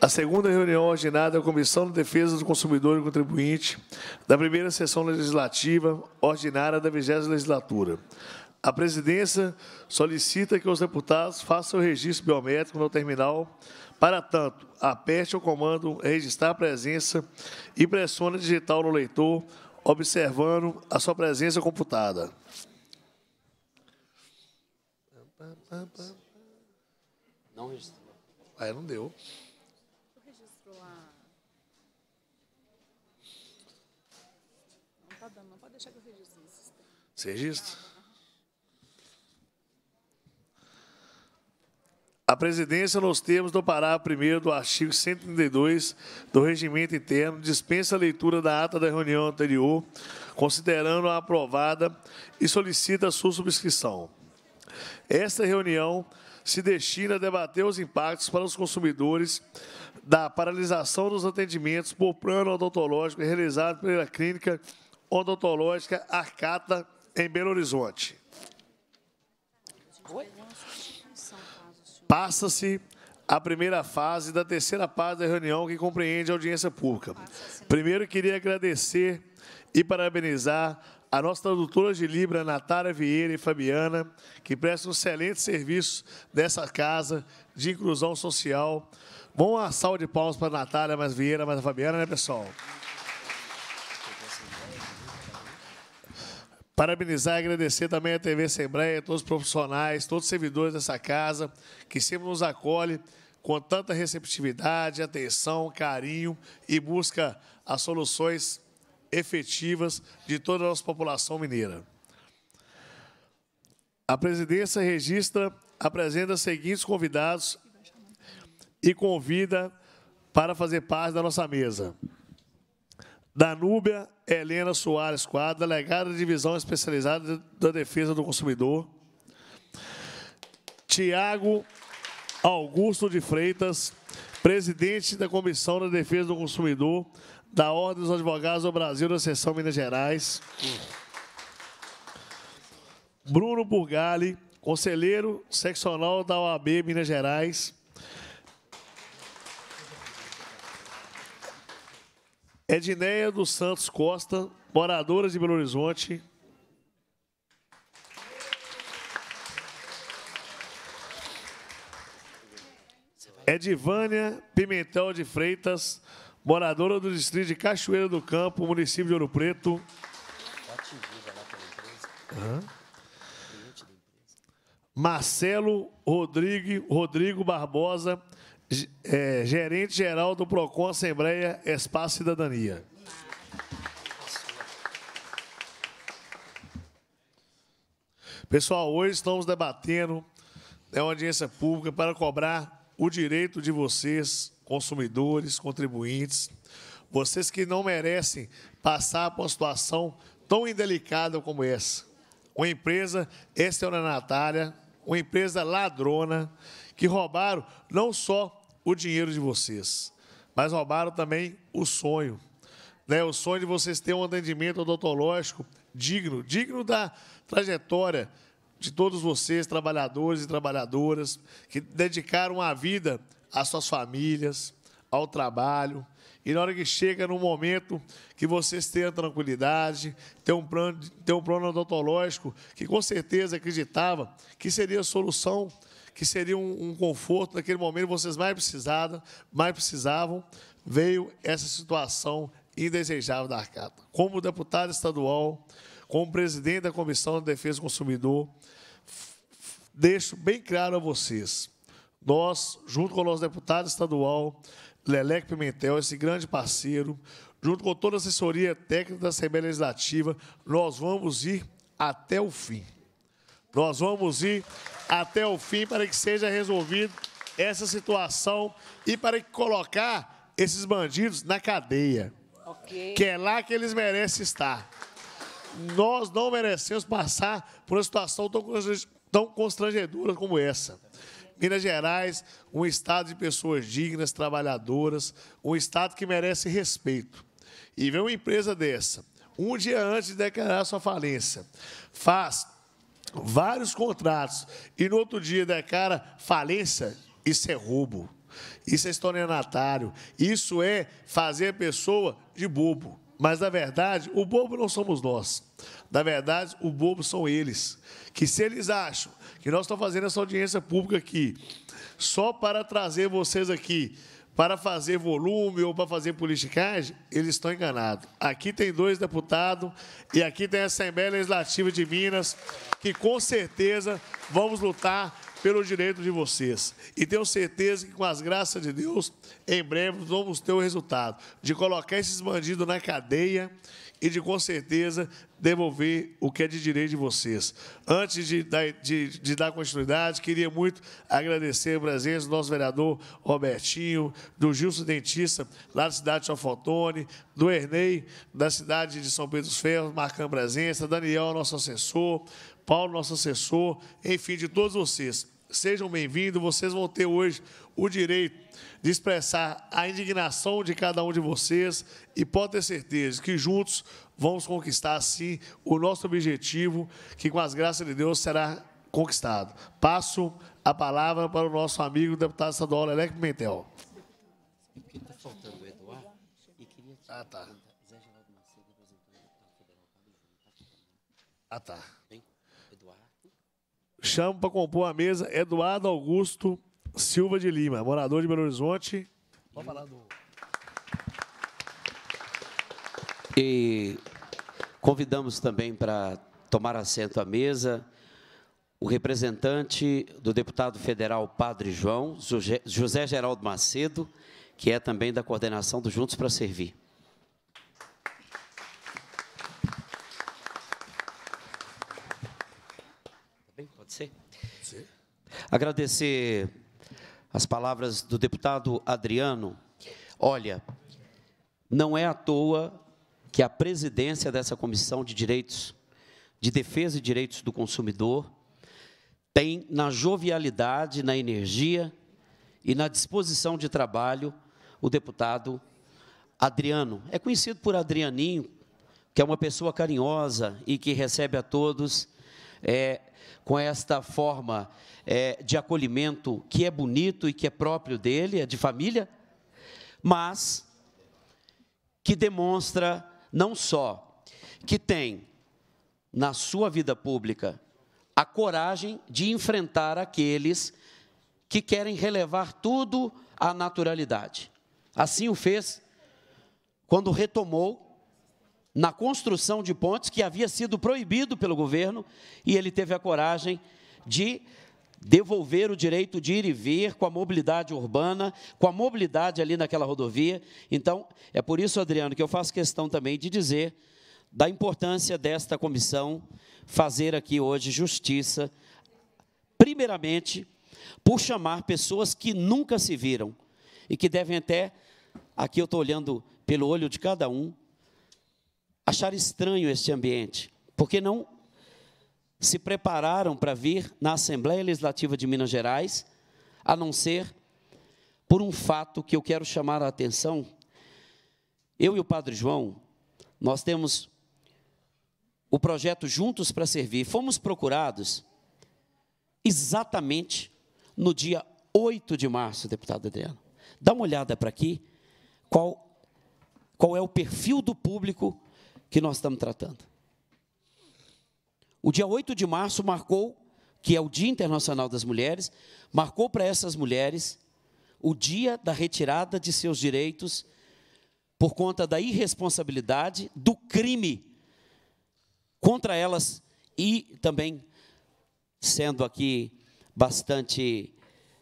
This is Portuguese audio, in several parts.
A segunda reunião ordinária da é Comissão de Defesa do Consumidor e Contribuinte da primeira sessão legislativa ordinária da 20 legislatura. A presidência solicita que os deputados façam o registro biométrico no terminal. Para tanto, aperte o comando registrar a presença e pressione digital no leitor, observando a sua presença computada. Não registrou. Aí não deu. O registro a. Não tá dando, não pode deixar que eu registre isso. Você registra? A presidência, nos termos do parágrafo 1 do artigo 132 do Regimento Interno, dispensa a leitura da ata da reunião anterior, considerando-a aprovada e solicita a sua subscrição. Esta reunião se destina a debater os impactos para os consumidores da paralisação dos atendimentos por plano odontológico realizado pela Clínica Odontológica Arcata, em Belo Horizonte. Passa-se a primeira fase da terceira parte da reunião que compreende a audiência pública. Primeiro, queria agradecer e parabenizar a nossa tradutora de Libra, Natália Vieira e Fabiana, que prestam um excelente serviço dessa casa de inclusão social. Bom salva de palmas para a Natália, mais Vieira, mais a Fabiana, né, pessoal? Parabenizar e agradecer também à TV Assembleia, a todos os profissionais, todos os servidores dessa casa, que sempre nos acolhe com tanta receptividade, atenção, carinho e busca as soluções efetivas de toda a nossa população mineira. A presidência registra, apresenta os seguintes convidados e convida para fazer parte da nossa mesa. Danúbia Helena Soares Quadra, delegada da de Divisão Especializada da Defesa do Consumidor. Tiago Augusto de Freitas, presidente da Comissão da Defesa do Consumidor da Ordem dos Advogados do Brasil da Seção Minas Gerais. Bruno Burgali, conselheiro seccional da OAB Minas Gerais. Edneia dos Santos Costa, moradora de Belo Horizonte. Edivânia Pimentel de Freitas, moradora do distrito de Cachoeira do Campo, município de Ouro Preto. Marcelo Rodrigo, Rodrigo Barbosa, é, gerente-geral do PROCON Assembleia Espaço Cidadania. Pessoal, hoje estamos debatendo é uma audiência pública para cobrar o direito de vocês consumidores, contribuintes, vocês que não merecem passar por uma situação tão indelicada como essa. Uma empresa estelionatária, uma empresa ladrona, que roubaram não só o dinheiro de vocês, mas roubaram também o sonho. Né? O sonho de vocês terem um atendimento odontológico digno, digno da trajetória de todos vocês, trabalhadores e trabalhadoras, que dedicaram a vida às suas famílias, ao trabalho. E na hora que chega no momento que vocês tenham tranquilidade, tenham um plano, ter um plano odontológico que com certeza acreditava que seria a solução, que seria um, um conforto naquele momento vocês mais precisavam, mais precisavam, veio essa situação indesejável da Arcata. Como deputado estadual, como presidente da Comissão de Defesa do Consumidor, deixo bem claro a vocês, nós, junto com o nosso deputado estadual, Leleco Pimentel, esse grande parceiro, junto com toda a assessoria técnica da Assembleia Legislativa, nós vamos ir até o fim. Nós vamos ir até o fim para que seja resolvido essa situação e para que colocar esses bandidos na cadeia, okay. que é lá que eles merecem estar. Nós não merecemos passar por uma situação tão constrangedora como essa. Minas Gerais, um estado de pessoas dignas, trabalhadoras, um estado que merece respeito. E ver uma empresa dessa, um dia antes de declarar sua falência, faz vários contratos e no outro dia declara falência, isso é roubo. Isso é estornatário. Isso é fazer a pessoa de bobo. Mas, na verdade, o bobo não somos nós. Na verdade, o bobo são eles. Que se eles acham que nós estamos fazendo essa audiência pública aqui só para trazer vocês aqui para fazer volume ou para fazer politicagem, eles estão enganados. Aqui tem dois deputados e aqui tem a Assembleia Legislativa de Minas, que com certeza vamos lutar pelo direito de vocês. E tenho certeza que, com as graças de Deus, em breve vamos ter o resultado de colocar esses bandidos na cadeia e de, com certeza, devolver o que é de direito de vocês. Antes de dar, de, de dar continuidade, queria muito agradecer a presença do nosso vereador Robertinho, do Gilson Dentista, lá da cidade de Alfotone, do Ernei, da cidade de São Pedro dos Ferros, marcando presença, Daniel, nosso assessor, Paulo, nosso assessor, enfim, de todos vocês sejam bem-vindos. Vocês vão ter hoje o direito de expressar a indignação de cada um de vocês e pode ter certeza que juntos vamos conquistar, sim, o nosso objetivo, que com as graças de Deus será conquistado. Passo a palavra para o nosso amigo deputado estadual Leleque Pimentel. Está faltando o Eduardo Ah, tá. Ah, tá. Chamo para compor a mesa Eduardo Augusto Silva de Lima, morador de Belo Horizonte. Vamos falar do. E convidamos também para tomar assento à mesa o representante do deputado federal Padre João, José Geraldo Macedo, que é também da coordenação do Juntos para Servir. Agradecer as palavras do deputado Adriano. Olha, não é à toa que a presidência dessa comissão de direitos, de defesa e direitos do consumidor, tem na jovialidade, na energia e na disposição de trabalho o deputado Adriano. É conhecido por Adrianinho, que é uma pessoa carinhosa e que recebe a todos é, com esta forma é, de acolhimento que é bonito e que é próprio dele, é de família, mas que demonstra não só que tem na sua vida pública a coragem de enfrentar aqueles que querem relevar tudo à naturalidade. Assim o fez quando retomou na construção de pontes que havia sido proibido pelo governo e ele teve a coragem de devolver o direito de ir e vir com a mobilidade urbana, com a mobilidade ali naquela rodovia. Então, é por isso, Adriano, que eu faço questão também de dizer da importância desta comissão fazer aqui hoje justiça, primeiramente, por chamar pessoas que nunca se viram e que devem até, aqui eu estou olhando pelo olho de cada um, achar estranho este ambiente, porque não se prepararam para vir na Assembleia Legislativa de Minas Gerais, a não ser por um fato que eu quero chamar a atenção. Eu e o Padre João, nós temos o projeto Juntos para Servir. Fomos procurados exatamente no dia 8 de março, deputado Adriano. Dá uma olhada para aqui, qual, qual é o perfil do público que nós estamos tratando. O dia 8 de março marcou, que é o Dia Internacional das Mulheres, marcou para essas mulheres o dia da retirada de seus direitos por conta da irresponsabilidade, do crime contra elas e também sendo aqui bastante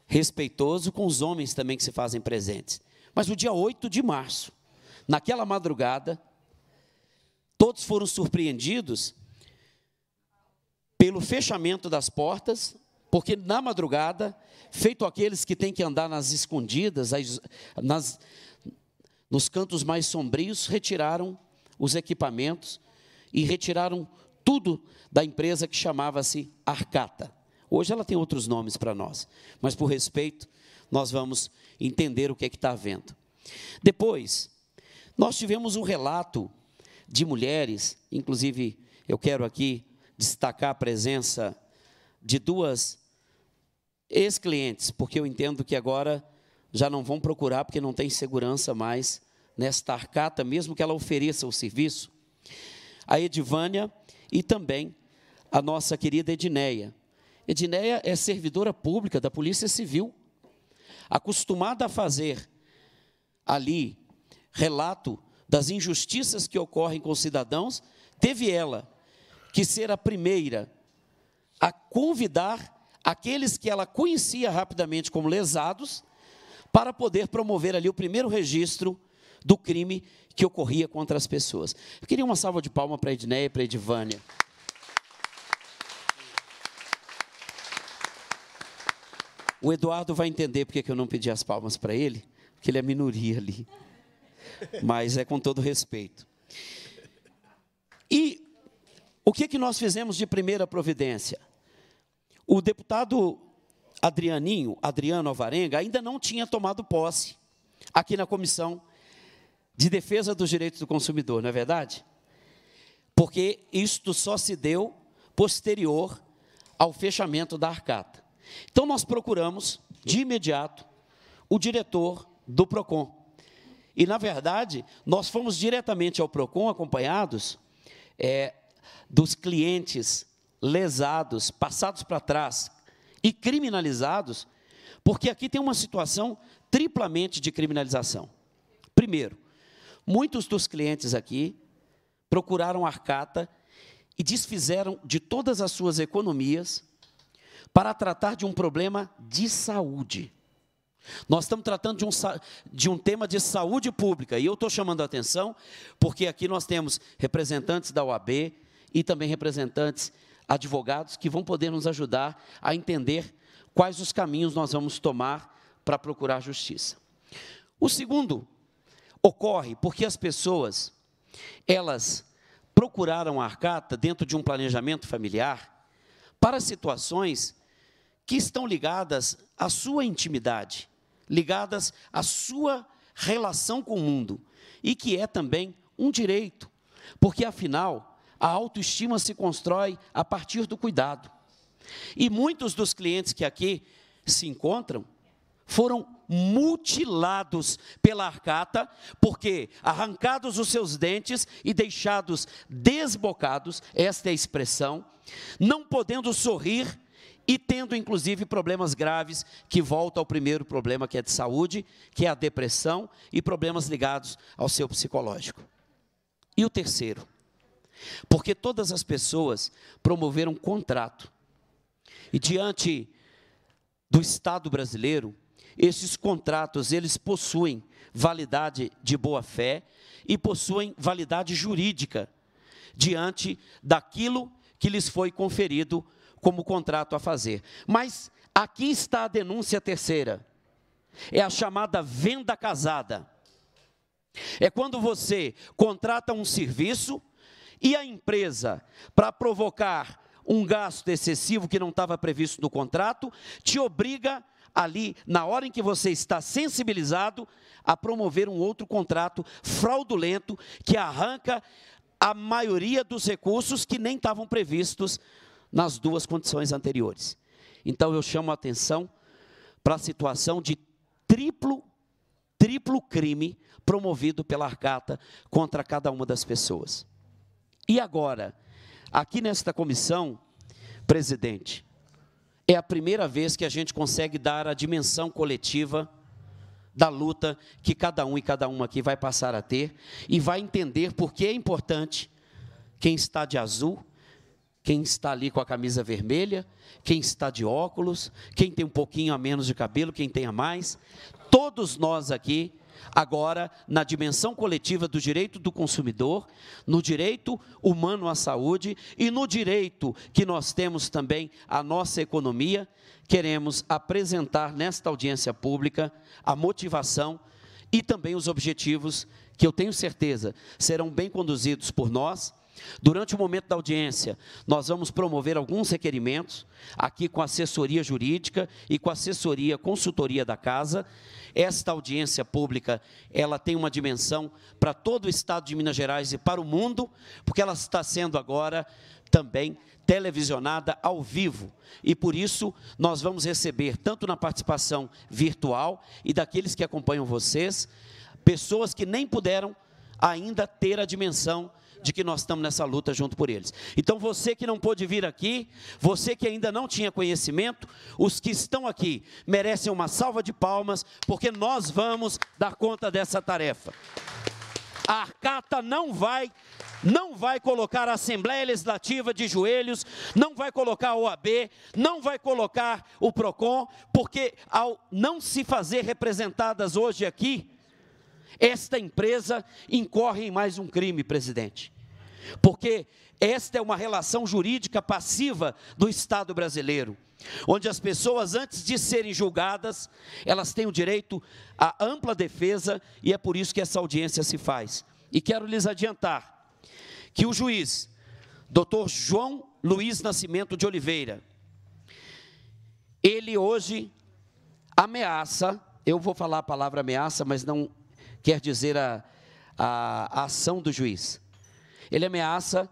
respeitoso com os homens também que se fazem presentes. Mas o dia 8 de março, naquela madrugada, Todos foram surpreendidos pelo fechamento das portas, porque na madrugada, feito aqueles que têm que andar nas escondidas, nas, nos cantos mais sombrios, retiraram os equipamentos e retiraram tudo da empresa que chamava-se Arcata. Hoje ela tem outros nomes para nós, mas por respeito, nós vamos entender o que é que está havendo. Depois, nós tivemos um relato de mulheres, inclusive eu quero aqui destacar a presença de duas ex-clientes, porque eu entendo que agora já não vão procurar porque não tem segurança mais nesta arcata, mesmo que ela ofereça o serviço. A Edivânia e também a nossa querida Edneia. Edneia é servidora pública da Polícia Civil, acostumada a fazer ali relato das injustiças que ocorrem com os cidadãos, teve ela que ser a primeira a convidar aqueles que ela conhecia rapidamente como lesados, para poder promover ali o primeiro registro do crime que ocorria contra as pessoas. Eu queria uma salva de palmas para a Edneia e para a Edivânia. O Eduardo vai entender porque eu não pedi as palmas para ele, porque ele é minoria ali mas é com todo respeito. E o que, é que nós fizemos de primeira providência? O deputado Adrianinho, Adriano Alvarenga, ainda não tinha tomado posse aqui na Comissão de Defesa dos Direitos do Consumidor, não é verdade? Porque isto só se deu posterior ao fechamento da arcata. Então, nós procuramos, de imediato, o diretor do PROCON, e, na verdade, nós fomos diretamente ao PROCON acompanhados é, dos clientes lesados, passados para trás e criminalizados, porque aqui tem uma situação triplamente de criminalização. Primeiro, muitos dos clientes aqui procuraram Arcata e desfizeram de todas as suas economias para tratar de um problema de saúde. Nós estamos tratando de um, de um tema de saúde pública, e eu estou chamando a atenção, porque aqui nós temos representantes da OAB e também representantes advogados que vão poder nos ajudar a entender quais os caminhos nós vamos tomar para procurar justiça. O segundo ocorre porque as pessoas, elas procuraram a arcata dentro de um planejamento familiar para situações que estão ligadas à sua intimidade, ligadas à sua relação com o mundo, e que é também um direito, porque afinal a autoestima se constrói a partir do cuidado. E muitos dos clientes que aqui se encontram foram mutilados pela arcata, porque arrancados os seus dentes e deixados desbocados, esta é a expressão, não podendo sorrir e tendo inclusive problemas graves que volta ao primeiro problema que é de saúde, que é a depressão e problemas ligados ao seu psicológico. E o terceiro, porque todas as pessoas promoveram um contrato. E diante do Estado brasileiro, esses contratos, eles possuem validade de boa fé e possuem validade jurídica diante daquilo que lhes foi conferido como contrato a fazer. Mas aqui está a denúncia terceira. É a chamada venda casada. É quando você contrata um serviço e a empresa, para provocar um gasto excessivo que não estava previsto no contrato, te obriga ali, na hora em que você está sensibilizado, a promover um outro contrato fraudulento que arranca a maioria dos recursos que nem estavam previstos nas duas condições anteriores. Então eu chamo a atenção para a situação de triplo triplo crime promovido pela Arcata contra cada uma das pessoas. E agora, aqui nesta comissão, presidente, é a primeira vez que a gente consegue dar a dimensão coletiva da luta que cada um e cada uma aqui vai passar a ter e vai entender por que é importante quem está de azul quem está ali com a camisa vermelha, quem está de óculos, quem tem um pouquinho a menos de cabelo, quem tem a mais. Todos nós aqui, agora, na dimensão coletiva do direito do consumidor, no direito humano à saúde e no direito que nós temos também à nossa economia, queremos apresentar nesta audiência pública a motivação e também os objetivos que eu tenho certeza serão bem conduzidos por nós Durante o momento da audiência, nós vamos promover alguns requerimentos, aqui com assessoria jurídica e com assessoria, consultoria da casa. Esta audiência pública, ela tem uma dimensão para todo o Estado de Minas Gerais e para o mundo, porque ela está sendo agora também televisionada ao vivo. E por isso nós vamos receber, tanto na participação virtual e daqueles que acompanham vocês, pessoas que nem puderam ainda ter a dimensão de que nós estamos nessa luta junto por eles. Então, você que não pôde vir aqui, você que ainda não tinha conhecimento, os que estão aqui merecem uma salva de palmas, porque nós vamos dar conta dessa tarefa. A Arcata não vai não vai colocar a Assembleia Legislativa de joelhos, não vai colocar a OAB, não vai colocar o PROCON, porque ao não se fazer representadas hoje aqui, esta empresa incorre em mais um crime, presidente. Porque esta é uma relação jurídica passiva do Estado brasileiro, onde as pessoas, antes de serem julgadas, elas têm o direito à ampla defesa e é por isso que essa audiência se faz. E quero lhes adiantar que o juiz, doutor João Luiz Nascimento de Oliveira, ele hoje ameaça, eu vou falar a palavra ameaça, mas não quer dizer a, a, a ação do juiz. Ele ameaça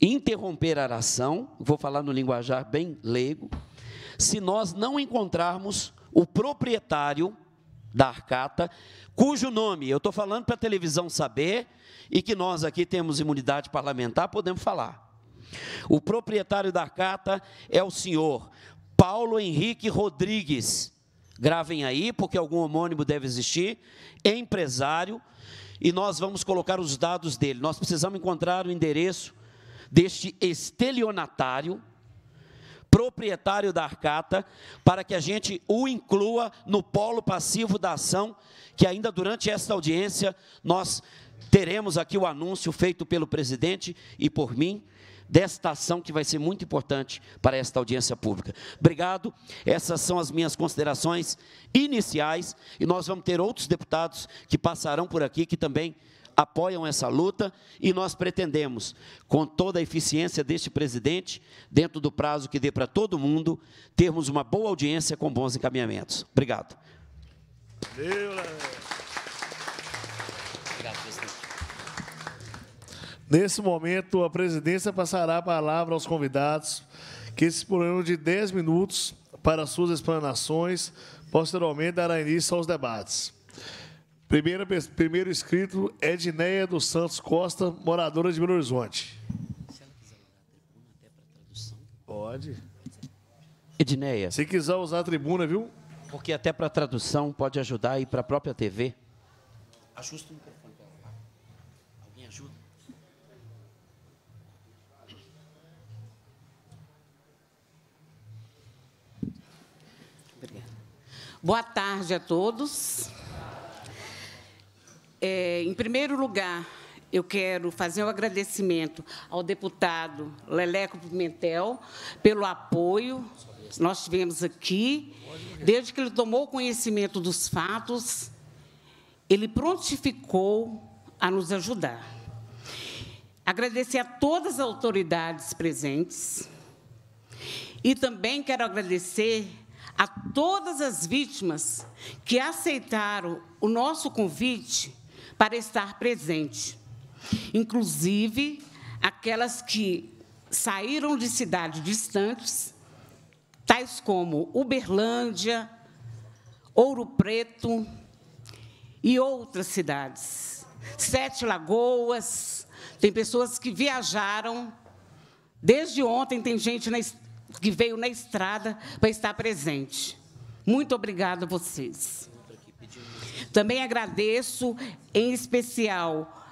interromper a ação, vou falar no linguajar bem leigo, se nós não encontrarmos o proprietário da arcata, cujo nome eu estou falando para a televisão saber e que nós aqui temos imunidade parlamentar, podemos falar. O proprietário da arcata é o senhor Paulo Henrique Rodrigues, Gravem aí, porque algum homônimo deve existir. Empresário. E nós vamos colocar os dados dele. Nós precisamos encontrar o endereço deste estelionatário, proprietário da Arcata, para que a gente o inclua no polo passivo da ação, que ainda durante esta audiência nós teremos aqui o anúncio feito pelo presidente e por mim, desta ação que vai ser muito importante para esta audiência pública. Obrigado. Essas são as minhas considerações iniciais e nós vamos ter outros deputados que passarão por aqui que também apoiam essa luta e nós pretendemos, com toda a eficiência deste presidente, dentro do prazo que dê para todo mundo, termos uma boa audiência com bons encaminhamentos. Obrigado. Deus. Nesse momento, a presidência passará a palavra aos convidados que se dispõem de 10 minutos para suas explanações, posteriormente dará início aos debates. Primeiro, primeiro escrito, Edneia dos Santos Costa, moradora de Belo Horizonte. Se ela quiser usar a tribuna até para tradução. Pode. Edneia. Se quiser usar a tribuna, viu? Porque até para tradução pode ajudar e para a própria TV. Ajusta um pouco. Boa tarde a todos. É, em primeiro lugar, eu quero fazer um agradecimento ao deputado Leleco Pimentel pelo apoio que nós tivemos aqui. Desde que ele tomou conhecimento dos fatos, ele prontificou a nos ajudar. Agradecer a todas as autoridades presentes e também quero agradecer a todas as vítimas que aceitaram o nosso convite para estar presente, inclusive aquelas que saíram de cidades distantes, tais como Uberlândia, Ouro Preto e outras cidades. Sete Lagoas, tem pessoas que viajaram. Desde ontem tem gente na, que veio na estrada para estar presente. Muito obrigada a vocês. Também agradeço, em especial,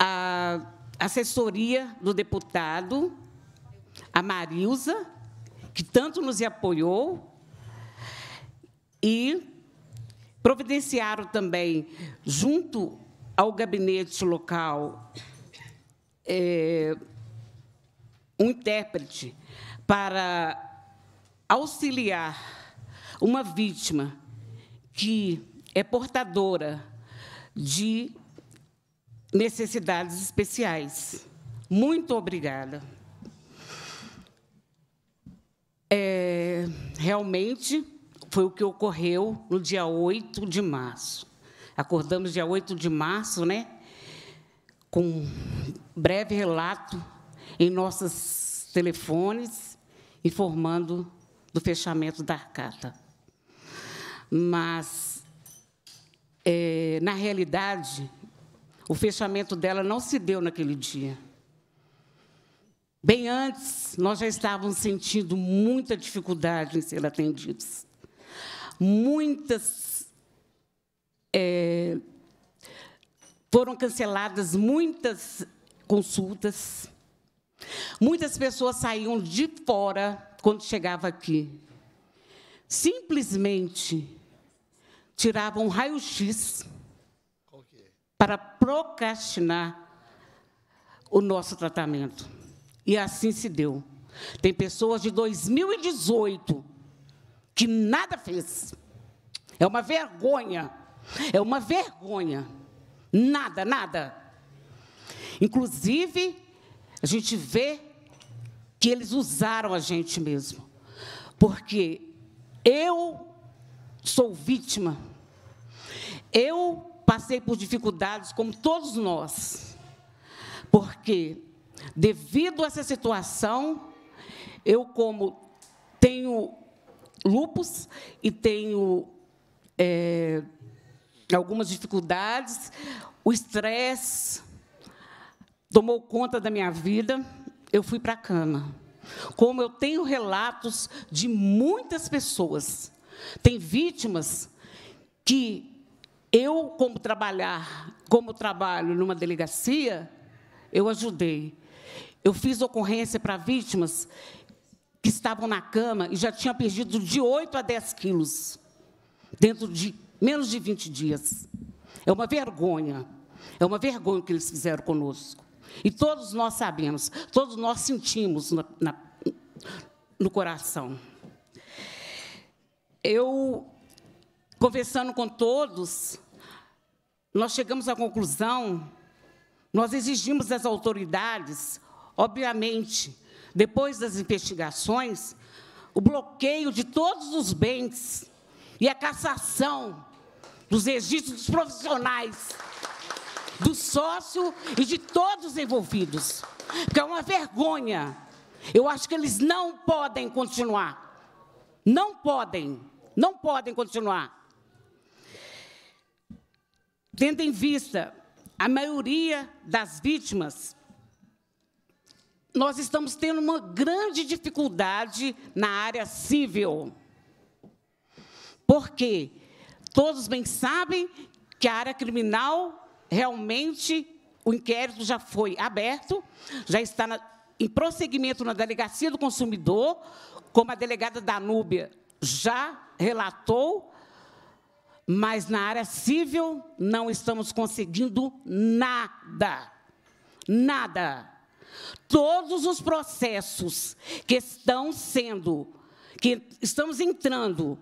a assessoria do deputado, a Marilza, que tanto nos apoiou, e providenciaram também, junto ao gabinete local, é, um intérprete para auxiliar uma vítima que é portadora de necessidades especiais. Muito obrigada. É, realmente foi o que ocorreu no dia 8 de março. Acordamos dia 8 de março, né? Com um breve relato em nossos telefones informando do fechamento da arcata. Mas, é, na realidade, o fechamento dela não se deu naquele dia. Bem antes, nós já estávamos sentindo muita dificuldade em ser atendidos. Muitas. É, foram canceladas muitas consultas, Muitas pessoas saíam de fora quando chegava aqui. Simplesmente tiravam um raio-x para procrastinar o nosso tratamento. E assim se deu. Tem pessoas de 2018 que nada fez. É uma vergonha. É uma vergonha. Nada, nada. Inclusive, a gente vê que eles usaram a gente mesmo. Porque eu sou vítima. Eu passei por dificuldades como todos nós. Porque devido a essa situação, eu como tenho lupus e tenho é, algumas dificuldades, o estresse, tomou conta da minha vida, eu fui para a cama. Como eu tenho relatos de muitas pessoas, tem vítimas que eu, como trabalhar, como trabalho numa delegacia, eu ajudei. Eu fiz ocorrência para vítimas que estavam na cama e já tinham perdido de 8 a 10 quilos dentro de menos de 20 dias. É uma vergonha. É uma vergonha o que eles fizeram conosco. E todos nós sabemos, todos nós sentimos na, na, no coração. Eu, conversando com todos, nós chegamos à conclusão, nós exigimos das autoridades, obviamente, depois das investigações, o bloqueio de todos os bens e a cassação dos registros dos profissionais do sócio e de todos os envolvidos. Porque é uma vergonha. Eu acho que eles não podem continuar. Não podem. Não podem continuar. Tendo em vista a maioria das vítimas, nós estamos tendo uma grande dificuldade na área civil. Porque todos bem sabem que a área criminal realmente o inquérito já foi aberto, já está na, em prosseguimento na delegacia do consumidor, como a delegada da Núbia já relatou, mas na área civil não estamos conseguindo nada. Nada. Todos os processos que estão sendo, que estamos entrando, o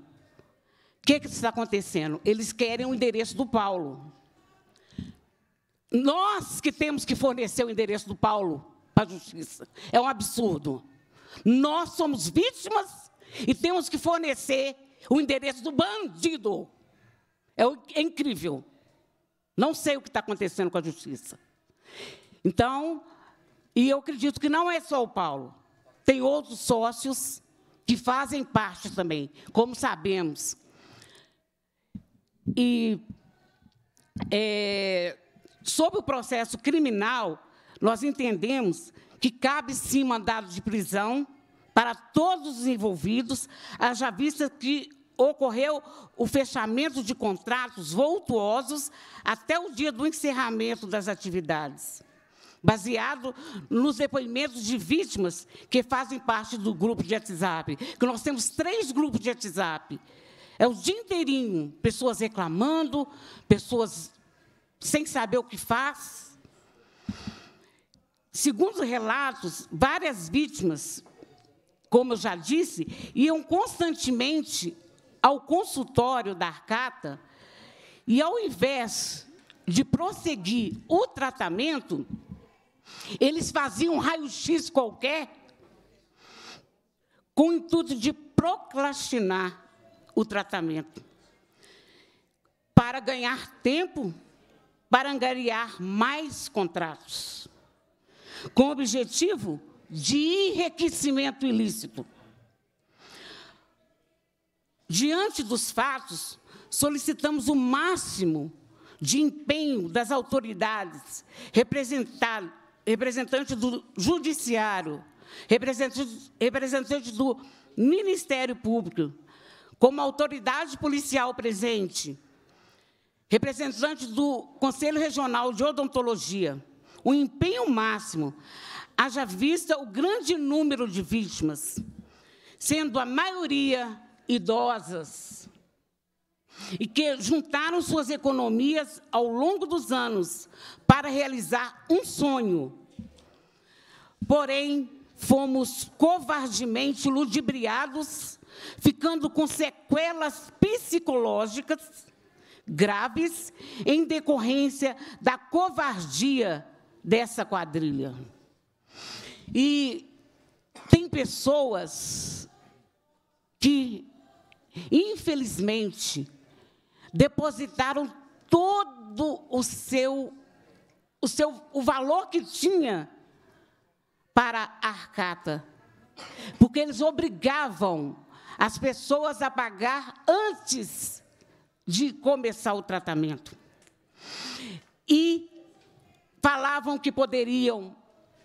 que, que está acontecendo? Eles querem o endereço do Paulo. Nós que temos que fornecer o endereço do Paulo para a justiça. É um absurdo. Nós somos vítimas e temos que fornecer o endereço do bandido. É, é, incrível. Não sei o que está acontecendo com a justiça. Então, e eu acredito que não é só o Paulo. Tem outros sócios que fazem parte também, como sabemos. E é, Sobre o processo criminal, nós entendemos que cabe sim mandado de prisão para todos os envolvidos, haja vista que ocorreu o fechamento de contratos voltuosos até o dia do encerramento das atividades, baseado nos depoimentos de vítimas que fazem parte do grupo de WhatsApp, que nós temos três grupos de WhatsApp. É o dia inteirinho, pessoas reclamando, pessoas sem saber o que faz. Segundo relatos, várias vítimas, como eu já disse, iam constantemente ao consultório da Arcata e, ao invés de prosseguir o tratamento, eles faziam um raio-x qualquer com o intuito de procrastinar o tratamento para ganhar tempo para angariar mais contratos, com o objetivo de enriquecimento ilícito. Diante dos fatos, solicitamos o máximo de empenho das autoridades, representante do Judiciário, representantes representante do Ministério Público, como autoridade policial presente, representantes do Conselho Regional de Odontologia, o empenho máximo, haja vista o grande número de vítimas, sendo a maioria idosas, e que juntaram suas economias ao longo dos anos para realizar um sonho. Porém, fomos covardemente ludibriados, ficando com sequelas psicológicas graves em decorrência da covardia dessa quadrilha. E tem pessoas que, infelizmente, depositaram todo o seu o seu o valor que tinha para a arcata, porque eles obrigavam as pessoas a pagar antes de começar o tratamento. E falavam que poderiam,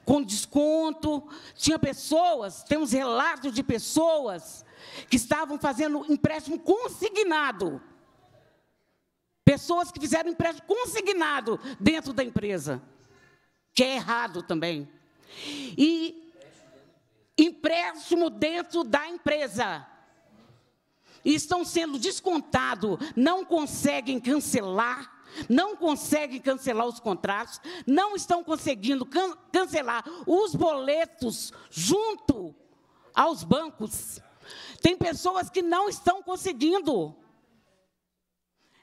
com desconto. Tinha pessoas, temos relatos de pessoas que estavam fazendo empréstimo consignado. Pessoas que fizeram empréstimo consignado dentro da empresa, que é errado também. E empréstimo dentro da empresa e estão sendo descontados, não conseguem cancelar não conseguem cancelar os contratos, não estão conseguindo can cancelar os boletos junto aos bancos. Tem pessoas que não estão conseguindo.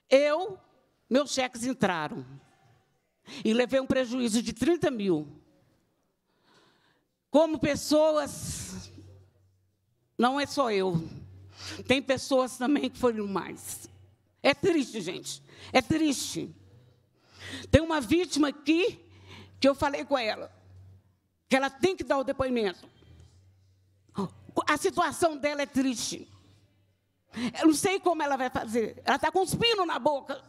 Eu, meus cheques entraram e levei um prejuízo de 30 mil. Como pessoas, não é só eu, tem pessoas também que foram mais. É triste, gente. É triste. Tem uma vítima aqui que eu falei com ela que ela tem que dar o depoimento. A situação dela é triste. Eu não sei como ela vai fazer. Ela está com os pinos na boca.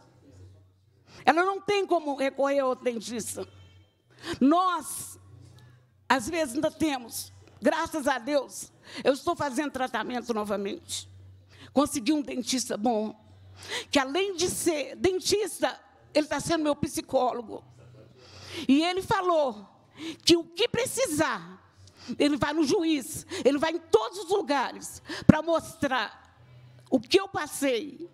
Ela não tem como recorrer ao dentista. Nós, às vezes, ainda temos Graças a Deus, eu estou fazendo tratamento novamente. Consegui um dentista bom, que além de ser dentista, ele está sendo meu psicólogo. E ele falou que o que precisar, ele vai no juiz, ele vai em todos os lugares para mostrar o que eu passei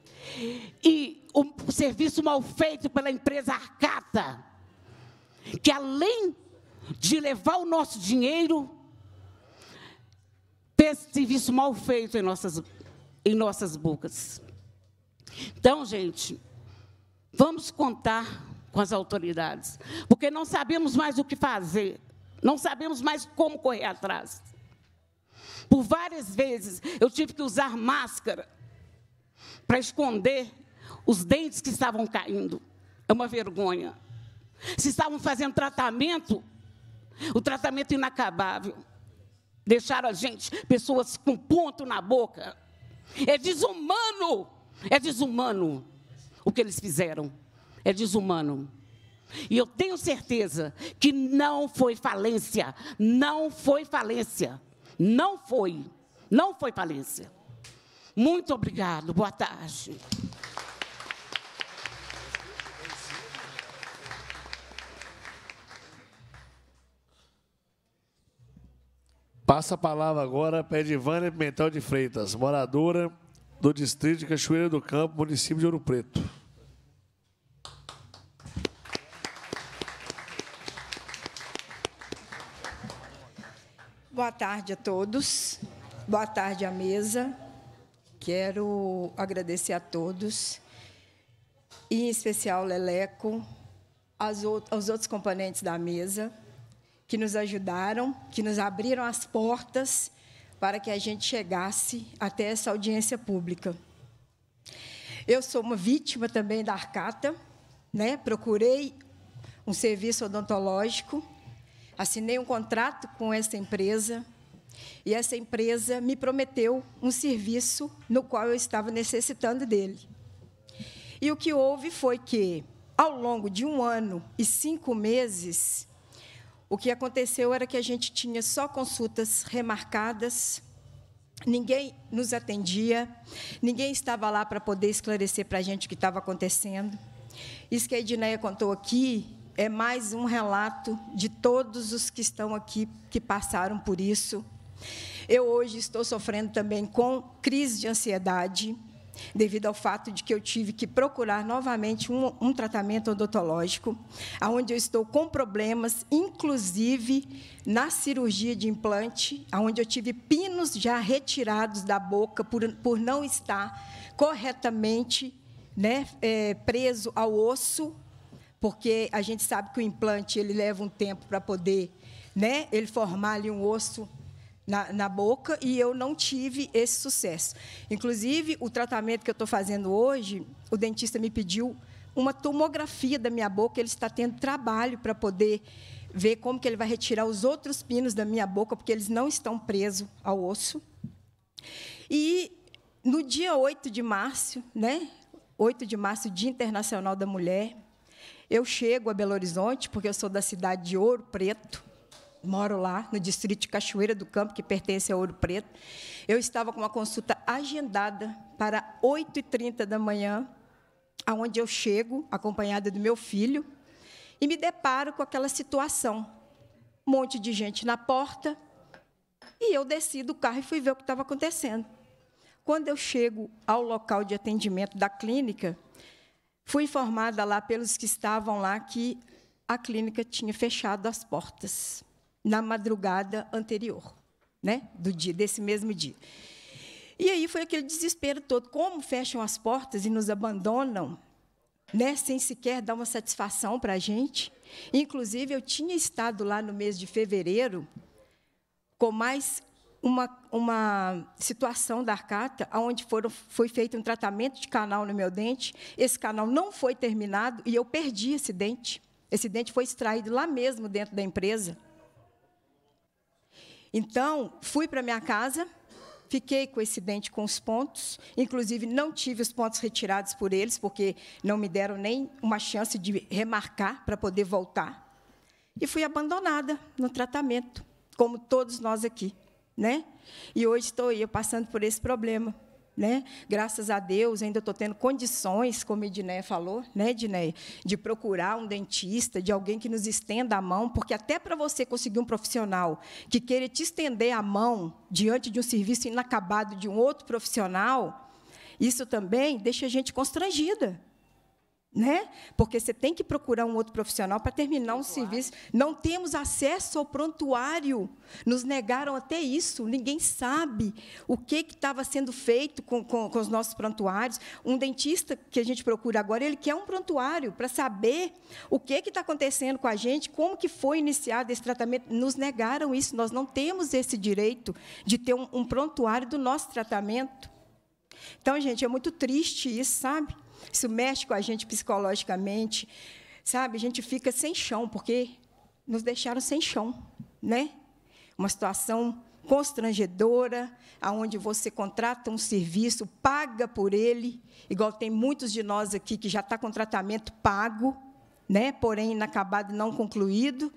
e o serviço mal feito pela empresa Arcata, que além de levar o nosso dinheiro, desse serviço mal feito em nossas, em nossas bocas. Então, gente, vamos contar com as autoridades, porque não sabemos mais o que fazer, não sabemos mais como correr atrás. Por várias vezes eu tive que usar máscara para esconder os dentes que estavam caindo. É uma vergonha. Se estavam fazendo tratamento, o tratamento inacabável. Deixaram a gente, pessoas com ponto na boca. É desumano, é desumano o que eles fizeram. É desumano. E eu tenho certeza que não foi falência, não foi falência, não foi, não foi falência. Muito obrigado, boa tarde. Passa a palavra agora para Edivânia Pimentel de Freitas, moradora do distrito de Cachoeira do Campo, município de Ouro Preto. Boa tarde a todos. Boa tarde à mesa. Quero agradecer a todos, e em especial Leleco, aos outros componentes da mesa, que nos ajudaram, que nos abriram as portas para que a gente chegasse até essa audiência pública. Eu sou uma vítima também da Arcata, né? procurei um serviço odontológico, assinei um contrato com essa empresa e essa empresa me prometeu um serviço no qual eu estava necessitando dele. E o que houve foi que, ao longo de um ano e cinco meses, o que aconteceu era que a gente tinha só consultas remarcadas, ninguém nos atendia, ninguém estava lá para poder esclarecer para a gente o que estava acontecendo. Isso que a Edneia contou aqui é mais um relato de todos os que estão aqui que passaram por isso. Eu hoje estou sofrendo também com crise de ansiedade devido ao fato de que eu tive que procurar novamente um, um tratamento odontológico, aonde eu estou com problemas, inclusive na cirurgia de implante, aonde eu tive pinos já retirados da boca por, por não estar corretamente né, é, preso ao osso, porque a gente sabe que o implante ele leva um tempo para poder, né, ele formar ali um osso na, na, boca e eu não tive esse sucesso. Inclusive, o tratamento que eu estou fazendo hoje, o dentista me pediu uma tomografia da minha boca, ele está tendo trabalho para poder ver como que ele vai retirar os outros pinos da minha boca, porque eles não estão presos ao osso. E no dia 8 de março, né? 8 de março, Dia Internacional da Mulher, eu chego a Belo Horizonte, porque eu sou da cidade de Ouro Preto, moro lá, no distrito de Cachoeira do Campo, que pertence a Ouro Preto. Eu estava com uma consulta agendada para 8h30 da manhã, aonde eu chego, acompanhada do meu filho, e me deparo com aquela situação. Um monte de gente na porta, e eu desci do carro e fui ver o que estava acontecendo. Quando eu chego ao local de atendimento da clínica, fui informada lá pelos que estavam lá que a clínica tinha fechado as portas na madrugada anterior, né, do dia desse mesmo dia. E aí foi aquele desespero todo, como fecham as portas e nos abandonam, né, sem sequer dar uma satisfação para a gente. Inclusive eu tinha estado lá no mês de fevereiro com mais uma, uma situação da Arcata, onde foram, foi feito um tratamento de canal no meu dente. Esse canal não foi terminado e eu perdi esse dente. Esse dente foi extraído lá mesmo dentro da empresa. Então, fui para minha casa, fiquei com esse dente com os pontos, inclusive não tive os pontos retirados por eles, porque não me deram nem uma chance de remarcar para poder voltar. E fui abandonada no tratamento, como todos nós aqui, né? E hoje estou eu passando por esse problema. Né? Graças a Deus, ainda estou tendo condições, como a Edneia falou, né, Edneia, de procurar um dentista, de alguém que nos estenda a mão, porque até para você conseguir um profissional que queira te estender a mão diante de um serviço inacabado de um outro profissional, isso também deixa a gente constrangida né? Porque você tem que procurar um outro profissional para terminar um prontuário. serviço. Não temos acesso ao prontuário. Nos negaram até isso. Ninguém sabe o que estava sendo feito com, com, com, os nossos prontuários. Um dentista que a gente procura agora, ele quer um prontuário para saber o que está acontecendo com a gente, como que foi iniciado esse tratamento. Nos negaram isso. Nós não temos esse direito de ter um, um prontuário do nosso tratamento. Então, gente, é muito triste isso, sabe? Isso mexe com a gente psicologicamente, sabe? A gente fica sem chão, porque nos deixaram sem chão, né? Uma situação constrangedora, aonde você contrata um serviço, paga por ele, igual tem muitos de nós aqui que já está com tratamento pago, né? Porém inacabado e não concluído.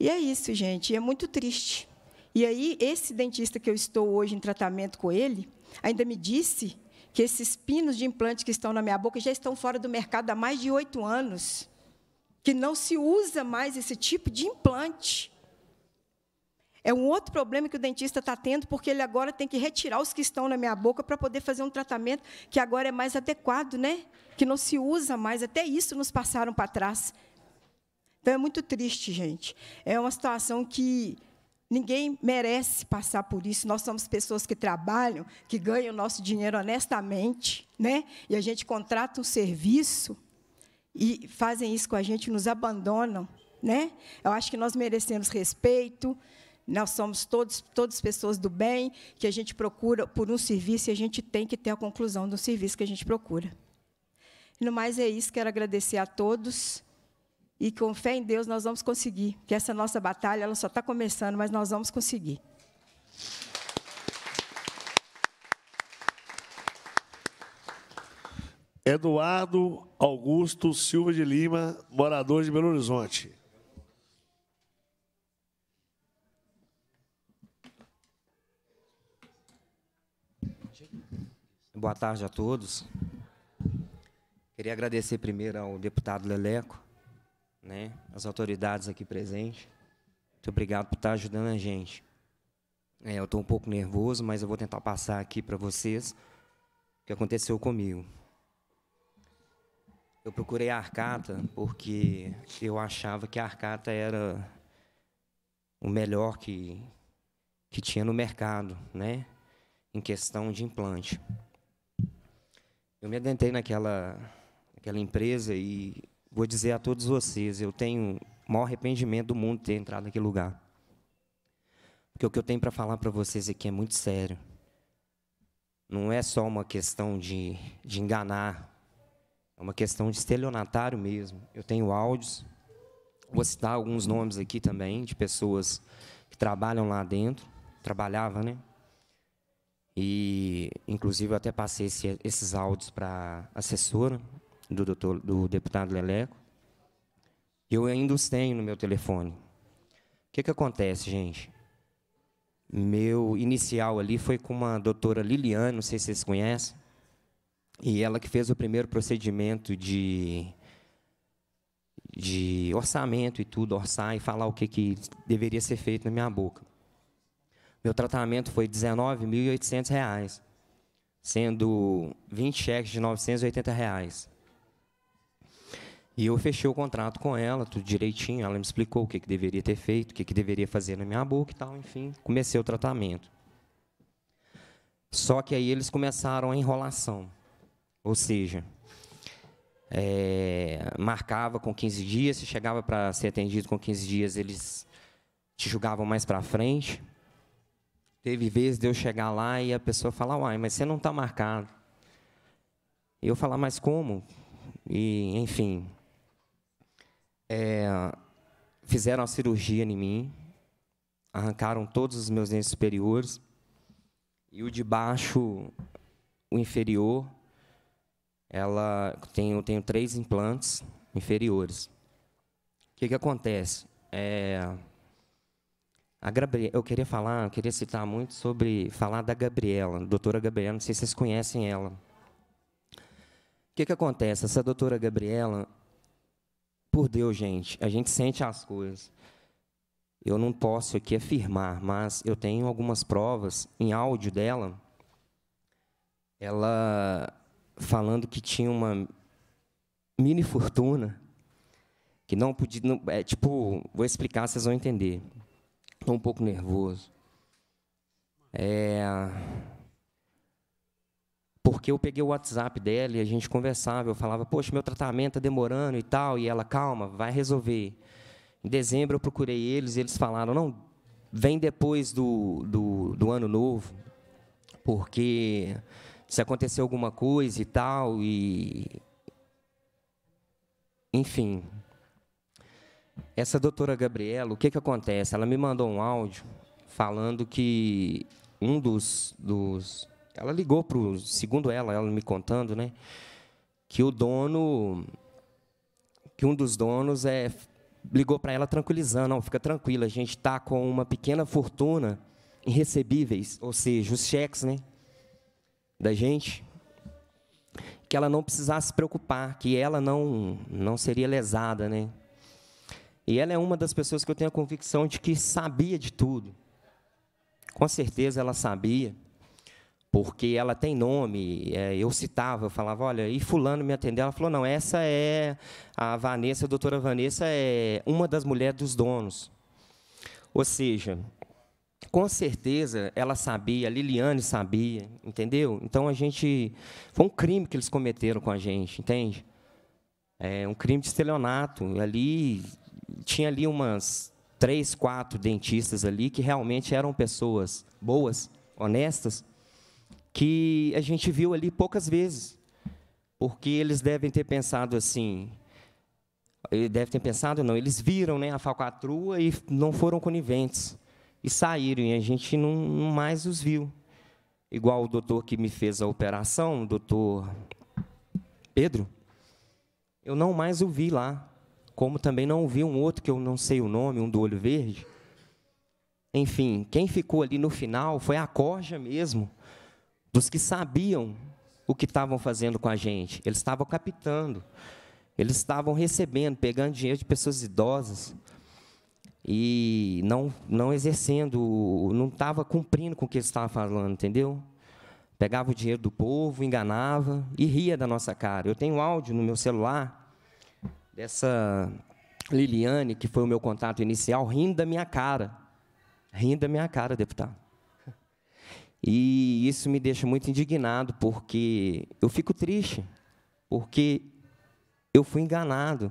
E é isso, gente. E é muito triste. E aí esse dentista que eu estou hoje em tratamento com ele ainda me disse que esses pinos de implante que estão na minha boca já estão fora do mercado há mais de oito anos, que não se usa mais esse tipo de implante. É um outro problema que o dentista está tendo, porque ele agora tem que retirar os que estão na minha boca para poder fazer um tratamento que agora é mais adequado, né? que não se usa mais. Até isso nos passaram para trás. Então é muito triste, gente. É uma situação que Ninguém merece passar por isso. Nós somos pessoas que trabalham, que ganham nosso dinheiro honestamente, né? E a gente contrata um serviço e fazem isso com a gente, nos abandonam, né? Eu acho que nós merecemos respeito. Nós somos todos, todas pessoas do bem, que a gente procura por um serviço e a gente tem que ter a conclusão do serviço que a gente procura. E no mais é isso, quero agradecer a todos e com fé em Deus nós vamos conseguir, que essa nossa batalha ela só está começando, mas nós vamos conseguir. Eduardo Augusto Silva de Lima, morador de Belo Horizonte. Boa tarde a todos. Queria agradecer primeiro ao deputado Leleco né, as autoridades aqui presentes. Muito obrigado por estar ajudando a gente. É, eu estou um pouco nervoso, mas eu vou tentar passar aqui para vocês o que aconteceu comigo. Eu procurei a Arcata porque eu achava que a Arcata era o melhor que, que tinha no mercado, né? Em questão de implante. Eu me adentrei naquela, naquela empresa e vou dizer a todos vocês, eu tenho o maior arrependimento do mundo de ter entrado naquele lugar. Porque o que eu tenho para falar para vocês aqui é muito sério. Não é só uma questão de, de enganar, é uma questão de estelionatário mesmo. Eu tenho áudios, vou citar alguns nomes aqui também, de pessoas que trabalham lá dentro, trabalhava, né? E, inclusive, eu até passei esse, esses áudios para a assessora, do, doutor, do deputado Leleco. Eu ainda os tenho no meu telefone. O que, que acontece, gente? Meu inicial ali foi com uma doutora Liliane, não sei se vocês conhecem, e ela que fez o primeiro procedimento de, de orçamento e tudo, orçar e falar o que, que deveria ser feito na minha boca. Meu tratamento foi R$ 19.800, sendo 20 cheques de R$ 980. Reais. E eu fechei o contrato com ela, tudo direitinho. Ela me explicou o que, que deveria ter feito, o que, que deveria fazer na minha boca e tal. Enfim, comecei o tratamento. Só que aí eles começaram a enrolação. Ou seja, é, marcava com 15 dias, se chegava para ser atendido com 15 dias, eles te julgavam mais para frente. Teve vezes de eu chegar lá e a pessoa falar, uai, mas você não está marcado. Eu falar, mas como? E, enfim, é, fizeram a cirurgia em mim, arrancaram todos os meus dentes superiores e o de baixo, o inferior, ela tenho, tenho três implantes inferiores. O que, que acontece? É, a Gabriela, eu queria falar, eu queria citar muito sobre falar da Gabriela, doutora Gabriela, não sei se vocês conhecem ela. O que, que acontece? Essa doutora Gabriela, por Deus, gente. A gente sente as coisas. Eu não posso aqui afirmar, mas eu tenho algumas provas em áudio dela. Ela falando que tinha uma mini fortuna que não podia, não, é, tipo, vou explicar, vocês vão entender. Estou um pouco nervoso. É, porque eu peguei o WhatsApp dela e a gente conversava. Eu falava, poxa, meu tratamento está demorando e tal. E ela, calma, vai resolver. Em dezembro eu procurei eles e eles falaram, não, vem depois do, do, do ano novo, porque se aconteceu alguma coisa e tal, e. Enfim. Essa doutora Gabriela, o que, que acontece? Ela me mandou um áudio falando que um dos, dos ela ligou para o, segundo ela, ela me contando, né, que o dono, que um dos donos é ligou para ela tranquilizando, não, fica tranquila, a gente está com uma pequena fortuna em recebíveis, ou seja, os cheques, né, da gente, que ela não precisasse se preocupar, que ela não não seria lesada, né? E ela é uma das pessoas que eu tenho a convicção de que sabia de tudo. Com certeza ela sabia porque ela tem nome. É, eu citava, eu falava, olha, e fulano me atendeu. Ela falou, não, essa é a Vanessa, a doutora Vanessa é uma das mulheres dos donos. Ou seja, com certeza ela sabia, a Liliane sabia, entendeu? Então a gente. Foi um crime que eles cometeram com a gente, entende? É um crime de estelionato. Ali tinha ali umas três, quatro dentistas ali que realmente eram pessoas boas, honestas, que a gente viu ali poucas vezes, porque eles devem ter pensado assim, devem ter pensado não, eles viram né, a falcatrua e não foram coniventes, e saíram, e a gente não, não mais os viu. Igual o doutor que me fez a operação, o doutor Pedro, eu não mais o vi lá, como também não vi um outro que eu não sei o nome, um do olho verde. Enfim, quem ficou ali no final foi a corja mesmo, dos que sabiam o que estavam fazendo com a gente. Eles estavam captando, eles estavam recebendo, pegando dinheiro de pessoas idosas e não, não exercendo, não estava cumprindo com o que eles estavam falando, entendeu? Pegava o dinheiro do povo, enganava e ria da nossa cara. Eu tenho áudio no meu celular dessa Liliane, que foi o meu contato inicial, rindo da minha cara. Rindo da minha cara, deputado. E isso me deixa muito indignado, porque eu fico triste, porque eu fui enganado.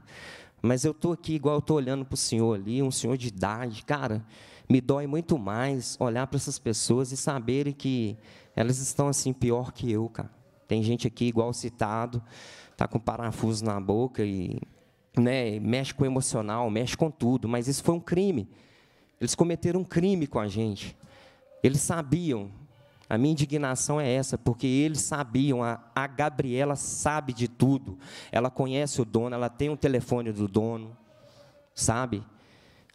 Mas eu estou aqui igual eu estou olhando para o senhor ali, um senhor de idade. Cara, me dói muito mais olhar para essas pessoas e saberem que elas estão assim pior que eu, cara. Tem gente aqui igual citado, tá com parafuso na boca e né, mexe com o emocional, mexe com tudo, mas isso foi um crime. Eles cometeram um crime com a gente. Eles sabiam, a minha indignação é essa, porque eles sabiam, a, a Gabriela sabe de tudo. Ela conhece o dono, ela tem o telefone do dono, sabe?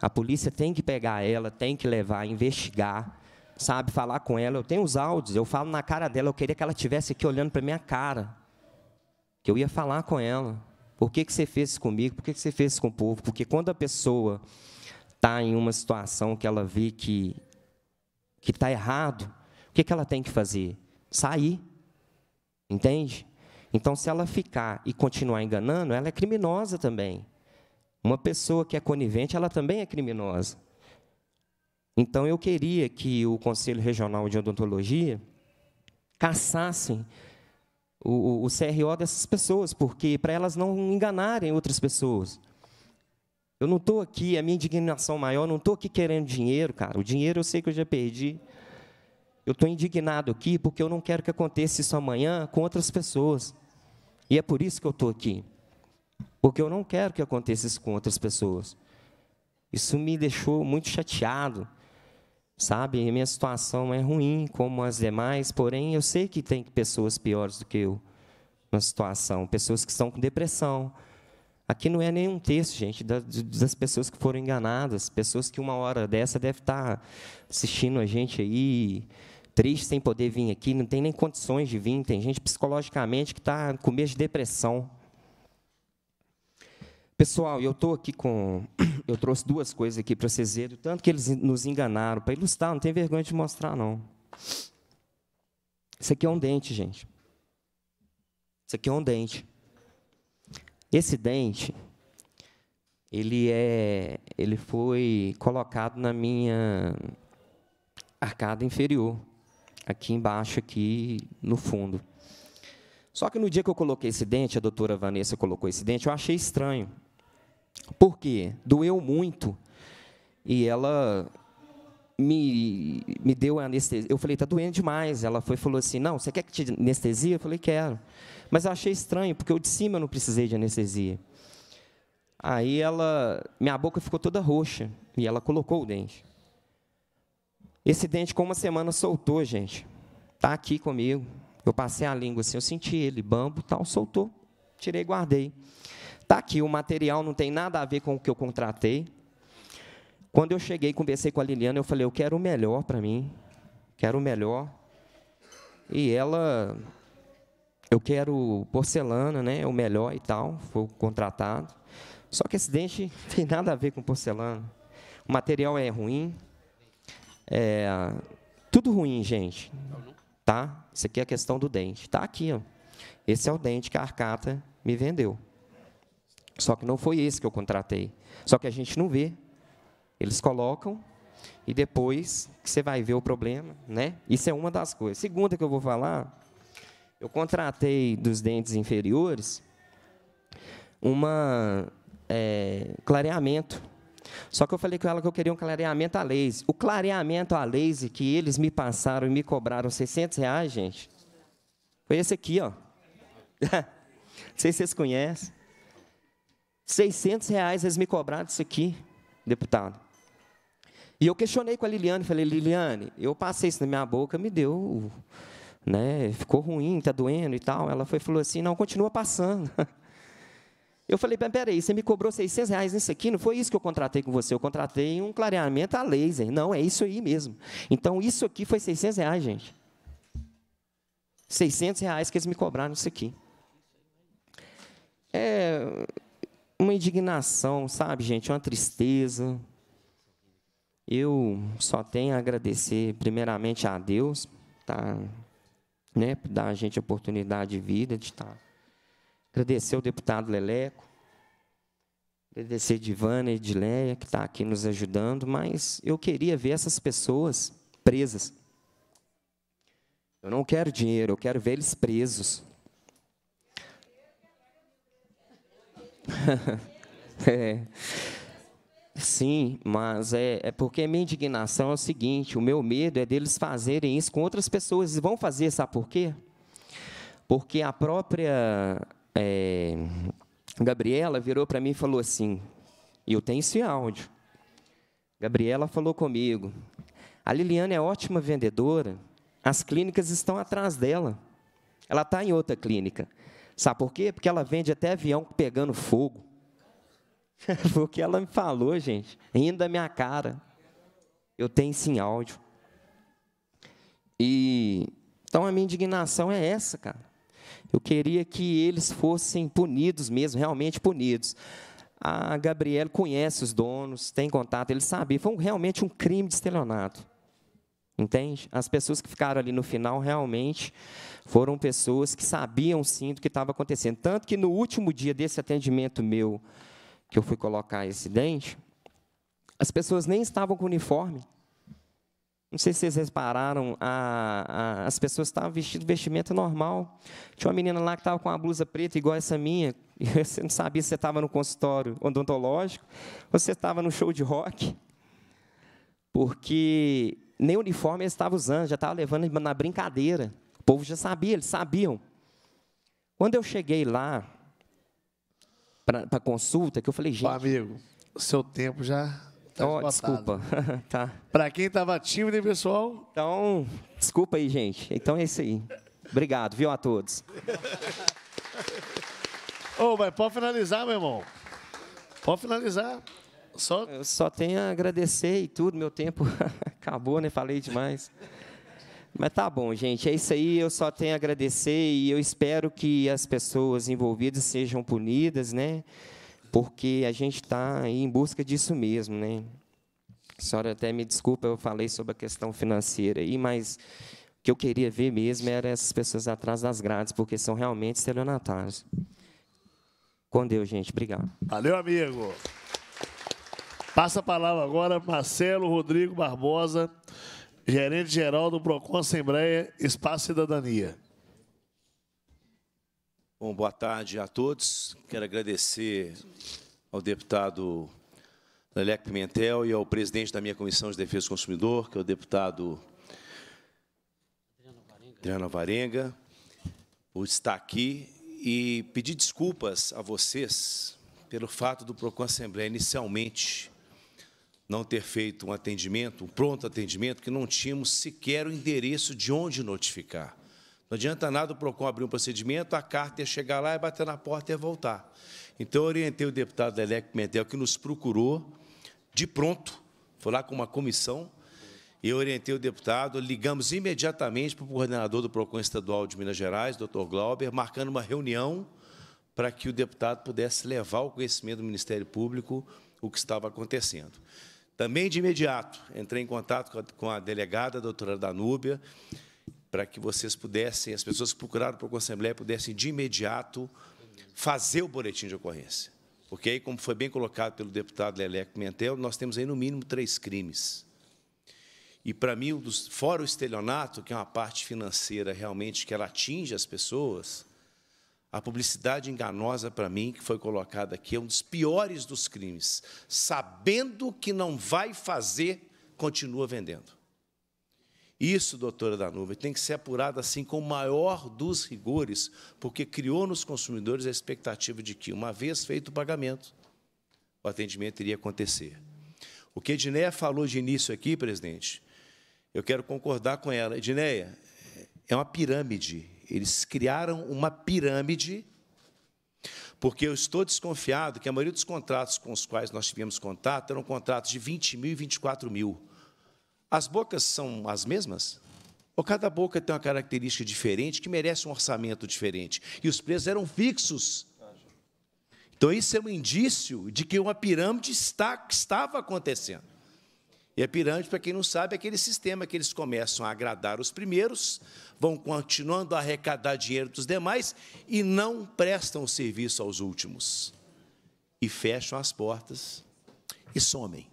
A polícia tem que pegar ela, tem que levar, investigar, sabe? Falar com ela. Eu tenho os áudios, eu falo na cara dela. Eu queria que ela estivesse aqui olhando para minha cara, que eu ia falar com ela. Por que, que você fez isso comigo? Por que, que você fez isso com o povo? Porque quando a pessoa está em uma situação que ela vê que está errado, que, que ela tem que fazer? Sair. Entende? Então, se ela ficar e continuar enganando, ela é criminosa também. Uma pessoa que é conivente, ela também é criminosa. Então, eu queria que o Conselho Regional de Odontologia caçasse o, o CRO dessas pessoas, porque para elas não enganarem outras pessoas. Eu não estou aqui, a minha indignação maior, não estou aqui querendo dinheiro, cara. O dinheiro eu sei que eu já perdi. Eu estou indignado aqui porque eu não quero que aconteça isso amanhã com outras pessoas. E é por isso que eu estou aqui. Porque eu não quero que aconteça isso com outras pessoas. Isso me deixou muito chateado. Sabe, minha situação é ruim como as demais, porém eu sei que tem pessoas piores do que eu na situação, pessoas que estão com depressão. Aqui não é nenhum texto, gente, das pessoas que foram enganadas, pessoas que uma hora dessa deve estar tá assistindo a gente aí, triste sem poder vir aqui, não tem nem condições de vir, tem gente psicologicamente que está com medo de depressão. Pessoal, eu estou aqui com. Eu trouxe duas coisas aqui para vocês verem, tanto que eles nos enganaram, para ilustrar, não tem vergonha de mostrar, não. Isso aqui é um dente, gente. Isso aqui é um dente. Esse dente, ele é, ele foi colocado na minha arcada inferior aqui embaixo, aqui no fundo. Só que no dia que eu coloquei esse dente, a doutora Vanessa colocou esse dente, eu achei estranho. Por quê? Doeu muito. E ela me, me deu anestesia. Eu falei, tá doendo demais. Ela foi falou assim, não, você quer que te anestesia? Eu falei, quero. Mas eu achei estranho, porque eu de cima eu não precisei de anestesia. Aí ela, minha boca ficou toda roxa e ela colocou o dente. Esse dente com uma semana soltou, gente. Tá aqui comigo. Eu passei a língua assim, eu senti ele, bambo, tal, soltou. Tirei, guardei. Tá aqui, o material não tem nada a ver com o que eu contratei. Quando eu cheguei, conversei com a Liliana, eu falei, eu quero o melhor para mim. Quero o melhor. E ela eu quero porcelana, né? O melhor e tal. Foi contratado. Só que esse dente não tem nada a ver com porcelana. O material é ruim, é, tudo ruim, gente. Tá? Isso aqui é a questão do dente. Tá aqui, ó. Esse é o dente que a Arcata me vendeu. Só que não foi esse que eu contratei. Só que a gente não vê. Eles colocam e depois que você vai ver o problema, né? Isso é uma das coisas. Segunda que eu vou falar, eu contratei dos dentes inferiores uma é, clareamento só que eu falei com ela que eu queria um clareamento a laser. O clareamento a laser que eles me passaram e me cobraram 600 reais, gente, foi esse aqui, ó. Não sei se vocês conhecem. 600 reais eles me cobraram isso aqui, deputado. E eu questionei com a Liliane, falei, Liliane, eu passei isso na minha boca, me deu, né, ficou ruim, está doendo e tal. Ela foi, falou assim, não, continua passando. Eu falei, peraí, você me cobrou 600 reais nisso aqui, não foi isso que eu contratei com você, eu contratei um clareamento a laser. Não, é isso aí mesmo. Então, isso aqui foi 600 reais, gente. 600 reais que eles me cobraram isso aqui. É uma indignação, sabe, gente? É uma tristeza. Eu só tenho a agradecer, primeiramente, a Deus, tá? né, por dar a gente a oportunidade de vida, de estar tá Agradecer ao deputado Leleco, agradecer Divana e Edileia, que está aqui nos ajudando, mas eu queria ver essas pessoas presas. Eu não quero dinheiro, eu quero ver eles presos. é. Sim, mas é, é porque minha indignação é o seguinte: o meu medo é deles fazerem isso com outras pessoas. E vão fazer, sabe por quê? Porque a própria é, Gabriela virou para mim e falou assim: Eu tenho esse áudio. Gabriela falou comigo: A Liliana é ótima vendedora, as clínicas estão atrás dela. Ela está em outra clínica. Sabe por quê? Porque ela vende até avião pegando fogo. Porque ela me falou, gente, ainda minha cara. Eu tenho sim áudio. E então a minha indignação é essa, cara. Eu queria que eles fossem punidos mesmo, realmente punidos. A Gabriela conhece os donos, tem contato, ele sabia. Foi realmente um crime de estelionato. Entende? As pessoas que ficaram ali no final realmente foram pessoas que sabiam sim do que estava acontecendo. Tanto que no último dia desse atendimento meu, que eu fui colocar esse dente, as pessoas nem estavam com uniforme. Não sei se vocês repararam, a, a, as pessoas estavam vestindo vestimenta normal. Tinha uma menina lá que estava com uma blusa preta igual essa minha. E você não sabia se você estava no consultório odontológico ou estava no show de rock. Porque nem uniforme eles estavam usando, já estava levando na brincadeira. O povo já sabia, eles sabiam. Quando eu cheguei lá para consulta, que eu falei, gente. Ô, amigo, o seu tempo já Tá oh, desculpa. tá. Para quem estava tímido, hein, pessoal? Então, desculpa aí, gente. Então é isso aí. Obrigado, viu, a todos. Ô, oh, mas pode finalizar, meu irmão. Pode finalizar. Só... Eu só tenho a agradecer e tudo, meu tempo acabou, né? Falei demais. Mas tá bom, gente, é isso aí. Eu só tenho a agradecer e eu espero que as pessoas envolvidas sejam punidas, né? porque a gente está em busca disso mesmo, né? A senhora até me desculpa, eu falei sobre a questão financeira aí, mas o que eu queria ver mesmo era essas pessoas atrás das grades, porque são realmente estelionatários. Com Deus, gente. Obrigado. Valeu, amigo. Passa a palavra agora Marcelo Rodrigo Barbosa, gerente-geral do PROCON Assembleia Espaço Cidadania. Bom, boa tarde a todos. Quero agradecer ao deputado Leleco Pimentel e ao presidente da minha Comissão de Defesa do Consumidor, que é o deputado Adriano Varenga, por estar aqui e pedir desculpas a vocês pelo fato do PROCON Assembleia inicialmente não ter feito um atendimento, um pronto atendimento, que não tínhamos sequer o endereço de onde notificar. Não adianta nada o PROCON abrir um procedimento, a carta ia chegar lá, ia bater na porta e ia voltar. Então, eu orientei o deputado Lelec Pimentel, que nos procurou de pronto, foi lá com uma comissão, e eu orientei o deputado, ligamos imediatamente para o coordenador do PROCON estadual de Minas Gerais, doutor Glauber, marcando uma reunião para que o deputado pudesse levar ao conhecimento do Ministério Público o que estava acontecendo. Também, de imediato, entrei em contato com a delegada, a doutora Danúbia, para que vocês pudessem, as pessoas que procuraram o a assembleia pudessem de imediato fazer o boletim de ocorrência. Porque aí, como foi bem colocado pelo deputado Leleco Mentel, nós temos aí no mínimo três crimes. E para mim, um dos, fora o estelionato, que é uma parte financeira realmente que ela atinge as pessoas, a publicidade enganosa para mim, que foi colocada aqui, é um dos piores dos crimes. Sabendo que não vai fazer, continua vendendo. Isso, doutora da nuvem, tem que ser apurado assim com o maior dos rigores, porque criou nos consumidores a expectativa de que, uma vez feito o pagamento, o atendimento iria acontecer. O que Edneia falou de início aqui, presidente, eu quero concordar com ela. Edneia, é uma pirâmide. Eles criaram uma pirâmide, porque eu estou desconfiado que a maioria dos contratos com os quais nós tivemos contato eram contratos de 20 mil e 24 mil. As bocas são as mesmas? Ou cada boca tem uma característica diferente que merece um orçamento diferente? E os preços eram fixos. Então, isso é um indício de que uma pirâmide está, estava acontecendo. E a pirâmide, para quem não sabe, é aquele sistema que eles começam a agradar os primeiros, vão continuando a arrecadar dinheiro dos demais e não prestam serviço aos últimos. E fecham as portas e somem.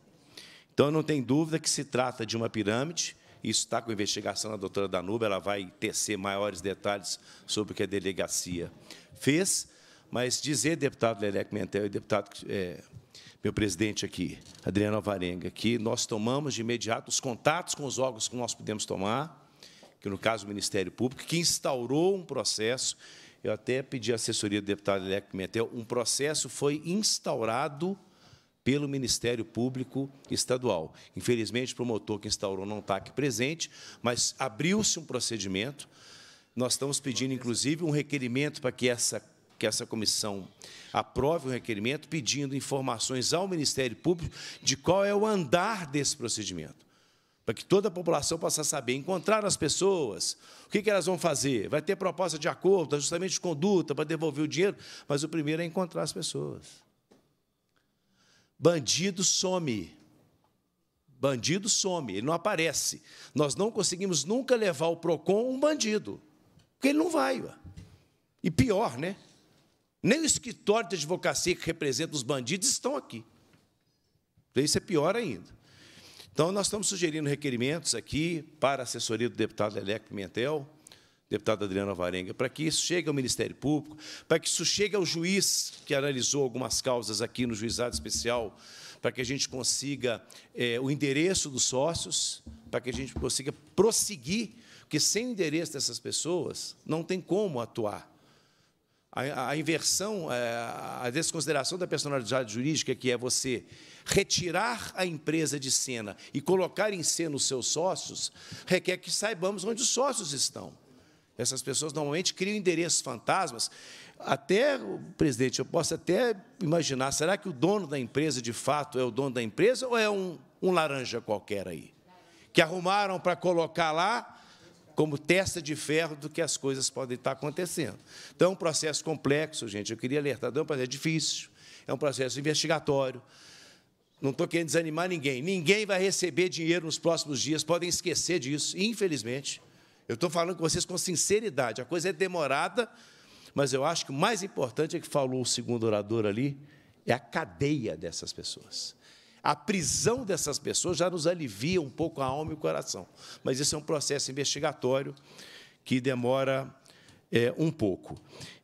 Então, não tem dúvida que se trata de uma pirâmide. Isso está com investigação da doutora Danuba, ela vai tecer maiores detalhes sobre o que a delegacia fez. Mas dizer, deputado Leleco Mentel e deputado, é, meu presidente aqui, Adriano Alvarenga, que nós tomamos de imediato os contatos com os órgãos que nós podemos tomar, que no caso o Ministério Público, que instaurou um processo. Eu até pedi assessoria do deputado Leleco Mentel, um processo foi instaurado pelo Ministério Público Estadual. Infelizmente, o promotor que instaurou não está aqui presente, mas abriu-se um procedimento. Nós estamos pedindo, inclusive, um requerimento para que essa, que essa comissão aprove o um requerimento, pedindo informações ao Ministério Público de qual é o andar desse procedimento, para que toda a população possa saber, encontrar as pessoas, o que elas vão fazer. Vai ter proposta de acordo, justamente de conduta, para devolver o dinheiro, mas o primeiro é encontrar as pessoas. Bandido some. Bandido some, ele não aparece. Nós não conseguimos nunca levar o PROCON um bandido, porque ele não vai. E pior, né? Nem o escritório de advocacia que representa os bandidos estão aqui. isso é pior ainda. Então, nós estamos sugerindo requerimentos aqui para a assessoria do deputado Leleco Pimentel, deputada Adriana Varenga, para que isso chegue ao Ministério Público, para que isso chegue ao juiz que analisou algumas causas aqui no juizado especial, para que a gente consiga é, o endereço dos sócios, para que a gente consiga prosseguir, porque sem o endereço dessas pessoas não tem como atuar. A, a inversão, eh, a desconsideração da personalidade jurídica, que é você retirar a empresa de cena e colocar em cena os seus sócios, requer que saibamos onde os sócios estão. Essas pessoas normalmente criam endereços fantasmas. Até, presidente, eu posso até imaginar, será que o dono da empresa, de fato, é o dono da empresa ou é um, um laranja qualquer aí? Que arrumaram para colocar lá como testa de ferro do que as coisas podem estar acontecendo. Então, é um processo complexo, gente. Eu queria alertar, então, é um processo difícil, é um processo investigatório. Não estou querendo desanimar ninguém. Ninguém vai receber dinheiro nos próximos dias, podem esquecer disso, infelizmente. Eu estou falando com vocês com sinceridade. A coisa é demorada, mas eu acho que o mais importante é que falou o segundo orador ali, é a cadeia dessas pessoas. A prisão dessas pessoas já nos alivia um pouco a alma e o coração. Mas isso é um processo investigatório que demora é, um pouco.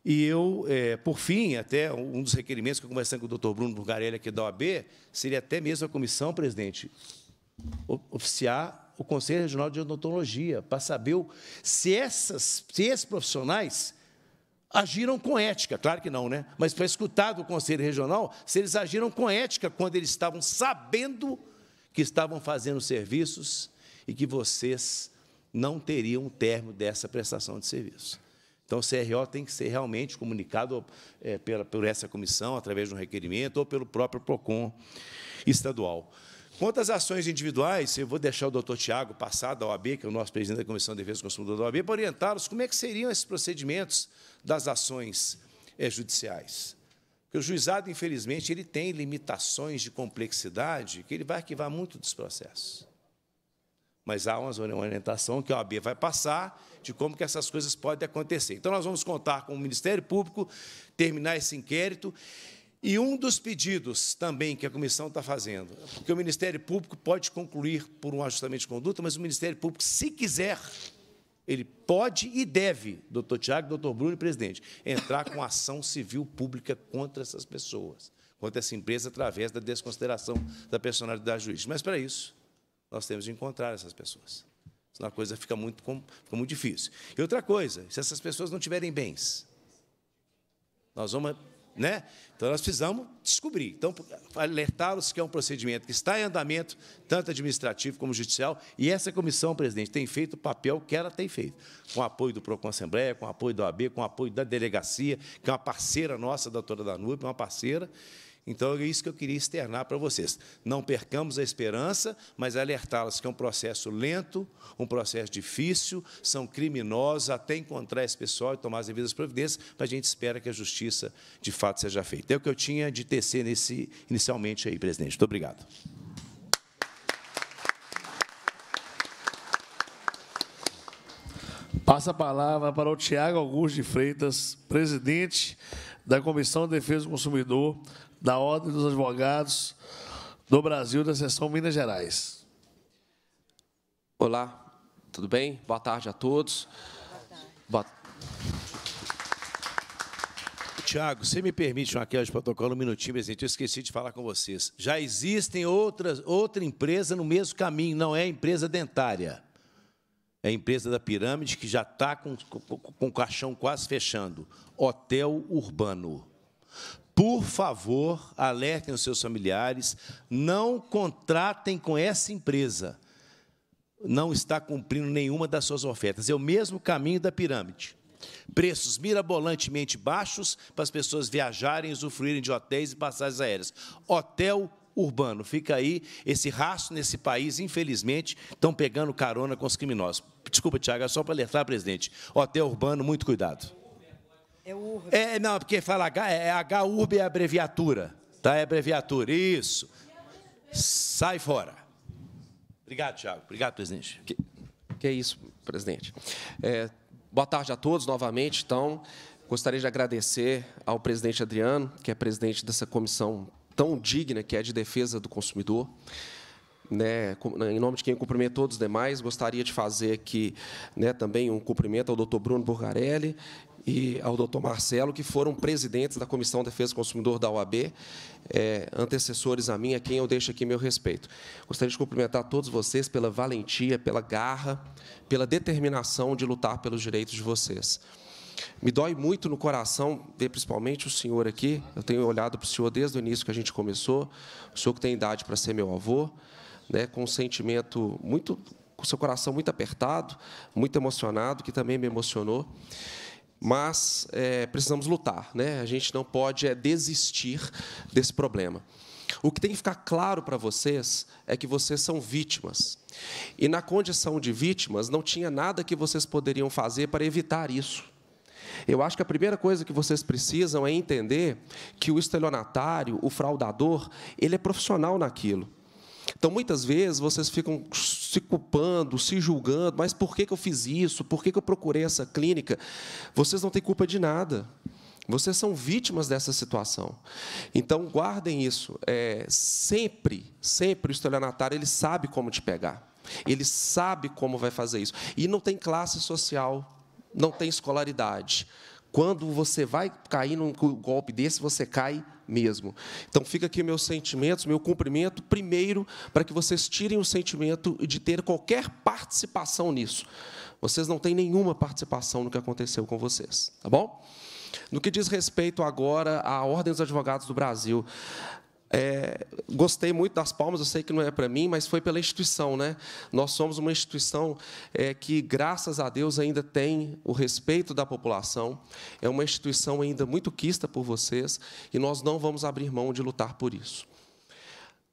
E eu, é, por fim, até um dos requerimentos que eu conversei com o doutor Bruno Burgarelli aqui da OAB, seria até mesmo a comissão, presidente, oficiar o Conselho Regional de Odontologia, para saber se, essas, se esses profissionais agiram com ética. Claro que não, né? Mas para escutar do Conselho Regional se eles agiram com ética quando eles estavam sabendo que estavam fazendo serviços e que vocês não teriam o termo dessa prestação de serviço. Então, o CRO tem que ser realmente comunicado é, pela, por essa comissão, através de um requerimento, ou pelo próprio PROCON estadual. Quanto às ações individuais, eu vou deixar o doutor Tiago passar da OAB, que é o nosso presidente da Comissão de Defesa do Consumidor da OAB, para orientá-los como é que seriam esses procedimentos das ações eh, judiciais. Porque o juizado, infelizmente, ele tem limitações de complexidade que ele vai arquivar muito dos processos. Mas há uma orientação que a OAB vai passar de como que essas coisas podem acontecer. Então, nós vamos contar com o Ministério Público, terminar esse inquérito e um dos pedidos também que a comissão está fazendo, porque o Ministério Público pode concluir por um ajustamento de conduta, mas o Ministério Público, se quiser, ele pode e deve, doutor Tiago, doutor Bruno e presidente, entrar com ação civil pública contra essas pessoas, contra essa empresa, através da desconsideração da personalidade juiz. Mas, para isso, nós temos de encontrar essas pessoas. Senão a coisa fica muito, fica muito difícil. E outra coisa, se essas pessoas não tiverem bens, nós vamos né? Então, nós precisamos descobrir. Então, alertá-los que é um procedimento que está em andamento, tanto administrativo como judicial, e essa comissão, presidente, tem feito o papel que ela tem feito, com apoio do PROCON Assembleia, com apoio da OAB, com apoio da delegacia, que é uma parceira nossa da Doutora Danube, uma parceira, então, é isso que eu queria externar para vocês. Não percamos a esperança, mas alertá-los que é um processo lento, um processo difícil, são criminosos, até encontrar esse pessoal e tomar as devidas providências, mas a gente espera que a justiça, de fato, seja feita. É o que eu tinha de tecer nesse, inicialmente aí, presidente. Muito obrigado. Passa a palavra para o Tiago Augusto de Freitas, presidente da Comissão de Defesa do Consumidor da Ordem dos Advogados do Brasil, da sessão Minas Gerais. Olá, tudo bem? Boa tarde a todos. Boa tarde. Boa... Tiago, você me permite uma queixa de protocolo um minutinho, presidente? Eu esqueci de falar com vocês. Já existem outras, outra empresa no mesmo caminho, não é empresa dentária. É a empresa da pirâmide que já está com, com, com o caixão quase fechando. Hotel Urbano por favor, alertem os seus familiares, não contratem com essa empresa. Não está cumprindo nenhuma das suas ofertas. É o mesmo caminho da pirâmide. Preços mirabolantemente baixos para as pessoas viajarem, usufruírem de hotéis e passagens aéreas. Hotel urbano. Fica aí esse rastro nesse país, infelizmente, estão pegando carona com os criminosos. Desculpa, Tiago, é só para alertar, presidente. Hotel urbano, muito cuidado. É URB. É, é, não, porque fala H, é, é HURB é abreviatura. Tá? É abreviatura. Isso. Sai fora. Obrigado, Tiago. Obrigado, presidente. Que, que é isso, presidente. É, boa tarde a todos novamente. Então, gostaria de agradecer ao presidente Adriano, que é presidente dessa comissão tão digna que é de defesa do consumidor. Né, em nome de quem cumprimento todos os demais, gostaria de fazer aqui né, também um cumprimento ao doutor Bruno Borgarelli e ao doutor Marcelo, que foram presidentes da Comissão de Defesa do Consumidor da OAB, é, antecessores a mim, a quem eu deixo aqui meu respeito. Gostaria de cumprimentar todos vocês pela valentia, pela garra, pela determinação de lutar pelos direitos de vocês. Me dói muito no coração ver principalmente o senhor aqui. Eu tenho olhado para o senhor desde o início que a gente começou, o senhor que tem idade para ser meu avô, né, com um sentimento muito com seu coração muito apertado, muito emocionado, que também me emocionou mas é, precisamos lutar, né? A gente não pode é, desistir desse problema. O que tem que ficar claro para vocês é que vocês são vítimas. E na condição de vítimas, não tinha nada que vocês poderiam fazer para evitar isso. Eu acho que a primeira coisa que vocês precisam é entender que o estelionatário, o fraudador, ele é profissional naquilo. Então, muitas vezes, vocês ficam se culpando, se julgando, mas por que, que eu fiz isso? Por que, que eu procurei essa clínica? Vocês não têm culpa de nada. Vocês são vítimas dessa situação. Então, guardem isso. É, sempre, sempre o estelionatário ele sabe como te pegar. Ele sabe como vai fazer isso. E não tem classe social, não tem escolaridade. Quando você vai cair num golpe desse, você cai mesmo. Então fica aqui meus sentimentos, meu cumprimento, primeiro, para que vocês tirem o sentimento de ter qualquer participação nisso. Vocês não têm nenhuma participação no que aconteceu com vocês, tá bom? No que diz respeito agora à Ordem dos Advogados do Brasil, é, gostei muito das palmas, eu sei que não é para mim, mas foi pela instituição. Né? Nós somos uma instituição é, que, graças a Deus, ainda tem o respeito da população, é uma instituição ainda muito quista por vocês, e nós não vamos abrir mão de lutar por isso.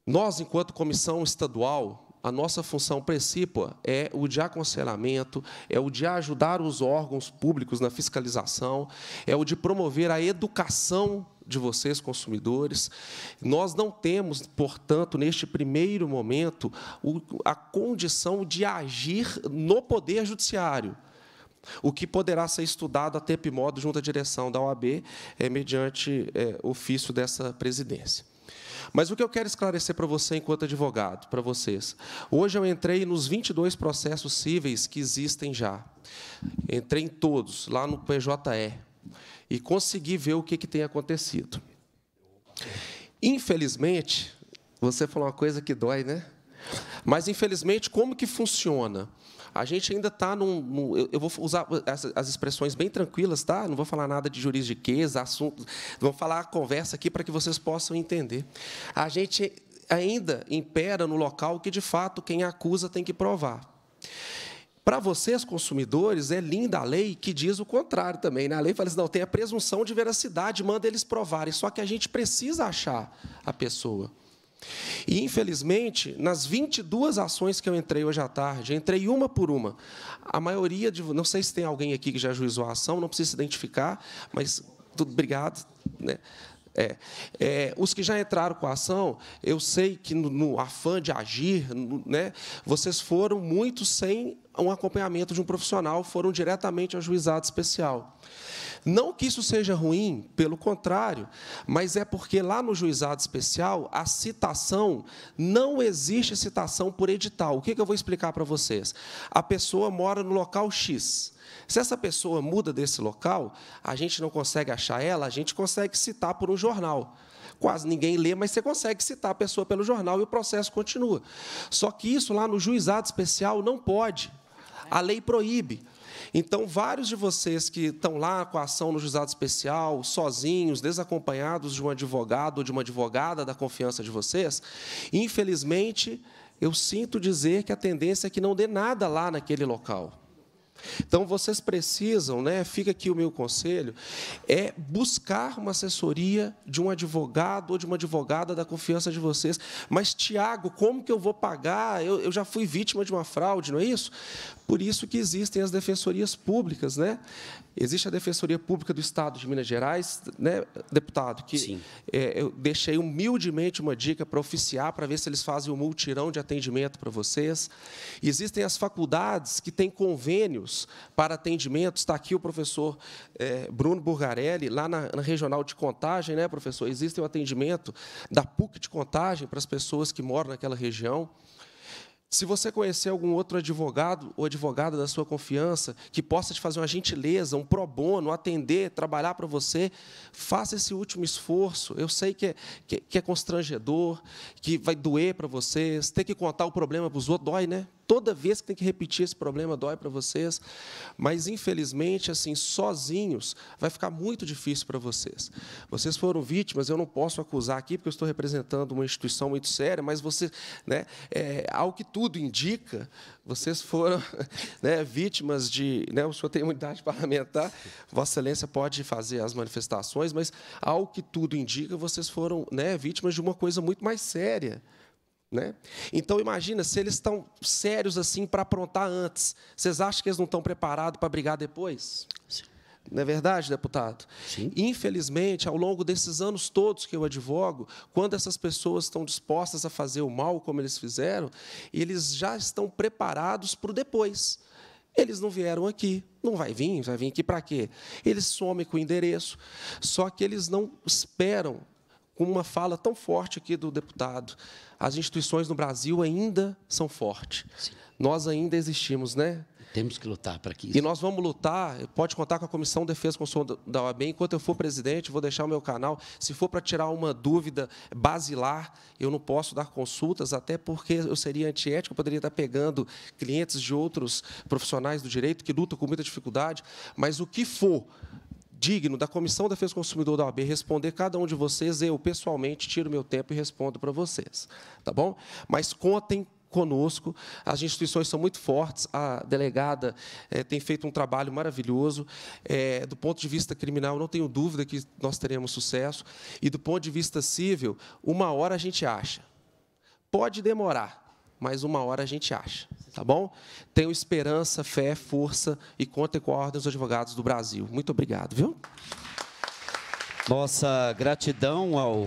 Nós, enquanto comissão estadual, a nossa função principal é o de aconselhamento, é o de ajudar os órgãos públicos na fiscalização, é o de promover a educação de vocês, consumidores. Nós não temos, portanto, neste primeiro momento, a condição de agir no Poder Judiciário. O que poderá ser estudado a tempo e modo junto à direção da OAB, é, mediante é, ofício dessa presidência. Mas o que eu quero esclarecer para você, enquanto advogado, para vocês. Hoje eu entrei nos 22 processos cíveis que existem já. Entrei em todos, lá no PJE, e consegui ver o que, que tem acontecido. Infelizmente, você falou uma coisa que dói, né? Mas, infelizmente, como que funciona? a gente ainda está num. num eu, vou usar as, as, expressões bem tranquilas, tá? Não vou falar nada de juridiqueza, assunto. Vamos falar a conversa aqui para que vocês possam entender. A gente ainda impera no local que, de fato, quem acusa tem que provar. Para vocês, consumidores, é linda a lei que diz o contrário também. Né? A lei fala assim, não, tem a presunção de veracidade, manda eles provarem. Só que a gente precisa achar a pessoa. E, infelizmente, nas 22 ações que eu entrei hoje à tarde, entrei uma por uma. A maioria de. Não sei se tem alguém aqui que já juizou a ação, não precisa se identificar, mas tudo obrigado. Né? É, é, os que já entraram com a ação, eu sei que no, no afã de agir, no, né, vocês foram muito sem um acompanhamento de um profissional, foram diretamente ao juizado especial. Não que isso seja ruim, pelo contrário, mas é porque lá no juizado especial, a citação, não existe citação por edital. O que, que eu vou explicar para vocês? A pessoa mora no local X. Se essa pessoa muda desse local, a gente não consegue achar ela, a gente consegue citar por um jornal quase ninguém lê, mas você consegue citar a pessoa pelo jornal e o processo continua. Só que isso lá no juizado especial não pode. A lei proíbe. Então, vários de vocês que estão lá com a ação no juizado especial, sozinhos, desacompanhados de um advogado ou de uma advogada da confiança de vocês, infelizmente, eu sinto dizer que a tendência é que não dê nada lá naquele local. Então vocês precisam, né? Fica aqui o meu conselho, é buscar uma assessoria de um advogado ou de uma advogada da confiança de vocês. Mas Tiago, como que eu vou pagar? Eu, eu já fui vítima de uma fraude, não é isso? Por isso que existem as defensorias públicas, né? Existe a Defensoria Pública do Estado de Minas Gerais, né, deputado? Que é, eu deixei humildemente uma dica para oficiar, para ver se eles fazem um multirão de atendimento para vocês. Existem as faculdades que têm convênios para atendimento. Está aqui o professor é, Bruno Burgarelli, lá na, na, regional de contagem, né, professor? Existe o atendimento da PUC de contagem para as pessoas que moram naquela região. Se você conhecer algum outro advogado ou advogada da sua confiança que possa te fazer uma gentileza, um pro bono, atender, trabalhar para você, faça esse último esforço. Eu sei que é, que, que é constrangedor, que vai doer para vocês, ter que contar o problema para os outros dói, né? toda vez que tem que repetir esse problema dói para vocês, mas infelizmente assim sozinhos vai ficar muito difícil para vocês. Vocês foram vítimas, eu não posso acusar aqui porque eu estou representando uma instituição muito séria, mas você, né, é, ao que tudo indica, vocês foram né, vítimas de, né, o senhor tem imunidade parlamentar, Vossa Excelência pode fazer as manifestações, mas ao que tudo indica, vocês foram né, vítimas de uma coisa muito mais séria. Né? Então imagina se eles estão sérios assim para aprontar antes. Vocês acham que eles não estão preparados para brigar depois? Sim. Não é verdade, deputado? Sim. Infelizmente, ao longo desses anos todos que eu advogo, quando essas pessoas estão dispostas a fazer o mal como eles fizeram, eles já estão preparados para o depois. Eles não vieram aqui, não vai vir, vai vir aqui para quê? Eles somem com o endereço, só que eles não esperam com uma fala tão forte aqui do deputado. As instituições no Brasil ainda são fortes. Sim. Nós ainda existimos, né? Temos que lutar para que isso. E nós vamos lutar, pode contar com a Comissão de Defesa Constitucional da OAB. Enquanto eu for presidente, vou deixar o meu canal. Se for para tirar uma dúvida basilar, eu não posso dar consultas, até porque eu seria antiético, eu poderia estar pegando clientes de outros profissionais do direito que lutam com muita dificuldade. Mas o que for digno da Comissão da Defesa do Consumidor da OAB responder cada um de vocês, eu pessoalmente tiro meu tempo e respondo para vocês, tá bom? Mas contem conosco, as instituições são muito fortes, a delegada é, tem feito um trabalho maravilhoso, é, do ponto de vista criminal, não tenho dúvida que nós teremos sucesso, e do ponto de vista civil, uma hora a gente acha. Pode demorar, mas uma hora a gente acha, tá bom? Tenho esperança, fé, força e contem com a Ordem dos Advogados do Brasil. Muito obrigado, viu? Nossa gratidão ao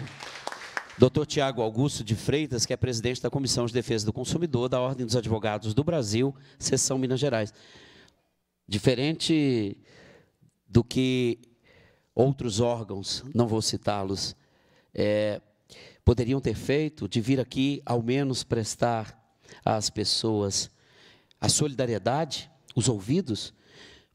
Dr. Tiago Augusto de Freitas, que é presidente da Comissão de Defesa do Consumidor da Ordem dos Advogados do Brasil, Seção Minas Gerais. Diferente do que outros órgãos, não vou citá-los, é, poderiam ter feito, de vir aqui ao menos prestar às pessoas a solidariedade, os ouvidos,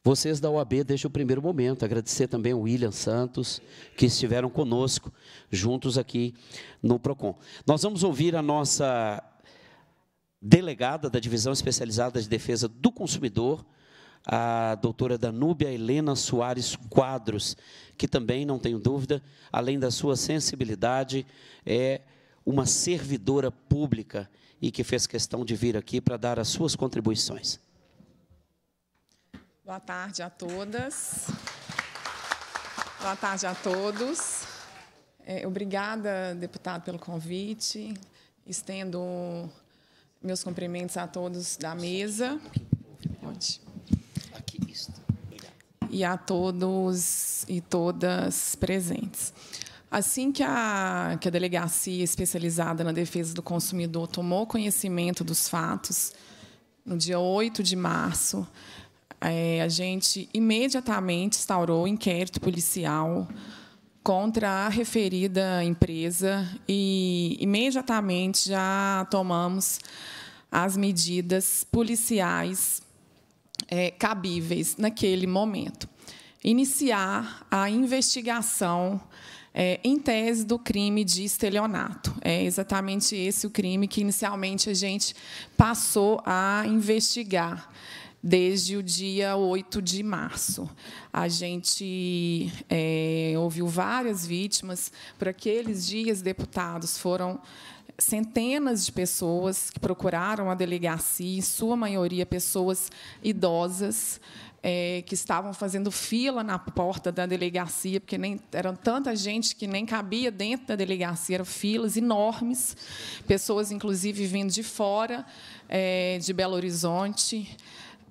vocês da OAB desde o primeiro momento. Agradecer também ao William Santos, que estiveram conosco, juntos aqui no PROCON. Nós vamos ouvir a nossa delegada da Divisão Especializada de Defesa do Consumidor, a doutora Danúbia Helena Soares Quadros, que também, não tenho dúvida, além da sua sensibilidade, é uma servidora pública e que fez questão de vir aqui para dar as suas contribuições. Boa tarde a todas. Boa tarde a todos. É, obrigada, deputado, pelo convite. Estendo meus cumprimentos a todos da mesa. Onde? Aqui, E a todos e todas presentes. Assim que a, que a delegacia especializada na defesa do consumidor tomou conhecimento dos fatos, no dia 8 de março, é, a gente imediatamente instaurou o inquérito policial contra a referida empresa e imediatamente já tomamos as medidas policiais é, cabíveis naquele momento. Iniciar a investigação é, em tese do crime de estelionato. É exatamente esse o crime que inicialmente a gente passou a investigar desde o dia 8 de março. A gente é, ouviu várias vítimas. Por aqueles dias, deputados, foram centenas de pessoas que procuraram a delegacia, em sua maioria pessoas idosas, é, que estavam fazendo fila na porta da delegacia, porque nem, eram tanta gente que nem cabia dentro da delegacia, eram filas enormes, pessoas, inclusive, vindo de fora, é, de Belo Horizonte,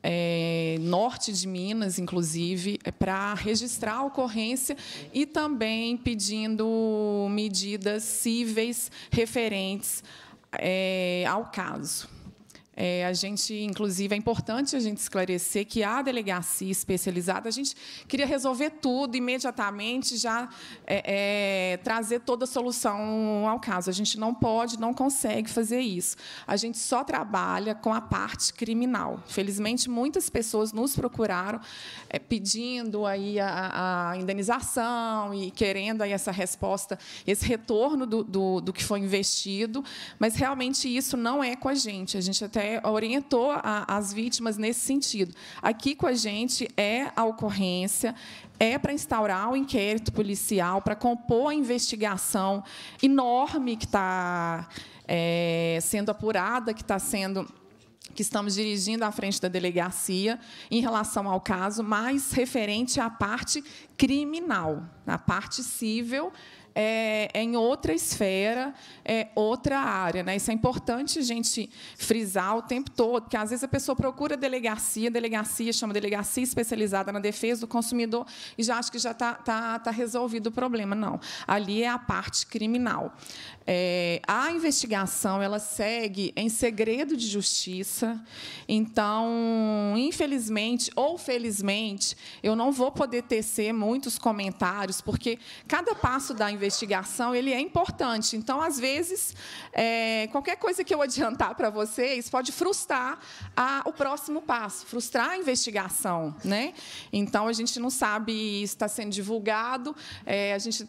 é, norte de Minas, inclusive, é, para registrar a ocorrência e também pedindo medidas cíveis referentes é, ao caso. É, a gente, inclusive, é importante a gente esclarecer que a delegacia especializada, a gente queria resolver tudo imediatamente, já é, é, trazer toda a solução ao caso. A gente não pode, não consegue fazer isso. A gente só trabalha com a parte criminal. Felizmente, muitas pessoas nos procuraram é, pedindo aí a, a, indenização e querendo aí essa resposta, esse retorno do, do, do que foi investido, mas realmente isso não é com a gente. A gente até né, orientou a, as vítimas nesse sentido. Aqui com a gente é a ocorrência, é para instaurar o inquérito policial, para compor a investigação enorme que está é, sendo apurada, que está sendo que estamos dirigindo à frente da delegacia em relação ao caso, mas referente à parte criminal, à parte civil é, é, em outra esfera, é outra área. Né? Isso é importante a gente frisar o tempo todo, porque às vezes a pessoa procura delegacia, delegacia chama delegacia especializada na defesa do consumidor e já acha que já está tá, tá resolvido o problema. Não, ali é a parte criminal. É, a investigação ela segue em segredo de justiça, então, infelizmente ou felizmente, eu não vou poder tecer muitos comentários, porque cada passo da investigação ele é importante. Então, às vezes, é, qualquer coisa que eu adiantar para vocês pode frustrar a, o próximo passo, frustrar a investigação. Né? Então, a gente não sabe está sendo divulgado, é, a gente,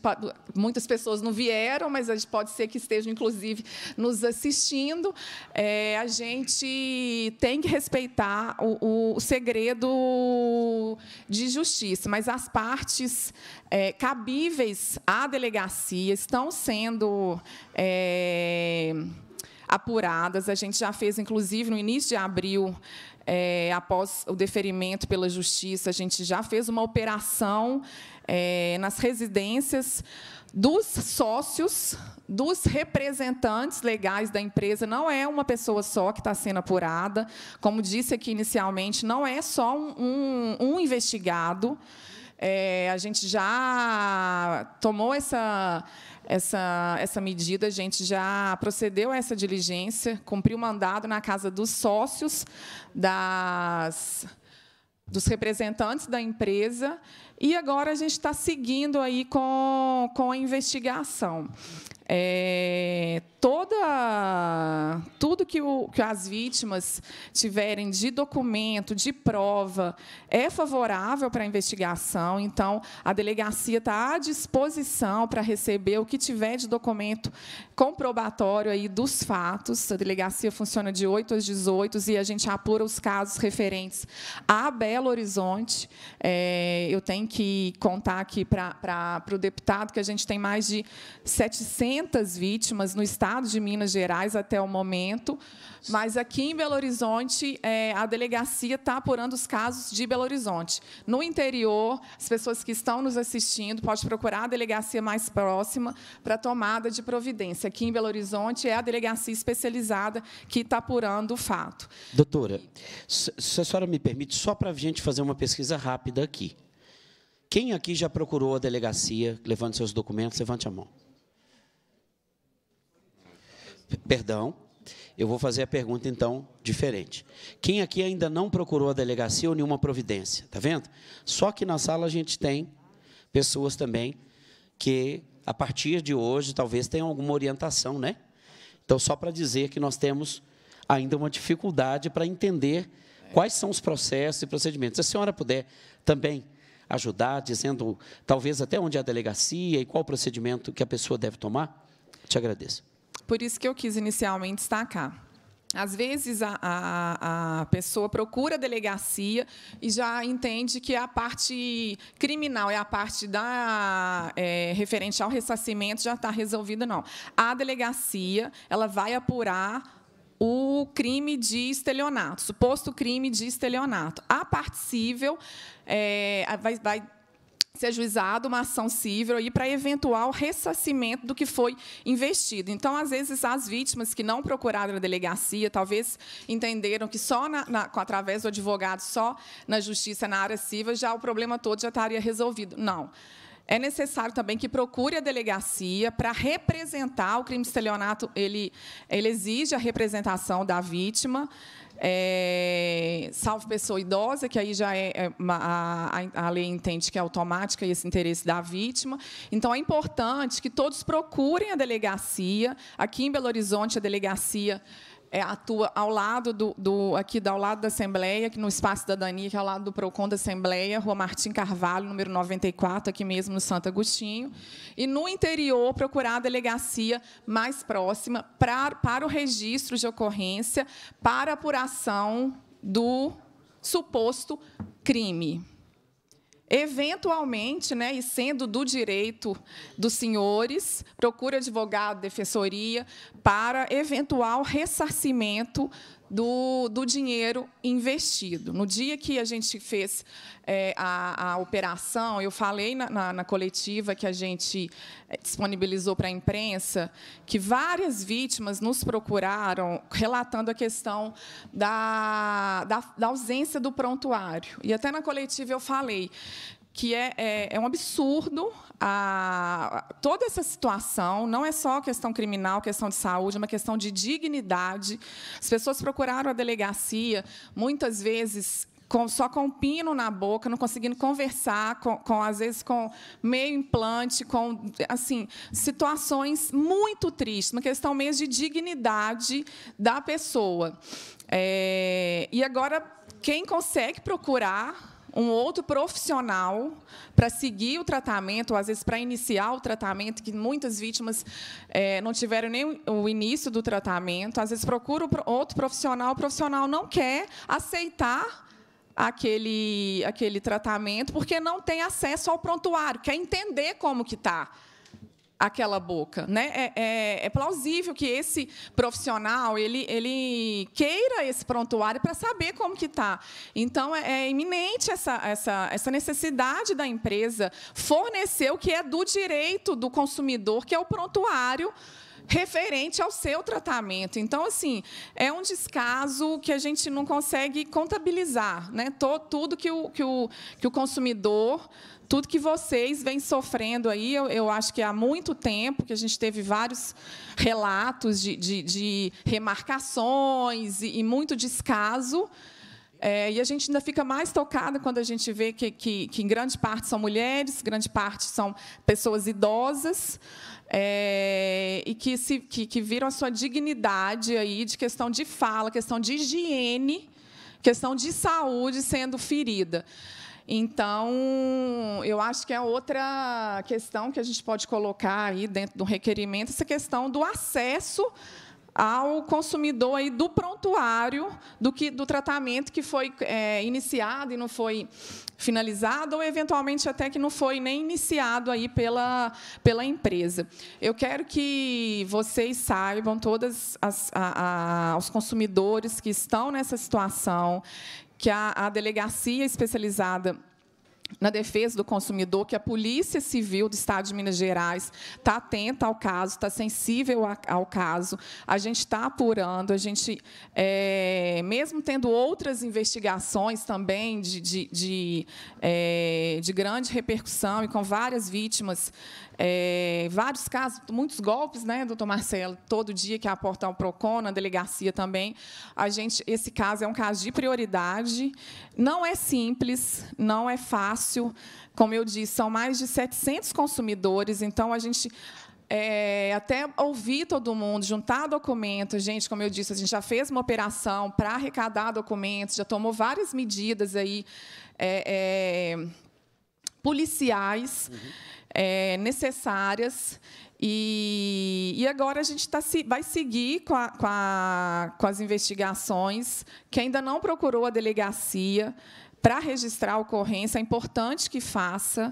muitas pessoas não vieram, mas a gente pode ser que estejam inclusive, nos assistindo, é, a gente tem que respeitar o, o, segredo de justiça, mas as partes é, cabíveis à delegacia estão sendo. É, apuradas. A gente já fez, inclusive, no início de abril, é, após o deferimento pela Justiça, a gente já fez uma operação é, nas residências dos sócios, dos representantes legais da empresa, não é uma pessoa só que está sendo apurada. Como disse aqui inicialmente, não é só um, um, um investigado. É, a gente já tomou essa, essa, essa medida, a gente já procedeu a essa diligência, cumpriu o mandado na casa dos sócios, das, dos representantes da empresa, e agora a gente está seguindo aí com, com a investigação. É, toda tudo que, o, que as vítimas tiverem de documento, de prova, é favorável para a investigação. Então, a delegacia está à disposição para receber o que tiver de documento comprobatório aí dos fatos. A delegacia funciona de 8 às 18 e a gente apura os casos referentes a Belo Horizonte. É, eu tenho que contar aqui para o deputado que a gente tem mais de 700 vítimas no estado de Minas Gerais até o momento, mas aqui em Belo Horizonte, é, a delegacia está apurando os casos de Belo Horizonte. No interior, as pessoas que estão nos assistindo podem procurar a delegacia mais próxima para tomada de providência. Aqui em Belo Horizonte é a delegacia especializada que está apurando o fato. Doutora, se a senhora me permite, só para a gente fazer uma pesquisa rápida aqui. Quem aqui já procurou a delegacia? Levante seus documentos, levante a mão. Perdão, eu vou fazer a pergunta então diferente. Quem aqui ainda não procurou a delegacia ou nenhuma providência? Tá vendo? Só que na sala a gente tem pessoas também que a partir de hoje talvez tenham alguma orientação, né? Então só para dizer que nós temos ainda uma dificuldade para entender quais são os processos e procedimentos. Se a senhora puder também ajudar, dizendo talvez até onde é a delegacia e qual o procedimento que a pessoa deve tomar? Te agradeço. Por isso que eu quis inicialmente destacar. Às vezes a, a, a, pessoa procura a delegacia e já entende que é a parte criminal e é a parte da é, referente ao ressarcimento já está resolvida não. A delegacia ela vai apurar o crime de estelionato, suposto crime de estelionato. A parte civil é, vai, vai ser ajuizada uma ação civil aí para eventual ressarcimento do que foi investido. Então, às vezes, as vítimas que não procuraram a delegacia, talvez entenderam que só na, na, através do advogado, só na justiça, na área civil, já o problema todo já estaria resolvido. Não. Não é necessário também que procure a delegacia para representar o crime de estelionato. Ele, ele exige a representação da vítima, é, salvo pessoa idosa, que aí já é, é a, a, a lei entende que é automática e esse interesse da vítima. Então, é importante que todos procurem a delegacia. Aqui em Belo Horizonte, a delegacia é, atua ao lado do, do aqui ao lado da Assembleia, no Espaço Cidadania, que é ao lado do PROCON da Assembleia, Rua Martim Carvalho, número 94, aqui mesmo no Santo Agostinho. E no interior, procurar a delegacia mais próxima pra, para o registro de ocorrência, para apuração do suposto crime eventualmente, né, e sendo do direito dos senhores, procura advogado, defensoria, para eventual ressarcimento do, do dinheiro investido. No dia que a gente fez é, a, a, operação, eu falei na, na, na coletiva que a gente é, disponibilizou para a imprensa que várias vítimas nos procuraram relatando a questão da, da, da ausência do prontuário. E até na coletiva eu falei que é, é, é um absurdo a, a, toda essa situação. Não é só questão criminal, questão de saúde, é uma questão de dignidade. As pessoas procuraram a delegacia, muitas vezes com, só com um pino na boca, não conseguindo conversar, com, com, às vezes com meio implante, com assim situações muito tristes, uma questão mesmo de dignidade da pessoa. É, e agora quem consegue procurar um outro profissional para seguir o tratamento, às vezes para iniciar o tratamento, que muitas vítimas é, não tiveram nem o início do tratamento, às vezes procura outro profissional, o profissional não quer aceitar aquele, aquele tratamento porque não tem acesso ao prontuário, quer entender como que está aquela boca, né? É, é, é, plausível que esse profissional ele, ele queira esse prontuário para saber como que está. Então é, é iminente essa, essa, essa necessidade da empresa fornecer o que é do direito do consumidor, que é o prontuário referente ao seu tratamento. Então, assim, é um descaso que a gente não consegue contabilizar, né? tudo que o, que o, que o consumidor tudo que vocês vêm sofrendo aí, eu, eu, acho que há muito tempo que a gente teve vários relatos de, de, de remarcações e, e, muito descaso. É, e a gente ainda fica mais tocada quando a gente vê que, que, que em grande parte são mulheres, grande parte são pessoas idosas. É, e que, se, que, que viram a sua dignidade aí de questão de fala, questão de higiene, questão de saúde sendo ferida. Então, eu acho que é outra questão que a gente pode colocar aí dentro do requerimento, essa questão do acesso ao consumidor aí do prontuário do que do tratamento que foi é, iniciado e não foi finalizado ou eventualmente até que não foi nem iniciado aí pela pela empresa. Eu quero que vocês saibam todas os consumidores que estão nessa situação que a, a delegacia especializada na defesa do consumidor, que a Polícia Civil do Estado de Minas Gerais está atenta ao caso, está sensível ao caso, a gente está apurando, a gente, é, mesmo tendo outras investigações também de, de, de, é, de grande repercussão e com várias vítimas é, vários casos, muitos golpes, né, doutor Marcelo? Todo dia que é aporta ao PROCON, na delegacia também. A gente, esse caso é um caso de prioridade. Não é simples, não é fácil. Como eu disse, são mais de 700 consumidores, então a gente é, até ouvir todo mundo, juntar documentos. Gente, como eu disse, a gente já fez uma operação para arrecadar documentos, já tomou várias medidas aí é, é, policiais. Uhum é, necessárias. E, e, agora a gente tá, vai seguir com, a, com, a, com as investigações. Quem ainda não procurou a delegacia para registrar a ocorrência, é importante que faça.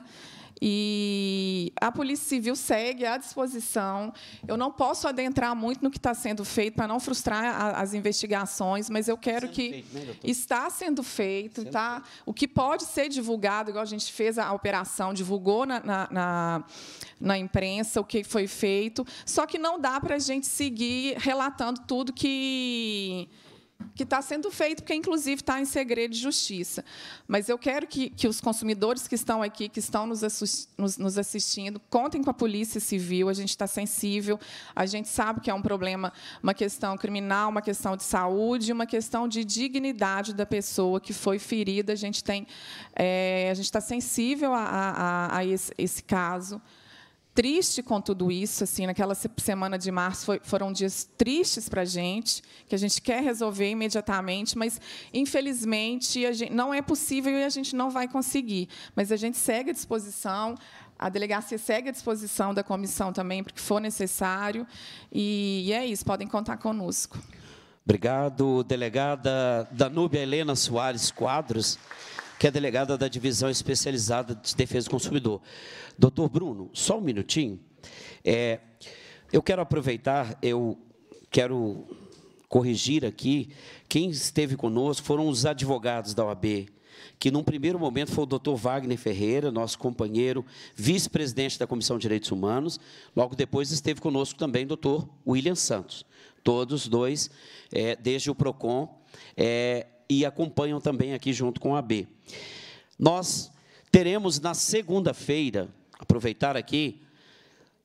E a Polícia Civil segue à disposição. Eu não posso adentrar muito no que está sendo feito para não frustrar as investigações, mas eu quero sendo que feito, né, está sendo feito, sendo tá? Feito. O que pode ser divulgado, igual a gente fez a operação, divulgou na, na, na, na imprensa o que foi feito. Só que não dá para a gente seguir relatando tudo que que está sendo feito, porque, inclusive, está em segredo de justiça. Mas eu quero que, que os consumidores que estão aqui, que estão nos, nos, nos assistindo, contem com a Polícia Civil, a gente está sensível, a gente sabe que é um problema, uma questão criminal, uma questão de saúde, uma questão de dignidade da pessoa que foi ferida. A gente tem, é, a gente está sensível a, a, a esse, esse caso triste com tudo isso, assim, naquela semana de março foi, foram dias tristes para a gente, que a gente quer resolver imediatamente, mas infelizmente gente, não é possível e a gente não vai conseguir. Mas a gente segue à disposição, a delegacia segue à disposição da comissão também, porque for necessário. E, e é isso, podem contar conosco. Obrigado, delegada Danúbia Helena Soares Quadros que é delegada da Divisão Especializada de Defesa do Consumidor. Doutor Bruno, só um minutinho. É, eu quero aproveitar, eu quero corrigir aqui, quem esteve conosco foram os advogados da OAB, que num primeiro momento foi o doutor Wagner Ferreira, nosso companheiro, vice-presidente da Comissão de Direitos Humanos, logo depois esteve conosco também o doutor William Santos, todos dois, é, desde o PROCON, é, e acompanham também aqui junto com a B. Nós teremos na segunda-feira, aproveitar aqui,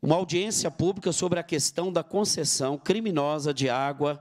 uma audiência pública sobre a questão da concessão criminosa de água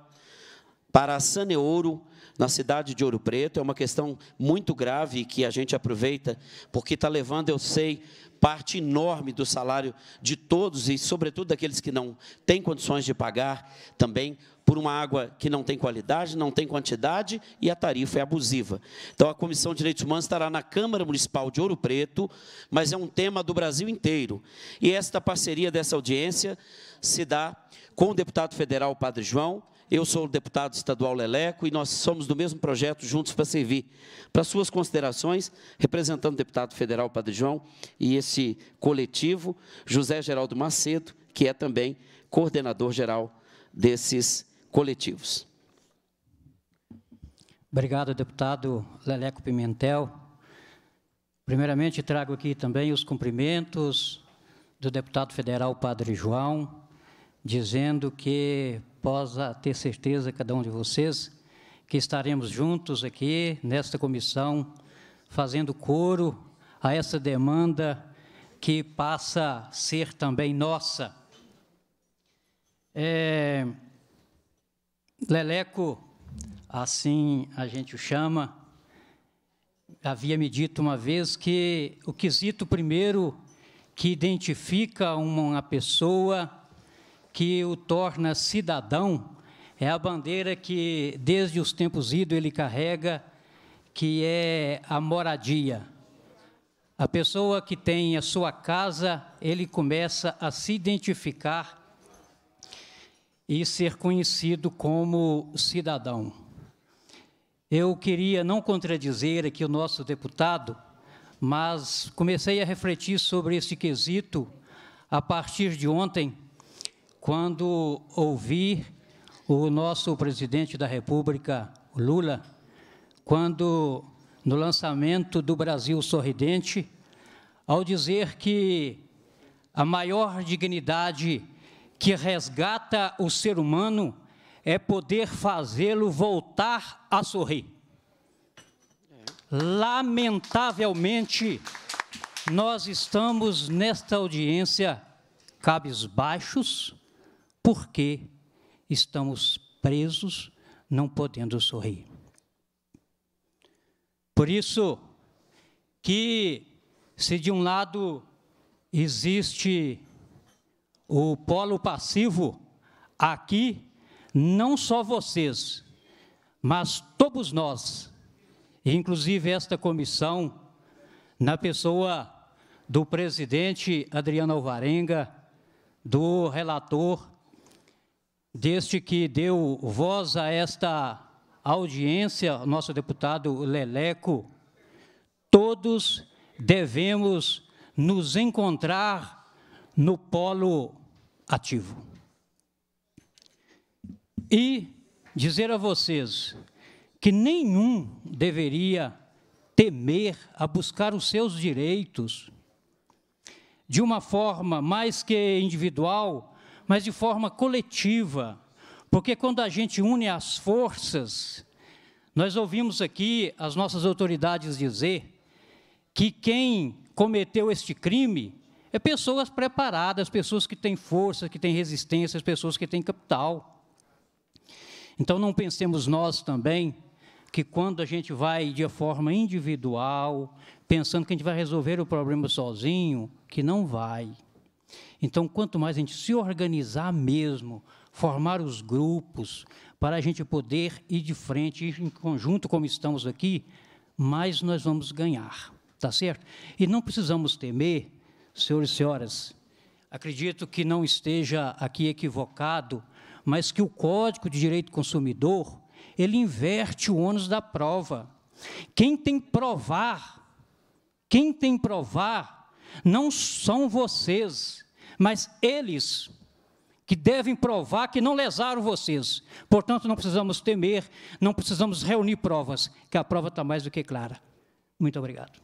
para a Saneouro, na cidade de Ouro Preto. É uma questão muito grave que a gente aproveita, porque está levando, eu sei, parte enorme do salário de todos e, sobretudo, daqueles que não têm condições de pagar também por uma água que não tem qualidade, não tem quantidade e a tarifa é abusiva. Então, a Comissão de Direitos Humanos estará na Câmara Municipal de Ouro Preto, mas é um tema do Brasil inteiro. E esta parceria dessa audiência se dá com o deputado federal, Padre João, eu sou o deputado estadual Leleco e nós somos do mesmo projeto Juntos para Servir. Para suas considerações, representando o deputado federal Padre João e esse coletivo, José Geraldo Macedo, que é também coordenador geral desses coletivos. Obrigado, deputado Leleco Pimentel. Primeiramente, trago aqui também os cumprimentos do deputado federal Padre João, dizendo que possa ter certeza, cada um de vocês, que estaremos juntos aqui nesta comissão, fazendo coro a essa demanda que passa a ser também nossa. É, Leleco, assim a gente o chama, havia me dito uma vez que o quesito primeiro que identifica uma pessoa, que o torna cidadão, é a bandeira que desde os tempos idos ele carrega, que é a moradia. A pessoa que tem a sua casa, ele começa a se identificar e ser conhecido como cidadão. Eu queria não contradizer aqui o nosso deputado, mas comecei a refletir sobre esse quesito a partir de ontem, quando ouvi o nosso presidente da República, Lula, quando, no lançamento do Brasil Sorridente, ao dizer que a maior dignidade que resgata o ser humano é poder fazê-lo voltar a sorrir. Lamentavelmente, nós estamos nesta audiência cabisbaixos, porque estamos presos, não podendo sorrir. Por isso que, se de um lado existe o polo passivo, aqui, não só vocês, mas todos nós, inclusive esta comissão, na pessoa do presidente Adriano Alvarenga, do relator, deste que deu voz a esta audiência, nosso deputado Leleco, todos devemos nos encontrar no polo ativo. E dizer a vocês que nenhum deveria temer a buscar os seus direitos de uma forma mais que individual, mas de forma coletiva, porque quando a gente une as forças, nós ouvimos aqui as nossas autoridades dizer que quem cometeu este crime é pessoas preparadas, pessoas que têm força, que têm resistência, pessoas que têm capital. Então não pensemos nós também que quando a gente vai de forma individual, pensando que a gente vai resolver o problema sozinho, que não vai. Então, quanto mais a gente se organizar mesmo, formar os grupos, para a gente poder ir de frente, ir em conjunto como estamos aqui, mais nós vamos ganhar, tá certo? E não precisamos temer senhores e senhoras, acredito que não esteja aqui equivocado, mas que o Código de Direito do Consumidor, ele inverte o ônus da prova. Quem tem provar, quem tem provar, não são vocês, mas eles que devem provar que não lesaram vocês. Portanto, não precisamos temer, não precisamos reunir provas, que a prova está mais do que clara. Muito obrigado.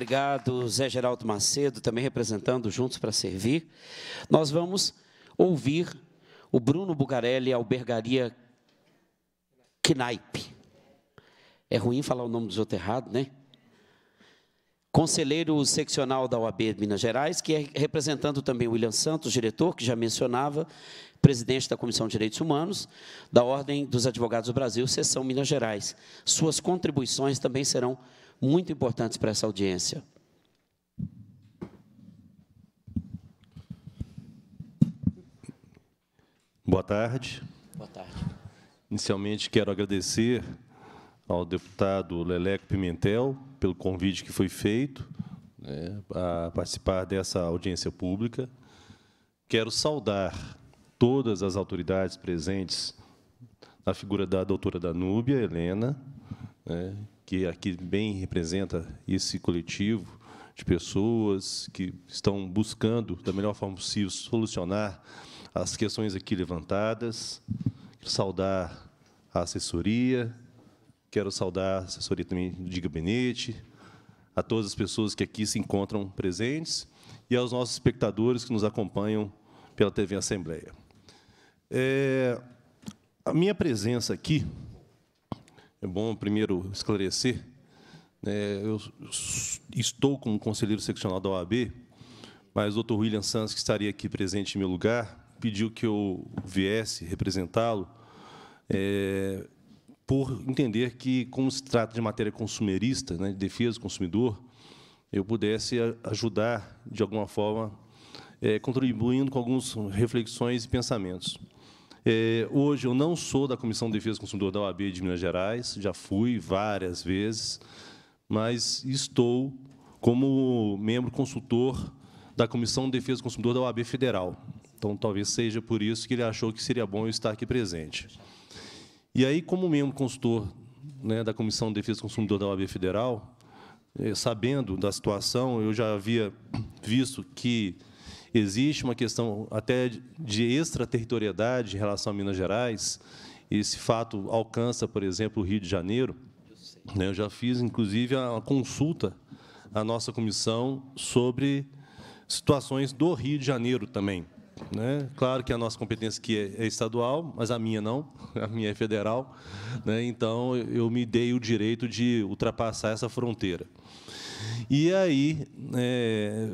Obrigado, Zé Geraldo Macedo, também representando Juntos para Servir. Nós vamos ouvir o Bruno Bugarelli, albergaria Knaip. É ruim falar o nome dos outros errado, né? Conselheiro seccional da OAB Minas Gerais, que é representando também William Santos, diretor, que já mencionava, presidente da Comissão de Direitos Humanos, da Ordem dos Advogados do Brasil, Seção Minas Gerais. Suas contribuições também serão muito importantes para essa audiência. Boa tarde. Boa tarde. Inicialmente, quero agradecer ao deputado Leleco Pimentel pelo convite que foi feito né, a participar dessa audiência pública. Quero saudar todas as autoridades presentes na figura da doutora Danúbia, Helena, né, que aqui bem representa esse coletivo de pessoas que estão buscando, da melhor forma possível, solucionar as questões aqui levantadas. Quero saudar a assessoria, quero saudar a assessoria também de gabinete, a todas as pessoas que aqui se encontram presentes e aos nossos espectadores que nos acompanham pela TV Assembleia. É, a minha presença aqui é bom primeiro esclarecer. É, eu estou como conselheiro seccional da OAB, mas o doutor William Santos, que estaria aqui presente em meu lugar, pediu que eu viesse representá-lo, é, por entender que, como se trata de matéria consumerista, né, de defesa do consumidor, eu pudesse ajudar, de alguma forma, é, contribuindo com algumas reflexões e pensamentos. É, hoje eu não sou da Comissão de Defesa do Consumidor da OAB de Minas Gerais, já fui várias vezes, mas estou como membro consultor da Comissão de Defesa do Consumidor da OAB Federal. Então, talvez seja por isso que ele achou que seria bom eu estar aqui presente. E aí, como membro consultor né, da Comissão de Defesa do Consumidor da OAB Federal, é, sabendo da situação, eu já havia visto que Existe uma questão até de extraterritorialidade em relação a Minas Gerais. Esse fato alcança, por exemplo, o Rio de Janeiro. Né, eu já fiz, inclusive, a consulta à nossa comissão sobre situações do Rio de Janeiro também. Né? Claro que a nossa competência aqui é, é estadual, mas a minha não, a minha é federal. Né? Então, eu me dei o direito de ultrapassar essa fronteira. E aí, é,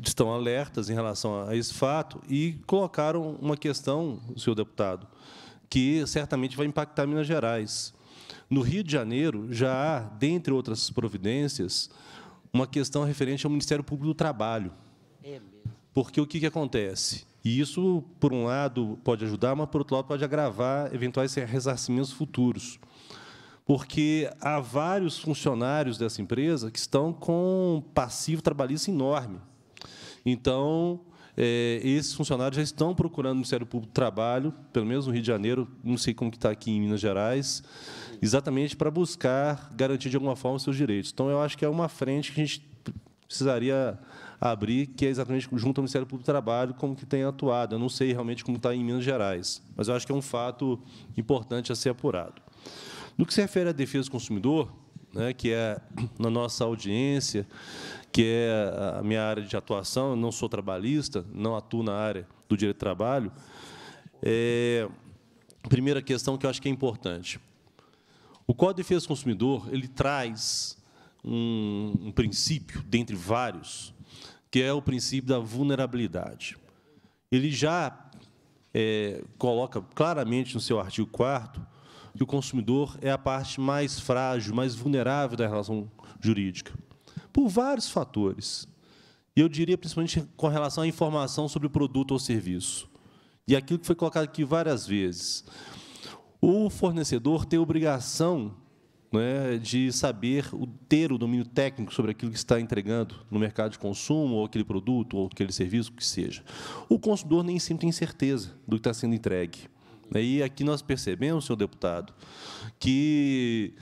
estão alertas em relação a esse fato e colocaram uma questão, senhor deputado, que certamente vai impactar Minas Gerais. No Rio de Janeiro, já há, dentre outras providências, uma questão referente ao Ministério Público do Trabalho. É Porque o que, que acontece? E isso, por um lado, pode ajudar, mas, por outro lado, pode agravar eventuais ressarcimentos futuros. Porque há vários funcionários dessa empresa que estão com um passivo trabalhista enorme então, é, esses funcionários já estão procurando o Ministério Público do Trabalho, pelo menos no Rio de Janeiro, não sei como está aqui em Minas Gerais, exatamente para buscar garantir de alguma forma os seus direitos. Então, eu acho que é uma frente que a gente precisaria abrir, que é exatamente junto ao Ministério Público do Trabalho, como que tem atuado. Eu não sei realmente como está em Minas Gerais, mas eu acho que é um fato importante a ser apurado. No que se refere à defesa do consumidor, né, que é na nossa audiência, que é a minha área de atuação, eu não sou trabalhista, não atuo na área do direito do trabalho. É, primeira questão que eu acho que é importante. O Código de Defesa do Consumidor ele traz um, um princípio, dentre vários, que é o princípio da vulnerabilidade. Ele já é, coloca claramente no seu artigo 4 que o consumidor é a parte mais frágil, mais vulnerável da relação jurídica por vários fatores. E eu diria principalmente com relação à informação sobre o produto ou serviço. E aquilo que foi colocado aqui várias vezes. O fornecedor tem obrigação né, de saber ter o domínio técnico sobre aquilo que está entregando no mercado de consumo, ou aquele produto, ou aquele serviço, que seja. O consumidor nem sempre tem certeza do que está sendo entregue. E aqui nós percebemos, senhor deputado, que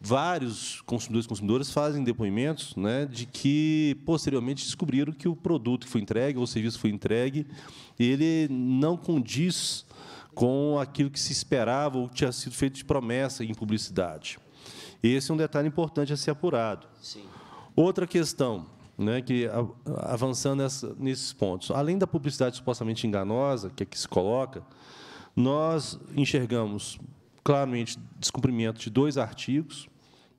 vários consumidores e consumidoras fazem depoimentos né, de que posteriormente descobriram que o produto que foi entregue, ou o serviço que foi entregue, ele não condiz com aquilo que se esperava ou que tinha sido feito de promessa em publicidade. Esse é um detalhe importante a ser apurado. Sim. Outra questão, né, que avançando nessa, nesses pontos, além da publicidade supostamente enganosa que é que se coloca, nós enxergamos claramente descumprimento de dois artigos,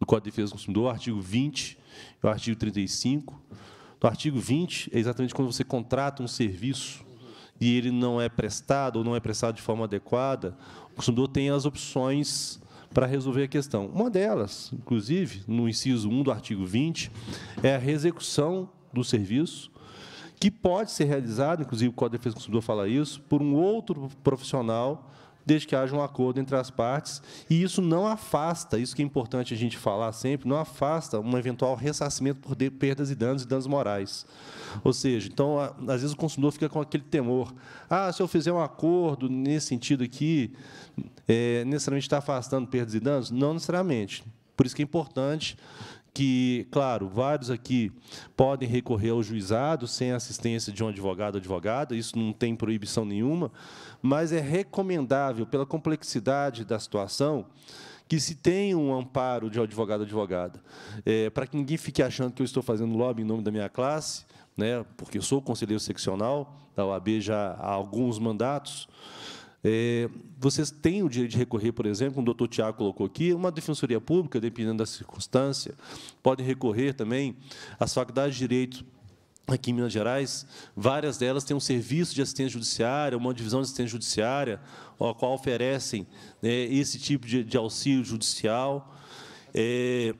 do Código de Defesa do Consumidor, artigo 20 e o artigo 35. No artigo 20 é exatamente quando você contrata um serviço e ele não é prestado ou não é prestado de forma adequada, o consumidor tem as opções para resolver a questão. Uma delas, inclusive, no inciso 1 do artigo 20, é a reexecução do serviço, que pode ser realizada, inclusive o Código de Defesa do Consumidor fala isso, por um outro profissional desde que haja um acordo entre as partes. E isso não afasta, isso que é importante a gente falar sempre, não afasta um eventual ressarcimento por perdas e danos e danos morais. Ou seja, então, às vezes o consumidor fica com aquele temor. Ah, se eu fizer um acordo nesse sentido aqui, é, necessariamente está afastando perdas e danos? Não necessariamente. Por isso que é importante que, claro, vários aqui podem recorrer ao juizado sem assistência de um advogado ou advogada, isso não tem proibição nenhuma, mas é recomendável, pela complexidade da situação, que se tenha um amparo de advogado ou advogada. É, para que ninguém fique achando que eu estou fazendo lobby em nome da minha classe, né, porque eu sou conselheiro seccional da OAB já há alguns mandatos, é, vocês têm o direito de recorrer, por exemplo, como o doutor Tiago colocou aqui, uma defensoria pública, dependendo da circunstância. Podem recorrer também às faculdades de Direito aqui em Minas Gerais, várias delas têm um serviço de assistência judiciária, uma divisão de assistência judiciária, a qual oferecem né, esse tipo de, de auxílio judicial. É,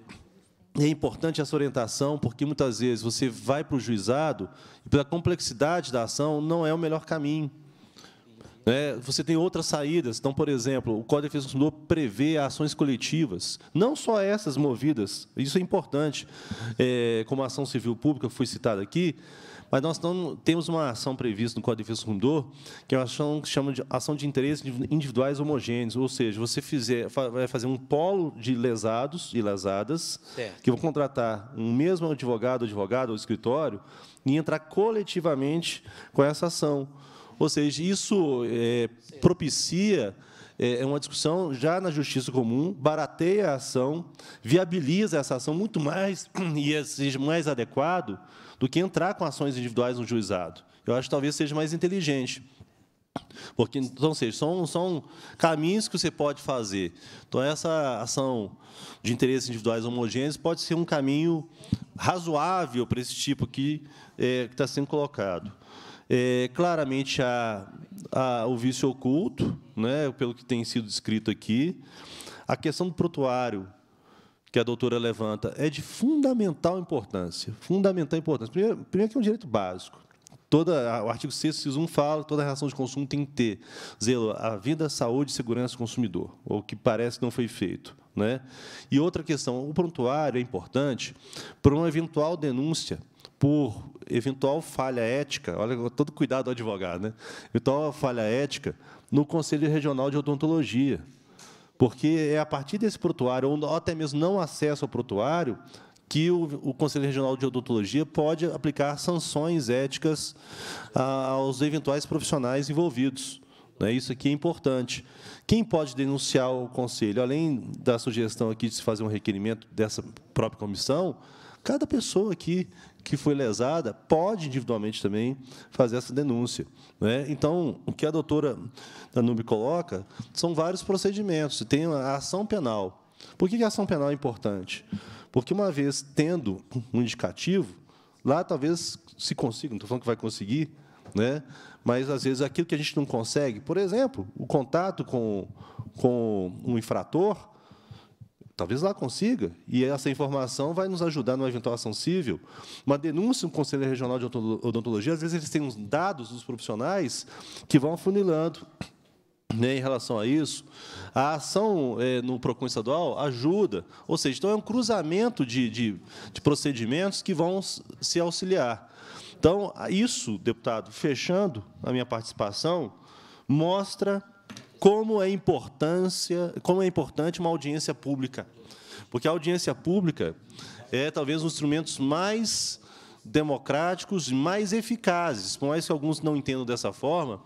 é importante essa orientação, porque muitas vezes você vai para o juizado e, pela complexidade da ação, não é o melhor caminho. É, você tem outras saídas. Então, por exemplo, o Código de Defesa do Consumidor prevê ações coletivas, não só essas movidas, isso é importante, é, como a ação civil pública foi citada aqui, mas nós não, temos uma ação prevista no Código de Defesa do Consumidor, que é uma ação que chama de ação de interesses individuais homogêneos, ou seja, você fizer, vai fazer um polo de lesados e lesadas, certo. que vão contratar um mesmo advogado, advogado ou escritório, e entrar coletivamente com essa ação. Ou seja, isso é, propicia é, é uma discussão já na justiça comum, barateia a ação, viabiliza essa ação muito mais e seja mais adequado do que entrar com ações individuais no juizado. Eu acho que talvez seja mais inteligente. Porque, então, seja, são, são caminhos que você pode fazer. Então, essa ação de interesses individuais homogêneos pode ser um caminho razoável para esse tipo aqui, é, que está sendo colocado. É, claramente há, há, o vício oculto, né, pelo que tem sido escrito aqui. A questão do protuário que a doutora levanta é de fundamental importância. Fundamental importância. Primeiro, primeiro que é um direito básico. Toda, o artigo 6 CIS 1 fala toda relação de consumo tem que ter zelo a vida, saúde e segurança do consumidor, o que parece que não foi feito. Né? E outra questão, o prontuário é importante para uma eventual denúncia por eventual falha ética, olha todo cuidado do advogado, né? eventual falha ética no Conselho Regional de Odontologia. Porque é a partir desse prontuário, ou até mesmo não acesso ao prontuário, que o, o, Conselho Regional de Odontologia pode aplicar sanções éticas a, aos eventuais profissionais envolvidos. Né? Isso aqui é importante. Quem pode denunciar o Conselho, além da sugestão aqui de se fazer um requerimento dessa própria comissão, cada pessoa aqui que foi lesada pode individualmente também fazer essa denúncia. Né? Então, o que a doutora Danube coloca são vários procedimentos. Tem a ação penal. Por que a ação penal é importante? Porque, uma vez tendo um indicativo, lá talvez se consiga, não estou falando que vai conseguir, né? mas, às vezes, aquilo que a gente não consegue, por exemplo, o contato com, com um infrator, Talvez lá consiga, e essa informação vai nos ajudar numa eventual ação civil. Uma denúncia no Conselho Regional de Odontologia, às vezes eles têm uns dados dos profissionais que vão afunilando né, em relação a isso. A ação é, no PROCON estadual ajuda, ou seja, então é um cruzamento de, de, de procedimentos que vão se auxiliar. Então, isso, deputado, fechando a minha participação, mostra como é importância, como é importante uma audiência pública. Porque a audiência pública é talvez um dos instrumentos mais democráticos e mais eficazes, por mais que alguns não entendam dessa forma,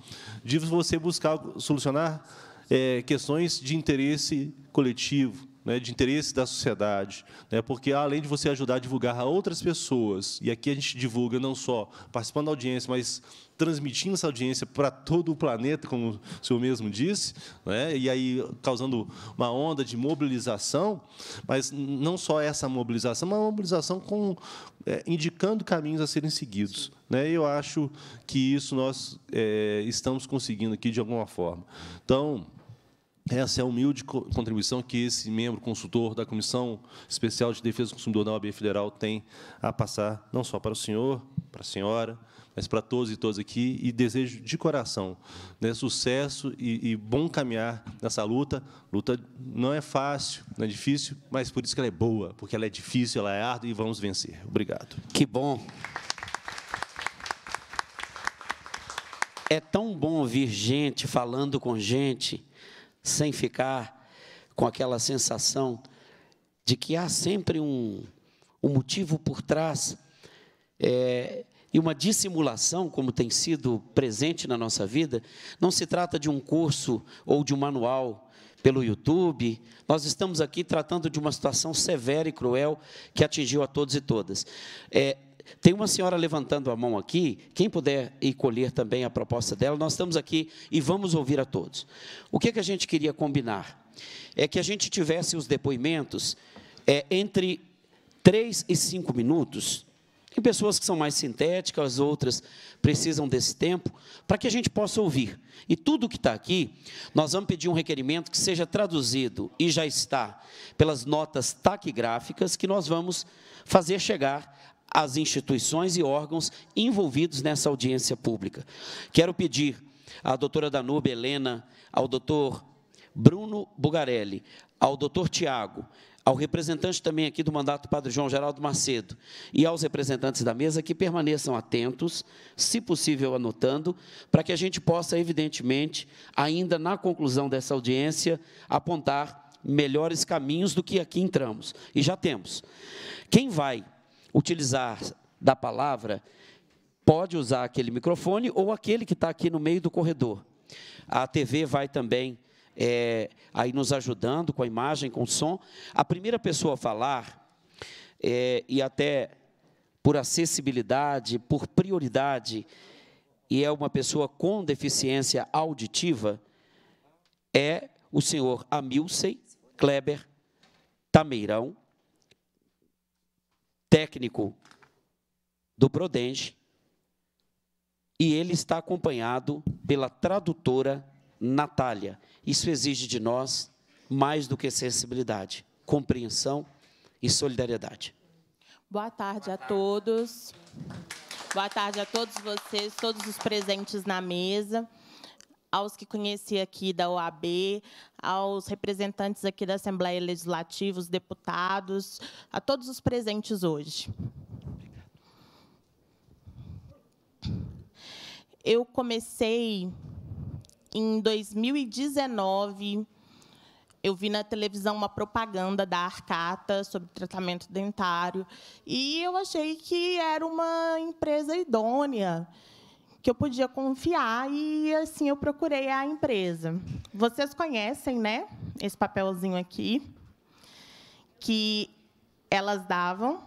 de você buscar solucionar é, questões de interesse coletivo, né, de interesse da sociedade, né, porque além de você ajudar a divulgar a outras pessoas, e aqui a gente divulga não só participando da audiência, mas transmitindo essa audiência para todo o planeta, como o senhor mesmo disse, né? e aí causando uma onda de mobilização, mas não só essa mobilização, mas uma mobilização com, é, indicando caminhos a serem seguidos. Né? Eu acho que isso nós é, estamos conseguindo aqui de alguma forma. Então, essa é a humilde contribuição que esse membro consultor da Comissão Especial de Defesa do Consumidor da OAB Federal tem a passar, não só para o senhor, para a senhora, mas para todos e todas aqui, e desejo de coração né, sucesso e, e, bom caminhar nessa luta. Luta não é fácil, não é difícil, mas por isso que ela é boa, porque ela é difícil, ela é árdua e vamos vencer. Obrigado. Que bom. É tão bom ouvir gente falando com gente, sem ficar com aquela sensação de que há sempre um, um motivo por trás. É, e uma dissimulação, como tem sido presente na nossa vida, não se trata de um curso ou de um manual pelo YouTube. Nós estamos aqui tratando de uma situação severa e cruel que atingiu a todos e todas. É, tem uma senhora levantando a mão aqui, quem puder ir colher também a proposta dela, nós estamos aqui e vamos ouvir a todos. O que, é que a gente queria combinar? É que a gente tivesse os depoimentos é, entre três e cinco minutos, tem pessoas que são mais sintéticas, outras precisam desse tempo, para que a gente possa ouvir. E tudo que está aqui, nós vamos pedir um requerimento que seja traduzido, e já está, pelas notas taquigráficas que nós vamos fazer chegar às instituições e órgãos envolvidos nessa audiência pública. Quero pedir à doutora Danube Helena, ao doutor Bruno Bugarelli, ao doutor Tiago, ao representante também aqui do mandato Padre João Geraldo Macedo e aos representantes da mesa que permaneçam atentos, se possível anotando, para que a gente possa, evidentemente, ainda na conclusão dessa audiência, apontar melhores caminhos do que aqui entramos. E já temos. Quem vai utilizar da palavra pode usar aquele microfone ou aquele que está aqui no meio do corredor. A TV vai também é, aí nos ajudando com a imagem, com o som. A primeira pessoa a falar, é, e até por acessibilidade, por prioridade, e é uma pessoa com deficiência auditiva, é o senhor Amilcei Kleber Tameirão, técnico do Prodenge, e ele está acompanhado pela tradutora Natália. Isso exige de nós mais do que sensibilidade, compreensão e solidariedade. Boa tarde a todos. Boa tarde a todos vocês, todos os presentes na mesa, aos que conheci aqui da OAB, aos representantes aqui da Assembleia Legislativa, os deputados, a todos os presentes hoje. Eu comecei em 2019, eu vi na televisão uma propaganda da Arcata sobre tratamento dentário e eu achei que era uma empresa idônea que eu podia confiar e assim eu procurei a empresa. Vocês conhecem, né? Esse papelzinho aqui que elas davam.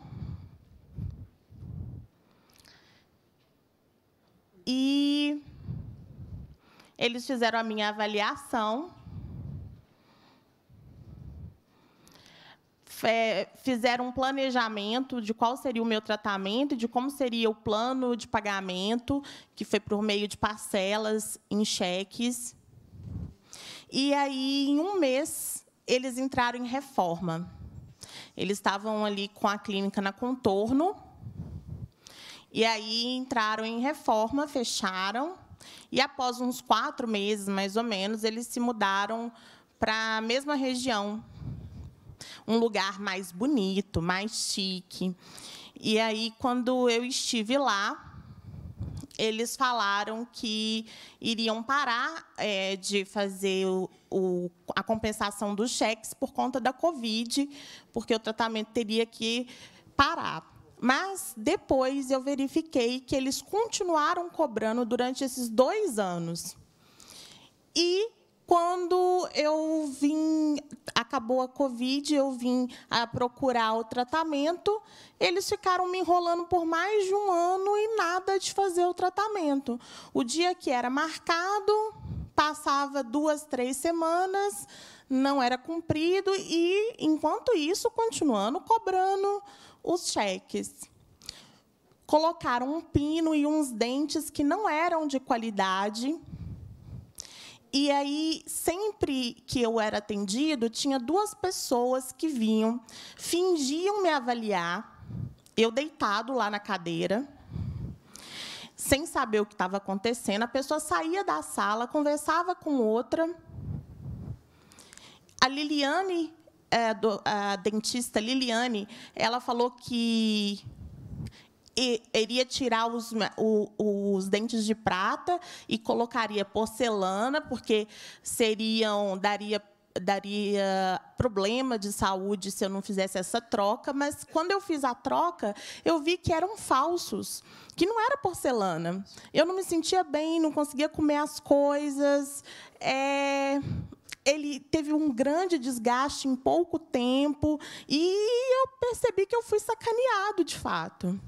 E eles fizeram a minha avaliação. Fizeram um planejamento de qual seria o meu tratamento, de como seria o plano de pagamento, que foi por meio de parcelas em cheques. E aí, em um mês, eles entraram em reforma. Eles estavam ali com a clínica na contorno. E aí entraram em reforma, fecharam e após uns quatro meses, mais ou menos, eles se mudaram para a mesma região, um lugar mais bonito, mais chique. E aí, quando eu estive lá, eles falaram que iriam parar é, de fazer o, o, a compensação dos cheques por conta da Covid, porque o tratamento teria que parar. Mas depois eu verifiquei que eles continuaram cobrando durante esses dois anos. E quando eu vim, acabou a Covid, eu vim a procurar o tratamento, eles ficaram me enrolando por mais de um ano e nada de fazer o tratamento. O dia que era marcado, passava duas, três semanas, não era cumprido, e, enquanto isso, continuando cobrando os cheques. Colocaram um pino e uns dentes que não eram de qualidade. E aí, sempre que eu era atendido, tinha duas pessoas que vinham, fingiam me avaliar, eu deitado lá na cadeira, sem saber o que estava acontecendo. A pessoa saía da sala, conversava com outra. A Liliane a, do, a dentista Liliane, ela falou que iria tirar os, o, os dentes de prata e colocaria porcelana, porque seriam daria daria problema de saúde se eu não fizesse essa troca, mas quando eu fiz a troca, eu vi que eram falsos, que não era porcelana. Eu não me sentia bem, não conseguia comer as coisas. É, ele teve um grande desgaste em pouco tempo e eu percebi que eu fui sacaneado de fato.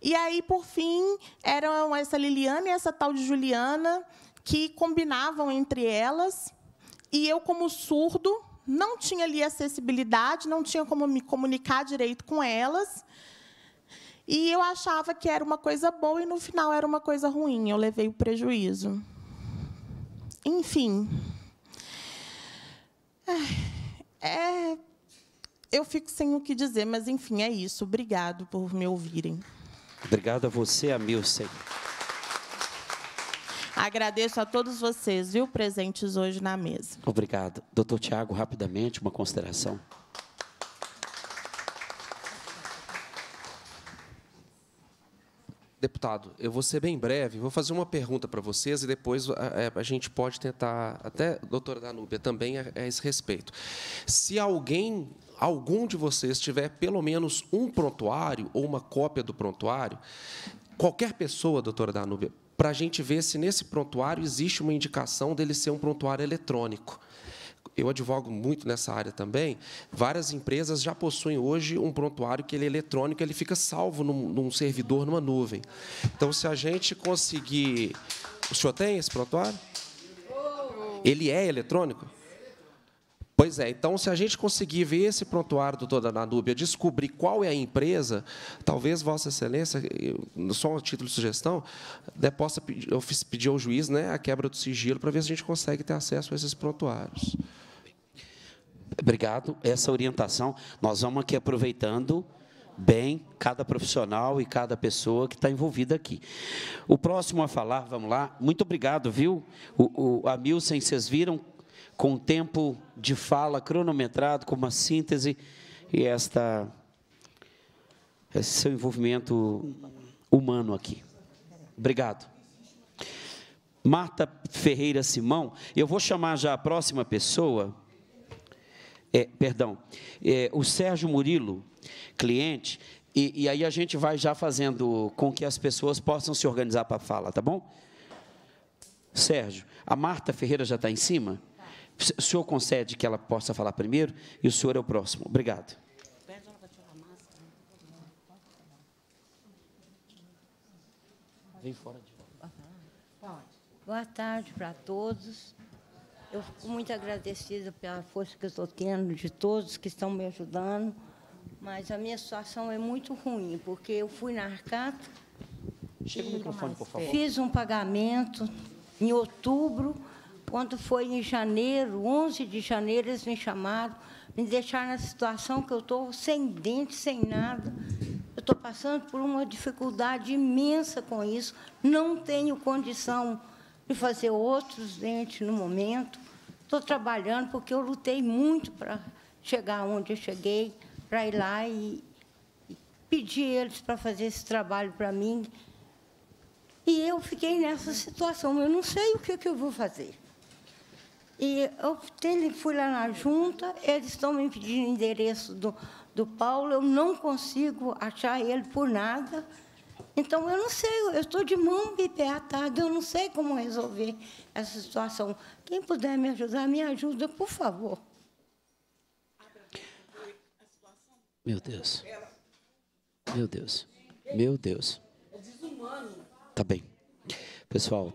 E aí, por fim, eram essa Liliana e essa tal de Juliana que combinavam entre elas. E eu, como surdo, não tinha ali acessibilidade, não tinha como me comunicar direito com elas. E eu achava que era uma coisa boa e no final era uma coisa ruim, eu levei o prejuízo. Enfim, é, eu fico sem o que dizer, mas enfim, é isso. Obrigado por me ouvirem. Obrigado a você, Amilson. Agradeço a todos vocês, viu, presentes hoje na mesa. Obrigado. Doutor Tiago, rapidamente, uma consideração. Deputado, eu vou ser bem breve, vou fazer uma pergunta para vocês e depois a, a, gente pode tentar, até doutora Danúbia, também a, a esse respeito. Se alguém, algum de vocês tiver pelo menos um prontuário ou uma cópia do prontuário, qualquer pessoa, doutora Danúbia, para a gente ver se nesse prontuário existe uma indicação dele ser um prontuário eletrônico eu advogo muito nessa área também, várias empresas já possuem hoje um prontuário que ele é eletrônico, ele fica salvo num, num servidor, numa nuvem. Então, se a gente conseguir... O senhor tem esse prontuário? Ele é eletrônico? Pois é, então se a gente conseguir ver esse prontuário do Toda Danúbia, descobrir qual é a empresa, talvez Vossa Excelência, só um título de sugestão, né, possa pedir, pedir ao juiz né, a quebra do sigilo para ver se a gente consegue ter acesso a esses prontuários. Obrigado. Essa orientação, nós vamos aqui aproveitando bem cada profissional e cada pessoa que está envolvida aqui. O próximo a falar, vamos lá. Muito obrigado, viu? O, o, a vocês viram, com o tempo de fala cronometrado, com uma síntese e esta, esse seu envolvimento humano aqui. Obrigado. Marta Ferreira Simão, eu vou chamar já a próxima pessoa é, perdão, é, o Sérgio Murilo, cliente, e, e aí a gente vai já fazendo com que as pessoas possam se organizar para a fala, tá bom? Sérgio, a Marta Ferreira já está em cima? O senhor concede que ela possa falar primeiro e o senhor é o próximo. Obrigado. Vem fora Boa tarde para todos. Eu fico muito agradecida pela força que estou tendo, de todos que estão me ajudando, mas a minha situação é muito ruim, porque eu fui na Arcata. Chega o microfone, por favor. Fiz um pagamento em outubro. Quando foi em janeiro, 11 de janeiro, eles me chamaram, me deixaram na situação que eu estou sem dente, sem nada. Eu estou passando por uma dificuldade imensa com isso. Não tenho condição de fazer outros dentes no momento. Estou trabalhando porque eu lutei muito para chegar onde eu cheguei, para ir lá e, e pedir eles para fazer esse trabalho para mim. E eu fiquei nessa situação, eu não sei o que, que eu vou fazer. E eu fui lá na junta, eles estão me pedindo o endereço do, do Paulo, eu não consigo achar ele por nada. Então, eu não sei, eu estou de mão e pé atado, eu não sei como resolver essa situação. Quem puder me ajudar, me ajuda, por favor. Meu Deus. Meu Deus. Meu Deus. É Está Tá bem. Pessoal.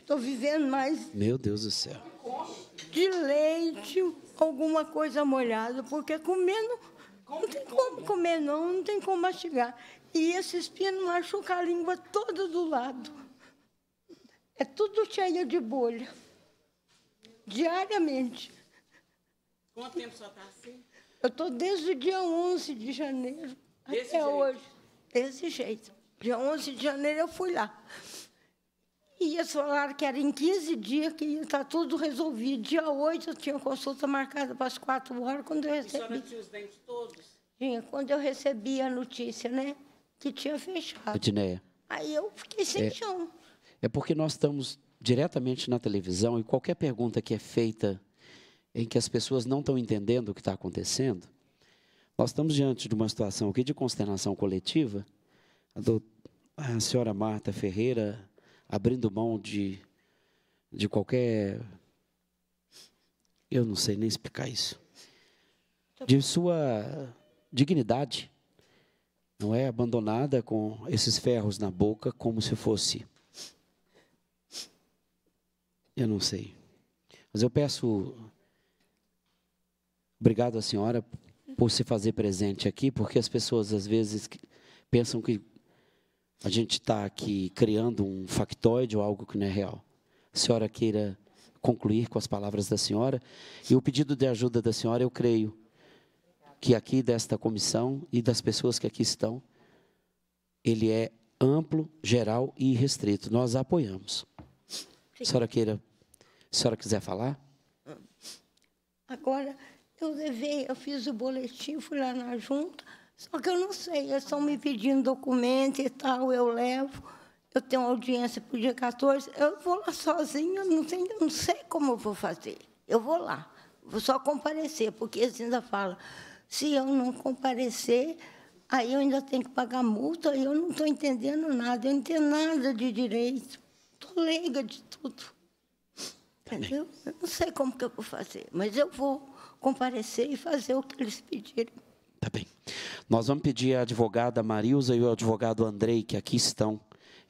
Estou vivendo mais. Meu Deus do céu. De leite, alguma coisa molhada, porque comendo como não tem como é? comer, não, não tem como mastigar. E esse espinho machuca a língua toda do lado. É tudo cheio de bolha. Diariamente. Quanto tempo só está assim? Eu estou desde o dia 11 de janeiro Desse até jeito. hoje. Desse jeito. Dia 11 de janeiro eu fui lá. E eles falaram que era em 15 dias que ia estar tá tudo resolvido. Dia 8 eu tinha consulta marcada para as 4 horas, quando eu recebi. E a senhora tinha os dentes todos? Tinha, quando eu recebi a notícia, né? Que tinha fechado. Etineia. Aí eu fiquei sem é, chão. É porque nós estamos diretamente na televisão e qualquer pergunta que é feita em que as pessoas não estão entendendo o que está acontecendo, nós estamos diante de uma situação aqui de consternação coletiva. A, do, a senhora Marta Ferreira abrindo mão de, de qualquer. Eu não sei nem explicar isso. De sua dignidade. Não é abandonada com esses ferros na boca como se fosse. Eu não sei. Mas eu peço. Obrigado à senhora por se fazer presente aqui, porque as pessoas às vezes pensam que a gente está aqui criando um factoide ou algo que não é real. A senhora queira concluir com as palavras da senhora e o pedido de ajuda da senhora, eu creio que aqui desta comissão e das pessoas que aqui estão, ele é amplo, geral e restrito. Nós a apoiamos. A senhora queira, a senhora quiser falar? Agora, eu levei, eu fiz o boletim, fui lá na junta, só que eu não sei, eles estão me pedindo documento e tal, eu levo. Eu tenho audiência para o dia 14, eu vou lá sozinha, não, não sei como eu vou fazer. Eu vou lá, vou só comparecer, porque eles ainda falam, se eu não comparecer, aí eu ainda tenho que pagar multa, aí eu não estou entendendo nada, eu não entendo nada de direito, estou leiga de tudo. Entendeu? Eu não sei como que eu vou fazer, mas eu vou comparecer e fazer o que eles pedirem. Tá bem. Nós vamos pedir a advogada Marilza e o advogado Andrei, que aqui estão,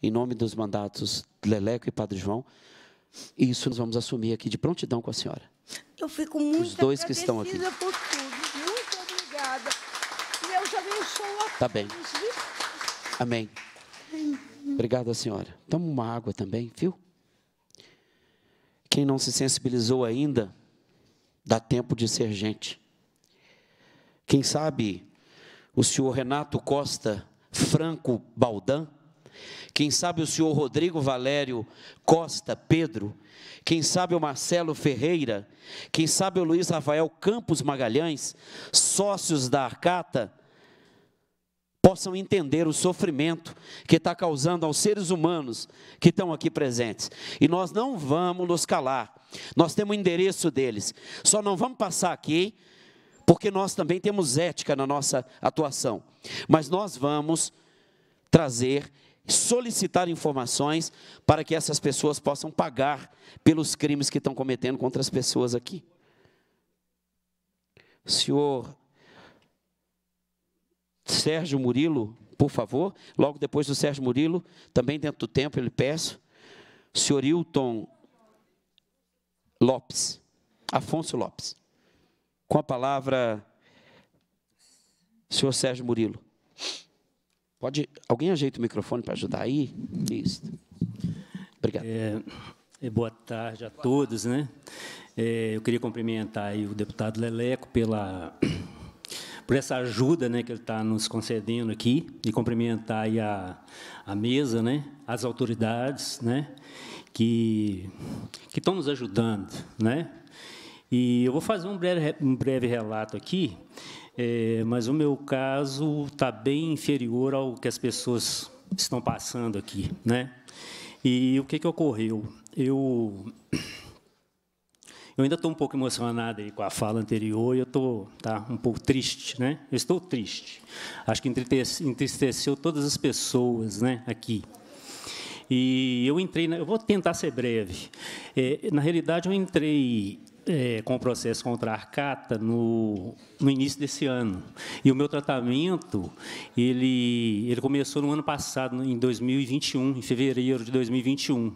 em nome dos mandatos Leleco e Padre João. E isso nós vamos assumir aqui de prontidão com a senhora. Eu fico muito Os dois que estão aqui. por tudo. Muito obrigada. Deus abençoe a Tá bem. Amém. Obrigado, senhora. Toma uma água também, viu? Quem não se sensibilizou ainda, dá tempo de ser gente. Quem sabe o senhor Renato Costa Franco Baldan? Quem sabe o senhor Rodrigo Valério Costa Pedro? Quem sabe o Marcelo Ferreira? Quem sabe o Luiz Rafael Campos Magalhães, sócios da Arcata? possam entender o sofrimento que está causando aos seres humanos que estão aqui presentes. E nós não vamos nos calar, nós temos o endereço deles, só não vamos passar aqui porque nós também temos ética na nossa atuação, mas nós vamos trazer, solicitar informações para que essas pessoas possam pagar pelos crimes que estão cometendo contra as pessoas aqui. Senhor Sérgio Murilo, por favor, logo depois do Sérgio Murilo, também dentro do tempo, ele peço, senhor Hilton Lopes, Afonso Lopes com a palavra senhor Sérgio Murilo. Pode, alguém ajeita o microfone para ajudar aí? Isso. Obrigado. É, é boa tarde a todos, né? É, eu queria cumprimentar o deputado Leleco pela por essa ajuda, né, que ele está nos concedendo aqui e cumprimentar a, a mesa, né, as autoridades, né, que que estão nos ajudando, né? E eu vou fazer um breve, um breve relato aqui, é, mas o meu caso está bem inferior ao que as pessoas estão passando aqui. Né? E o que, que ocorreu? Eu, eu ainda estou um pouco emocionado aí com a fala anterior e eu estou tá, um pouco triste. Né? Eu estou triste. Acho que entristeceu todas as pessoas né, aqui. E eu entrei. Na, eu vou tentar ser breve. É, na realidade, eu entrei é, com o processo contra a Arcata no, no início desse ano. E o meu tratamento, ele, ele começou no ano passado, em 2021, em fevereiro de 2021.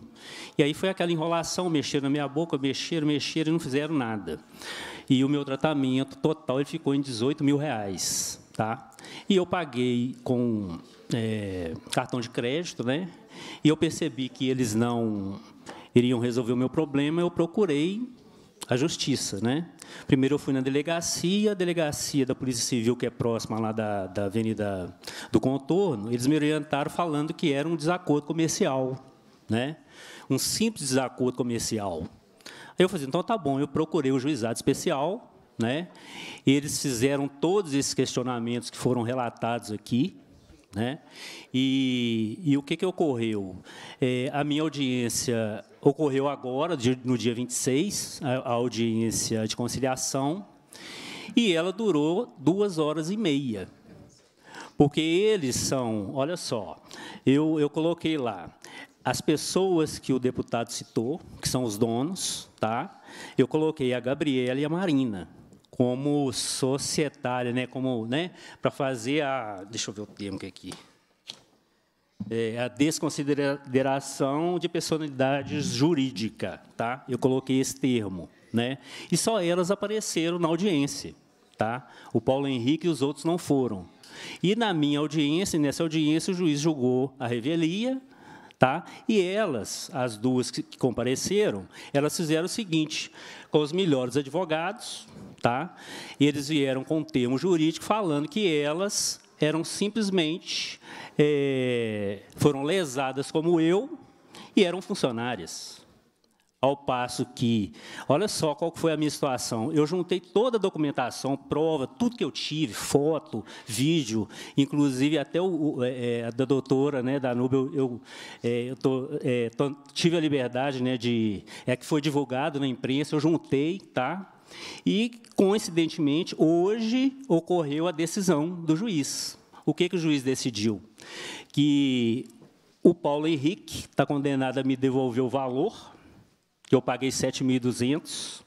E aí foi aquela enrolação, mexeram na minha boca, mexeram, mexeram e não fizeram nada. E o meu tratamento total ele ficou em 18 mil reais. Tá? E eu paguei com é, cartão de crédito, né? e eu percebi que eles não iriam resolver o meu problema, eu procurei a justiça. Né? Primeiro eu fui na delegacia, a delegacia da Polícia Civil, que é próxima lá da, da Avenida do Contorno, eles me orientaram falando que era um desacordo comercial, né? um simples desacordo comercial. Aí eu falei, então tá bom, eu procurei o juizado especial, né? eles fizeram todos esses questionamentos que foram relatados aqui, né? E, e, o que, que ocorreu? É, a minha audiência ocorreu agora, no dia 26, a, a audiência de conciliação, e ela durou duas horas e meia. Porque eles são, olha só, eu, eu coloquei lá as pessoas que o deputado citou, que são os donos, tá? eu coloquei a Gabriela e a Marina como societária, né, como, né, para fazer a, deixa eu ver o termo que é aqui, é, a desconsideração de personalidade jurídica, tá? Eu coloquei esse termo, né? E só elas apareceram na audiência, tá? O Paulo Henrique e os outros não foram. E na minha audiência, nessa audiência, o juiz julgou a revelia, tá? E elas, as duas que compareceram, elas fizeram o seguinte: com os melhores advogados, Tá? E eles vieram com um termo jurídico falando que elas eram simplesmente é, foram lesadas como eu e eram funcionárias. Ao passo que, olha só qual foi a minha situação. Eu juntei toda a documentação, prova, tudo que eu tive, foto, vídeo, inclusive até o, é, é da doutora né, da Nubel, eu, é, eu tô, é, tô, tive a liberdade né, de. É que foi divulgado na imprensa, eu juntei, tá? E, coincidentemente, hoje ocorreu a decisão do juiz. O que, que o juiz decidiu? Que o Paulo Henrique está condenado a me devolver o valor, que eu paguei 7.200.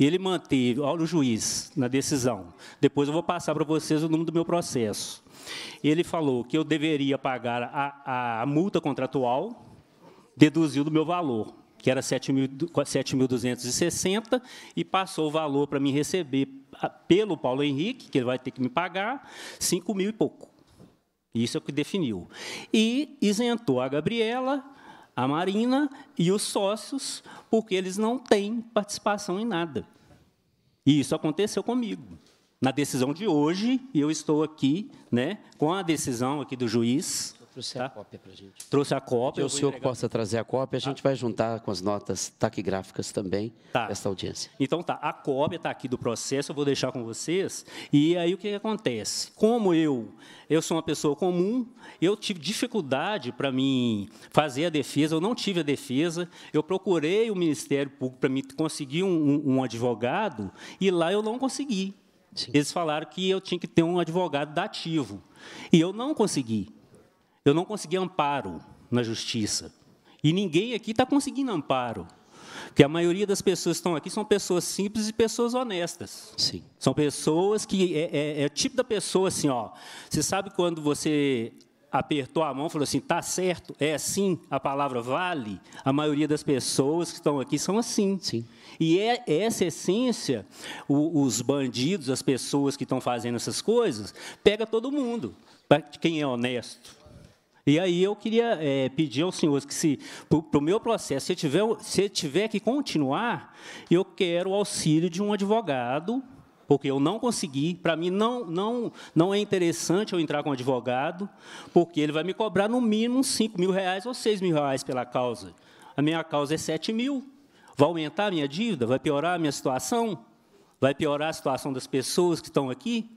Ele manteve, olha o juiz na decisão. Depois eu vou passar para vocês o número do meu processo. Ele falou que eu deveria pagar a, a multa contratual, deduziu do meu valor que era 7.260, e passou o valor para me receber ah, pelo Paulo Henrique, que ele vai ter que me pagar, 5 mil e pouco. Isso é o que definiu. E isentou a Gabriela, a Marina e os sócios, porque eles não têm participação em nada. E isso aconteceu comigo. Na decisão de hoje, eu estou aqui, né, com a decisão aqui do juiz, Trouxe tá? a cópia para a gente. Trouxe a cópia, o senhor que possa trazer a cópia, a gente tá. vai juntar com as notas taquigráficas também tá. esta audiência. Então tá, a cópia está aqui do processo, eu vou deixar com vocês. E aí o que, que acontece? Como eu, eu sou uma pessoa comum, eu tive dificuldade para mim fazer a defesa, eu não tive a defesa, eu procurei o Ministério Público para me conseguir um, um advogado e lá eu não consegui. Sim. Eles falaram que eu tinha que ter um advogado dativo. E eu não consegui. Eu não consegui amparo na justiça. E ninguém aqui está conseguindo amparo. Porque a maioria das pessoas que estão aqui são pessoas simples e pessoas honestas. Sim. São pessoas que. É, é, é o tipo da pessoa assim, ó. Você sabe quando você apertou a mão e falou assim: tá certo, é assim, a palavra vale? A maioria das pessoas que estão aqui são assim. Sim. E é, é essa essência, o, os bandidos, as pessoas que estão fazendo essas coisas, pega todo mundo, quem é honesto. E aí eu queria é, pedir aos senhores que, se para o meu processo, se tiver, se tiver que continuar, eu quero o auxílio de um advogado, porque eu não consegui. Para mim, não, não, não é interessante eu entrar com um advogado, porque ele vai me cobrar, no mínimo, 5 mil reais ou 6 mil reais pela causa. A minha causa é 7 mil. Vai aumentar a minha dívida? Vai piorar a minha situação? Vai piorar a situação das pessoas que estão aqui?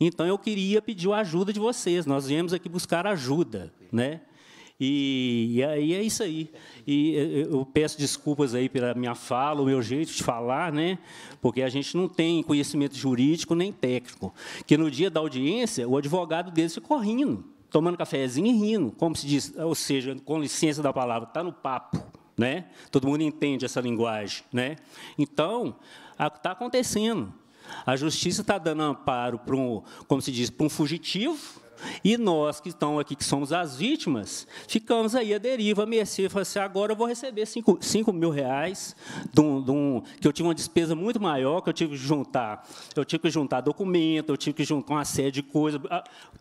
Então eu queria pedir a ajuda de vocês. Nós viemos aqui buscar ajuda, né? E, e aí é isso aí. E eu peço desculpas aí pela minha fala, o meu jeito de falar, né? Porque a gente não tem conhecimento jurídico nem técnico. Que no dia da audiência o advogado deles ficou rindo, tomando cafezinho e rindo, como se diz, ou seja, com licença da palavra, está no papo, né? Todo mundo entende essa linguagem, né? Então, está acontecendo. A justiça está dando amparo para um, como se diz, para um fugitivo, e nós que estamos aqui, que somos as vítimas, ficamos aí à deriva, à mercê, falando assim, agora eu vou receber 5 mil reais, de um, de um, que eu tive uma despesa muito maior, que eu tive que juntar. Eu tive que juntar documento, eu tive que juntar uma série de coisas,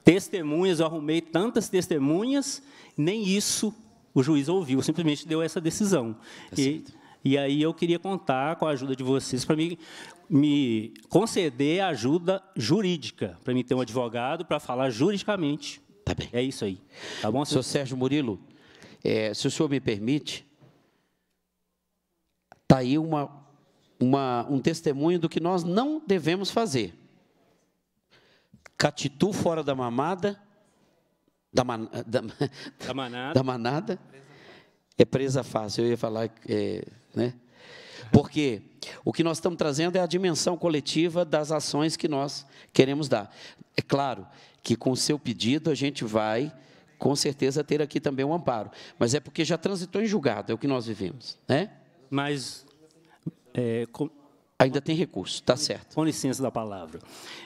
testemunhas, eu arrumei tantas testemunhas, nem isso o juiz ouviu, simplesmente deu essa decisão. Tá e, e aí eu queria contar com a ajuda de vocês para me, me conceder ajuda jurídica, para me ter um advogado para falar juridicamente. Tá bem. É isso aí. Tá bom, senhor? Sérgio Murilo, é, se o senhor me permite, está aí uma, uma, um testemunho do que nós não devemos fazer. Catitu fora da mamada, da, man, da, da manada, da manada é presa fácil, eu ia falar, é, né? Porque o que nós estamos trazendo é a dimensão coletiva das ações que nós queremos dar. É claro que com o seu pedido a gente vai, com certeza, ter aqui também um amparo. Mas é porque já transitou em julgado, é o que nós vivemos. Né? Mas. É, com... Ainda tem recurso, tá certo. Com licença da palavra.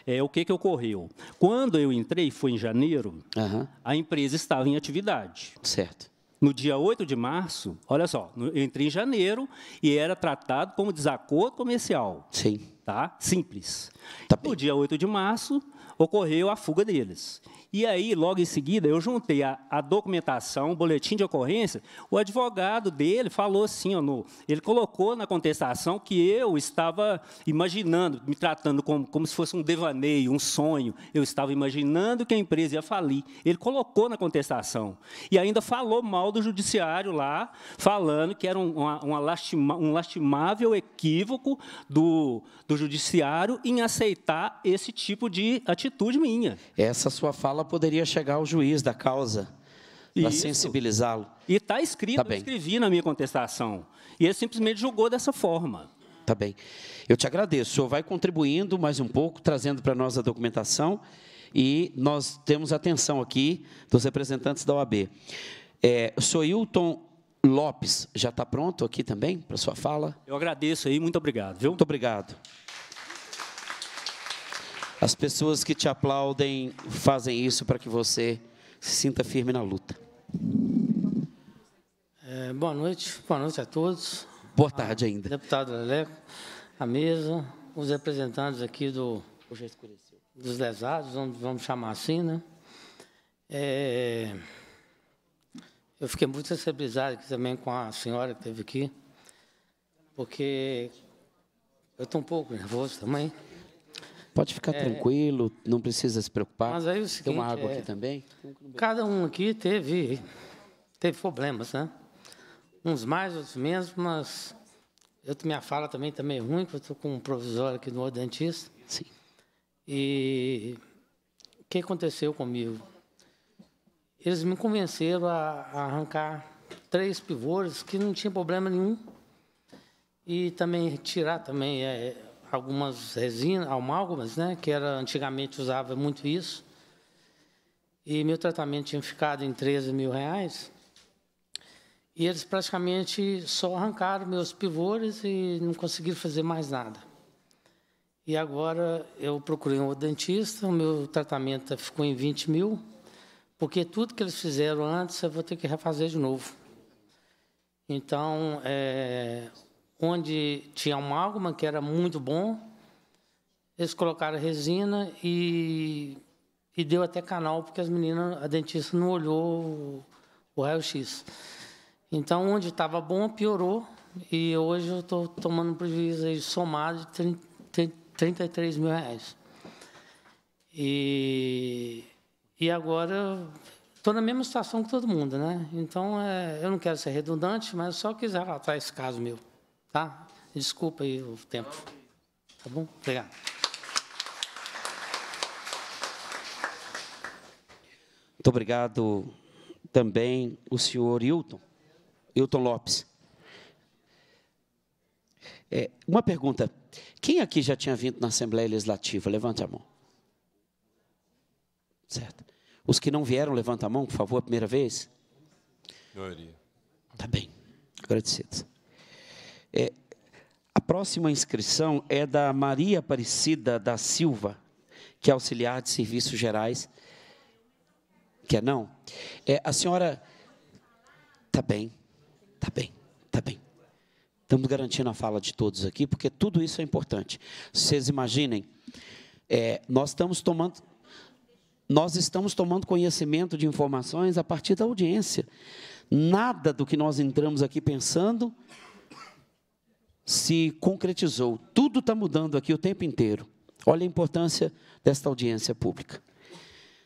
É, o que, que ocorreu? Quando eu entrei, foi em janeiro, uhum. a empresa estava em atividade. Certo. No dia 8 de março, olha só, eu entrei em janeiro e era tratado como desacordo comercial. Sim. Tá? Simples. Tá no dia 8 de março, ocorreu a fuga deles. E aí, logo em seguida, eu juntei a, a documentação, o boletim de ocorrência. O advogado dele falou assim: ó, no, ele colocou na contestação que eu estava imaginando, me tratando como, como se fosse um devaneio, um sonho. Eu estava imaginando que a empresa ia falir. Ele colocou na contestação. E ainda falou mal do judiciário lá, falando que era uma, uma lastima, um lastimável equívoco do, do judiciário em aceitar esse tipo de atitude minha. Essa sua fala poderia chegar ao juiz da causa para sensibilizá-lo. E está escrito, tá eu bem. escrevi na minha contestação. E ele simplesmente julgou dessa forma. Tá bem. Eu te agradeço. O senhor vai contribuindo mais um pouco, trazendo para nós a documentação. E nós temos atenção aqui dos representantes da OAB. É, o senhor Hilton Lopes já está pronto aqui também para sua fala? Eu agradeço aí, muito obrigado. Viu? Muito obrigado. As pessoas que te aplaudem fazem isso para que você se sinta firme na luta. É, boa noite, boa noite a todos. Boa tarde ainda. A deputado Leleco, a mesa, os representantes aqui do, dos lesados, vamos chamar assim, né? É, eu fiquei muito sensibilizado aqui também com a senhora que esteve aqui, porque eu estou um pouco nervoso também. Pode ficar é, é, tranquilo, não precisa se preocupar. Mas aí é o seguinte, Tem uma água é, aqui também. Cada um aqui teve, teve problemas, né? Uns mais, outros menos, mas eu, minha fala também está meio ruim, porque eu estou com um provisório aqui no dentista. Sim. E o que aconteceu comigo? Eles me convenceram a, a arrancar três pivôs que não tinha problema nenhum e também tirar também é, algumas resinas, amálgamas, né, que era antigamente usava muito isso. E meu tratamento tinha ficado em 13 mil reais. E eles praticamente só arrancaram meus pivores e não conseguiram fazer mais nada. E agora eu procurei um dentista, o meu tratamento ficou em 20 mil, porque tudo que eles fizeram antes eu vou ter que refazer de novo. Então, é, onde tinha um amálgama, que era muito bom. Eles colocaram resina e, e deu até canal, porque as meninas, a dentista não olhou o raio-x. Então, onde estava bom, piorou. E hoje eu estou tomando um prejuízo aí somado de 33 mil reais. E, e agora estou na mesma situação que todo mundo, né? Então, é, eu não quero ser redundante, mas só quis relatar esse caso meu. Tá? Desculpa aí o tempo. Tá bom? Obrigado. Muito obrigado também o senhor Hilton, Hilton Lopes. É, uma pergunta. Quem aqui já tinha vindo na Assembleia Legislativa? Levante a mão. Certo. Os que não vieram, levanta a mão, por favor, a primeira vez. Maioria. Tá bem. Agradecidos. É, a próxima inscrição é da Maria Aparecida da Silva, que é auxiliar de serviços gerais. Quer não? É, a senhora. Está bem, está bem, está bem. Estamos garantindo a fala de todos aqui, porque tudo isso é importante. Vocês imaginem, é, nós estamos tomando. Nós estamos tomando conhecimento de informações a partir da audiência. Nada do que nós entramos aqui pensando se concretizou. Tudo está mudando aqui o tempo inteiro. Olha a importância desta audiência pública.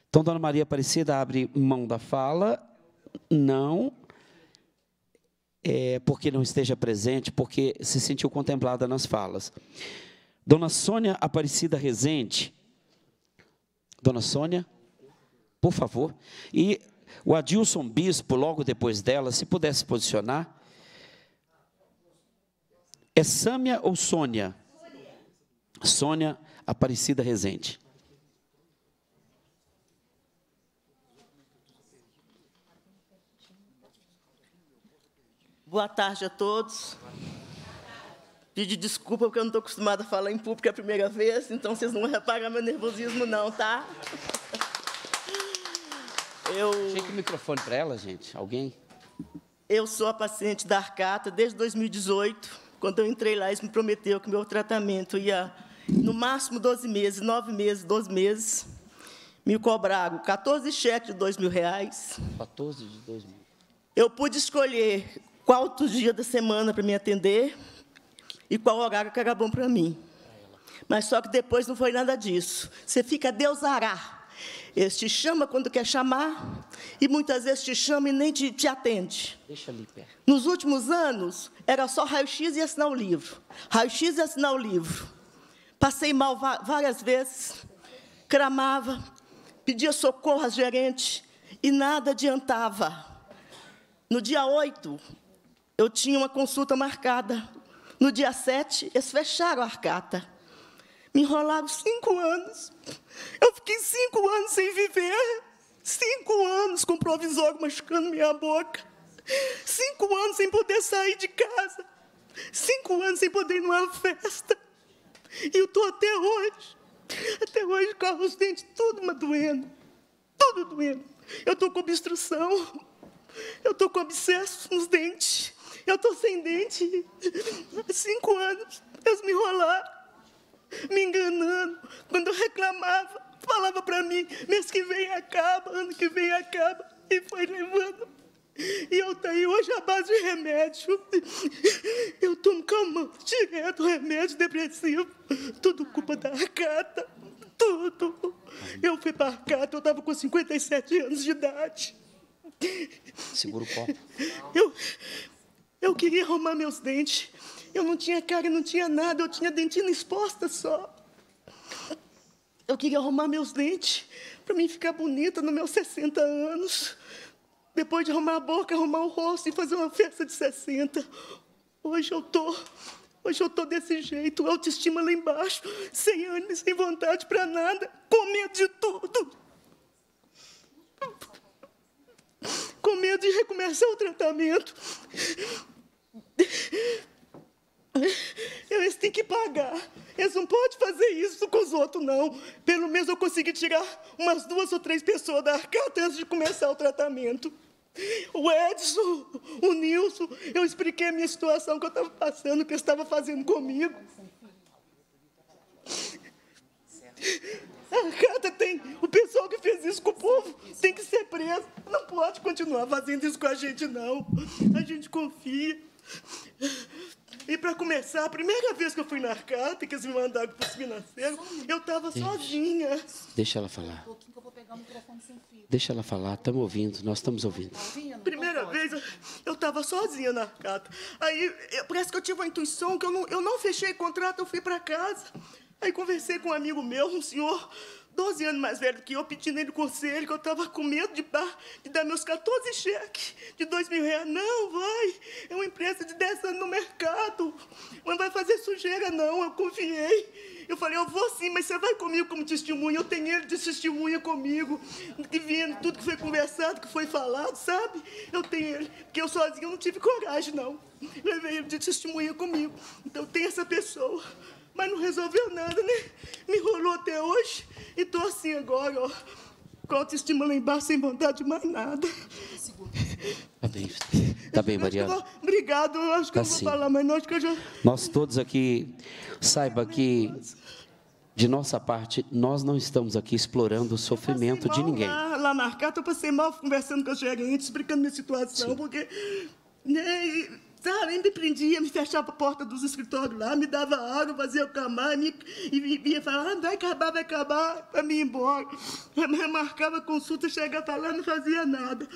Então, Dona Maria Aparecida abre mão da fala, não é, porque não esteja presente, porque se sentiu contemplada nas falas. Dona Sônia Aparecida Rezende. Dona Sônia, por favor. E o Adilson Bispo, logo depois dela, se pudesse posicionar. É Sâmia ou Sônia? Sônia Aparecida Rezende. Boa tarde a todos. Pedi desculpa porque eu não estou acostumada a falar em público, é a primeira vez, então vocês não vão meu nervosismo, não, tá? Eu. Chega o microfone para ela, gente. Alguém? Eu sou a paciente da Arcata desde 2018. Quando eu entrei lá, eles me prometeram que o meu tratamento ia, no máximo, 12 meses, 9 meses, 12 meses. Me cobraram 14 cheques de 2 mil reais. 14 de 2 mil. Eu pude escolher qual outro dia da semana para me atender e qual horário que era bom para mim. Mas só que depois não foi nada disso. Você fica Deus ará. Eles te chama quando quer chamar e muitas vezes te chama e nem te, te atende. Deixa ali, Nos últimos anos, era só raio-x e assinar o livro. Raio-x e assinar o livro. Passei mal várias vezes, cramava, pedia socorro às gerentes e nada adiantava. No dia 8, eu tinha uma consulta marcada. No dia 7, eles fecharam a arcata. Me enrolaram cinco anos. Eu fiquei cinco anos sem viver. Cinco anos com o provisório machucando minha boca. Cinco anos sem poder sair de casa. Cinco anos sem poder ir numa festa. E eu estou até hoje. Até hoje com os dentes tudo uma doendo. Tudo doendo. Eu estou com obstrução. Eu estou com abscesso nos dentes. Eu estou sem dente. Há cinco anos. Eles me enrolaram me enganando. Quando eu reclamava, falava para mim, mês que vem acaba, ano que vem acaba, e foi levando. E eu tenho hoje a base de remédio. Eu tomo calmante, direto, remédio depressivo. Tudo culpa da Cata. Tudo. Eu fui pra Cata, eu tava com 57 anos de idade. Segura o copo. Eu, eu queria arrumar meus dentes. Eu não tinha cara, não tinha nada, eu tinha dentina exposta só. Eu queria arrumar meus dentes para mim ficar bonita nos meus 60 anos. Depois de arrumar a boca, arrumar o rosto e fazer uma festa de 60. Hoje eu tô, hoje eu tô desse jeito, autoestima lá embaixo, sem ânimo, sem vontade para nada, com medo de tudo. Com medo de recomeçar o tratamento. Eles têm que pagar. Eles não podem fazer isso com os outros, não. Pelo menos eu consegui tirar umas duas ou três pessoas da carta antes de começar o tratamento. O Edson, o Nilson, eu expliquei a minha situação que eu estava passando, o que eles estavam fazendo comigo. A carta tem. O pessoal que fez isso com o povo tem que ser preso. Não pode continuar fazendo isso com a gente, não. A gente confia. E para começar, a primeira vez que eu fui na carta, que eles me mandaram para os financeiros, eu estava sozinha. Deixa ela falar. Deixa ela falar, estamos ouvindo, nós estamos ouvindo. Tá então primeira vez, eu estava sozinha na carta. Aí eu, parece que eu tive uma intuição que eu não, eu não fechei contrato, eu fui para casa. Aí conversei com um amigo meu, um senhor, 12 anos mais velho que eu, pedindo ele conselho, que eu estava com medo de, de, dar meus 14 cheques de 2 mil reais. Não, vai. É uma empresa de 10 anos no mercado. Não vai fazer sujeira, não. Eu confiei. Eu falei, eu vou sim, mas você vai comigo como testemunha. Eu tenho ele de testemunha comigo, que vendo tudo que foi conversado, que foi falado, sabe? Eu tenho ele. Porque eu sozinho não tive coragem, não. Levei ele de testemunha comigo. Então tem essa pessoa mas não resolveu nada, né? Me enrolou até hoje e tô assim agora, ó. Com autoestima lá embaixo, sem vontade de mais nada. Tá bem, tá bem Mariana. obrigado, eu acho que eu tá vou falar, mas não acho que eu já... Nós todos aqui, saiba que... De nossa parte, nós não estamos aqui explorando o sofrimento de ninguém. Lá, lá na Arcata, eu passei mal conversando com os gerentes, explicando minha situação, Sim. porque né, sabe? Tá, me prendia, me fechava a porta dos escritórios lá, me dava água, fazia o camar, e vinha falando ah, vai acabar, vai acabar, para mim ir embora. Eu marcava consulta, chegava lá, não fazia nada.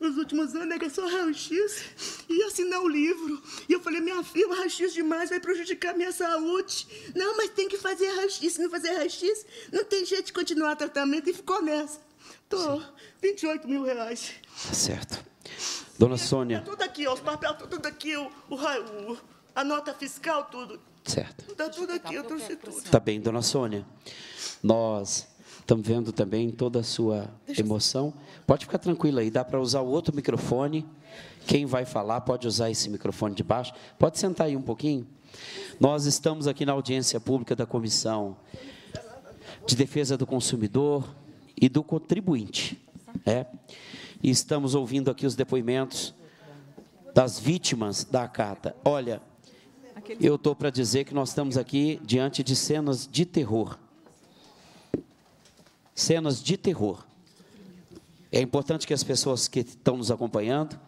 Nos últimos anos era só raio-x e assinar o livro. E eu falei, minha filha, raio-x demais vai prejudicar minha saúde. Não, mas tem que fazer raio-x. Se não fazer raio-x, não tem jeito de continuar o tratamento. E ficou nessa. Tô, Sim. 28 mil reais. Tá certo. Dona Sônia. Está tudo aqui, ó, os papéis, tá tudo aqui, o, o, a nota fiscal, tudo. Certo. Está tudo aqui, eu trouxe tá tudo. Está bem, dona Sônia. Nós estamos vendo também toda a sua emoção. Pode ficar tranquila aí, dá para usar o outro microfone. Quem vai falar pode usar esse microfone de baixo. Pode sentar aí um pouquinho. Nós estamos aqui na audiência pública da Comissão de Defesa do Consumidor e do Contribuinte. É e estamos ouvindo aqui os depoimentos das vítimas da acata. Olha, eu estou para dizer que nós estamos aqui diante de cenas de terror. Cenas de terror. É importante que as pessoas que estão nos acompanhando,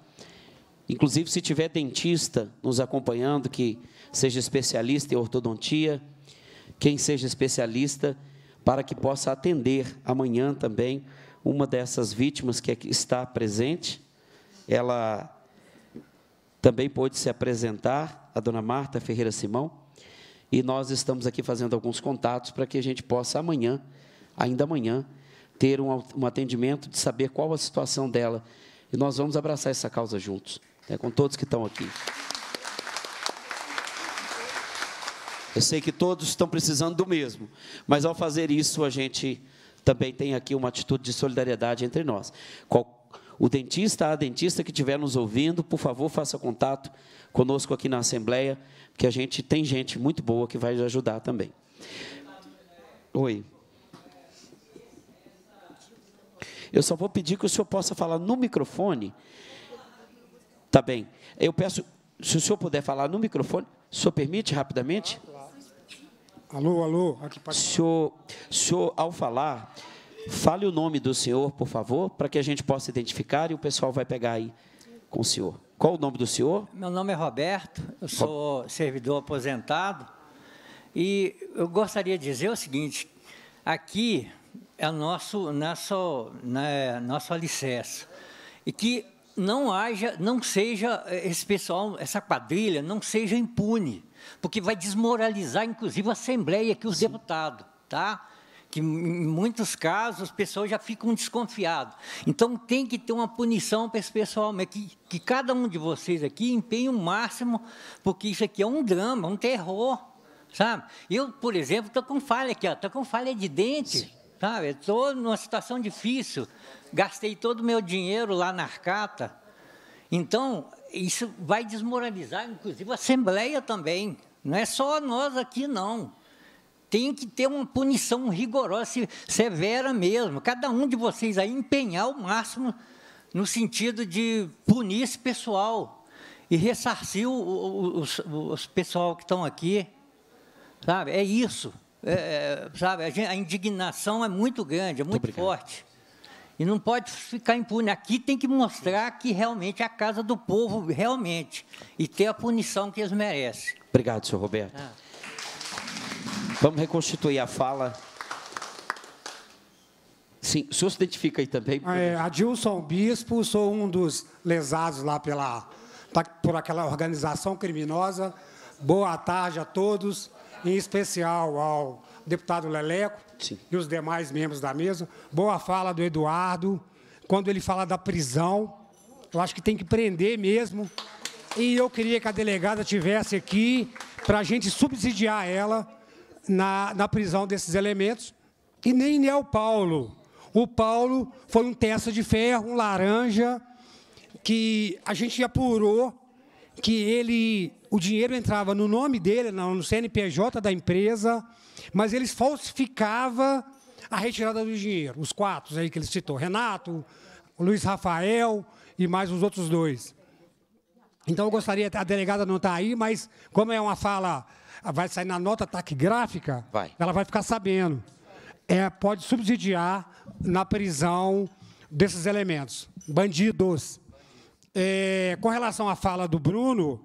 inclusive se tiver dentista nos acompanhando, que seja especialista em ortodontia, quem seja especialista, para que possa atender amanhã também uma dessas vítimas que está presente, ela também pôde se apresentar, a dona Marta Ferreira Simão, e nós estamos aqui fazendo alguns contatos para que a gente possa amanhã, ainda amanhã, ter um, atendimento de saber qual a situação dela. E nós vamos abraçar essa causa juntos, né, com todos que estão aqui. Eu sei que todos estão precisando do mesmo, mas ao fazer isso a gente também tem aqui uma atitude de solidariedade entre nós. o dentista, a dentista que estiver nos ouvindo, por favor, faça contato conosco aqui na Assembleia, que a gente tem gente muito boa que vai ajudar também. Oi. Eu só vou pedir que o senhor possa falar no microfone. Tá bem. Eu peço, se o senhor puder falar no microfone, o senhor permite rapidamente? Claro. Alô, alô, aqui para senhor, senhor, ao falar, fale o nome do senhor, por favor, para que a gente possa identificar e o pessoal vai pegar aí com o senhor. Qual o nome do senhor? Meu nome é Roberto, eu sou servidor aposentado e eu gostaria de dizer o seguinte: aqui é o nosso, nosso, né, nosso alicerce e que não haja, não seja eh, esse pessoal, essa quadrilha, não seja impune, porque vai desmoralizar, inclusive, a Assembleia que os Sim. deputados, tá? Que em muitos casos as pessoas já ficam desconfiadas. Então tem que ter uma punição para esse pessoal, mas que, que cada um de vocês aqui empenhe o máximo, porque isso aqui é um drama, um terror, sabe? Eu, por exemplo, estou com falha aqui, estou com falha de dente. Sim. Sabe? Estou numa situação difícil gastei todo o meu dinheiro lá na Arcata. Então, isso vai desmoralizar, inclusive, a Assembleia também. Não é só nós aqui, não. Tem que ter uma punição rigorosa, severa mesmo. Cada um de vocês aí empenhar o máximo no sentido de punir esse pessoal e ressarcir os, os pessoal que estão aqui. Sabe? É isso. É, é sabe? A, indignação é muito grande, é muito, muito forte. E não pode ficar impune. Aqui tem que mostrar que realmente é a casa do povo, realmente, e ter a punição que eles merecem. Obrigado, senhor Roberto. Ah. Vamos reconstituir a fala. Sim, o senhor se identifica aí também? Ah, é, Adilson Bispo, sou um dos lesados lá pela, por aquela organização criminosa. Boa tarde a todos, em especial ao deputado Leleco Sim. e os demais membros da mesa. Boa fala do Eduardo, quando ele fala da prisão. Eu acho que tem que prender mesmo. E eu queria que a delegada estivesse aqui para a gente subsidiar ela na, na prisão desses elementos. E nem é o Paulo. O Paulo foi um testa de ferro, um laranja, que a gente apurou que ele, o dinheiro entrava no nome dele, no CNPJ da empresa, mas eles falsificava a retirada do dinheiro, os quatro aí que ele citou, Renato, Luiz Rafael e mais os outros dois. Então, eu gostaria, a delegada não está aí, mas como é uma fala, vai sair na nota taquigráfica, vai. ela vai ficar sabendo. É, pode subsidiar na prisão desses elementos, bandidos. É, com relação à fala do Bruno,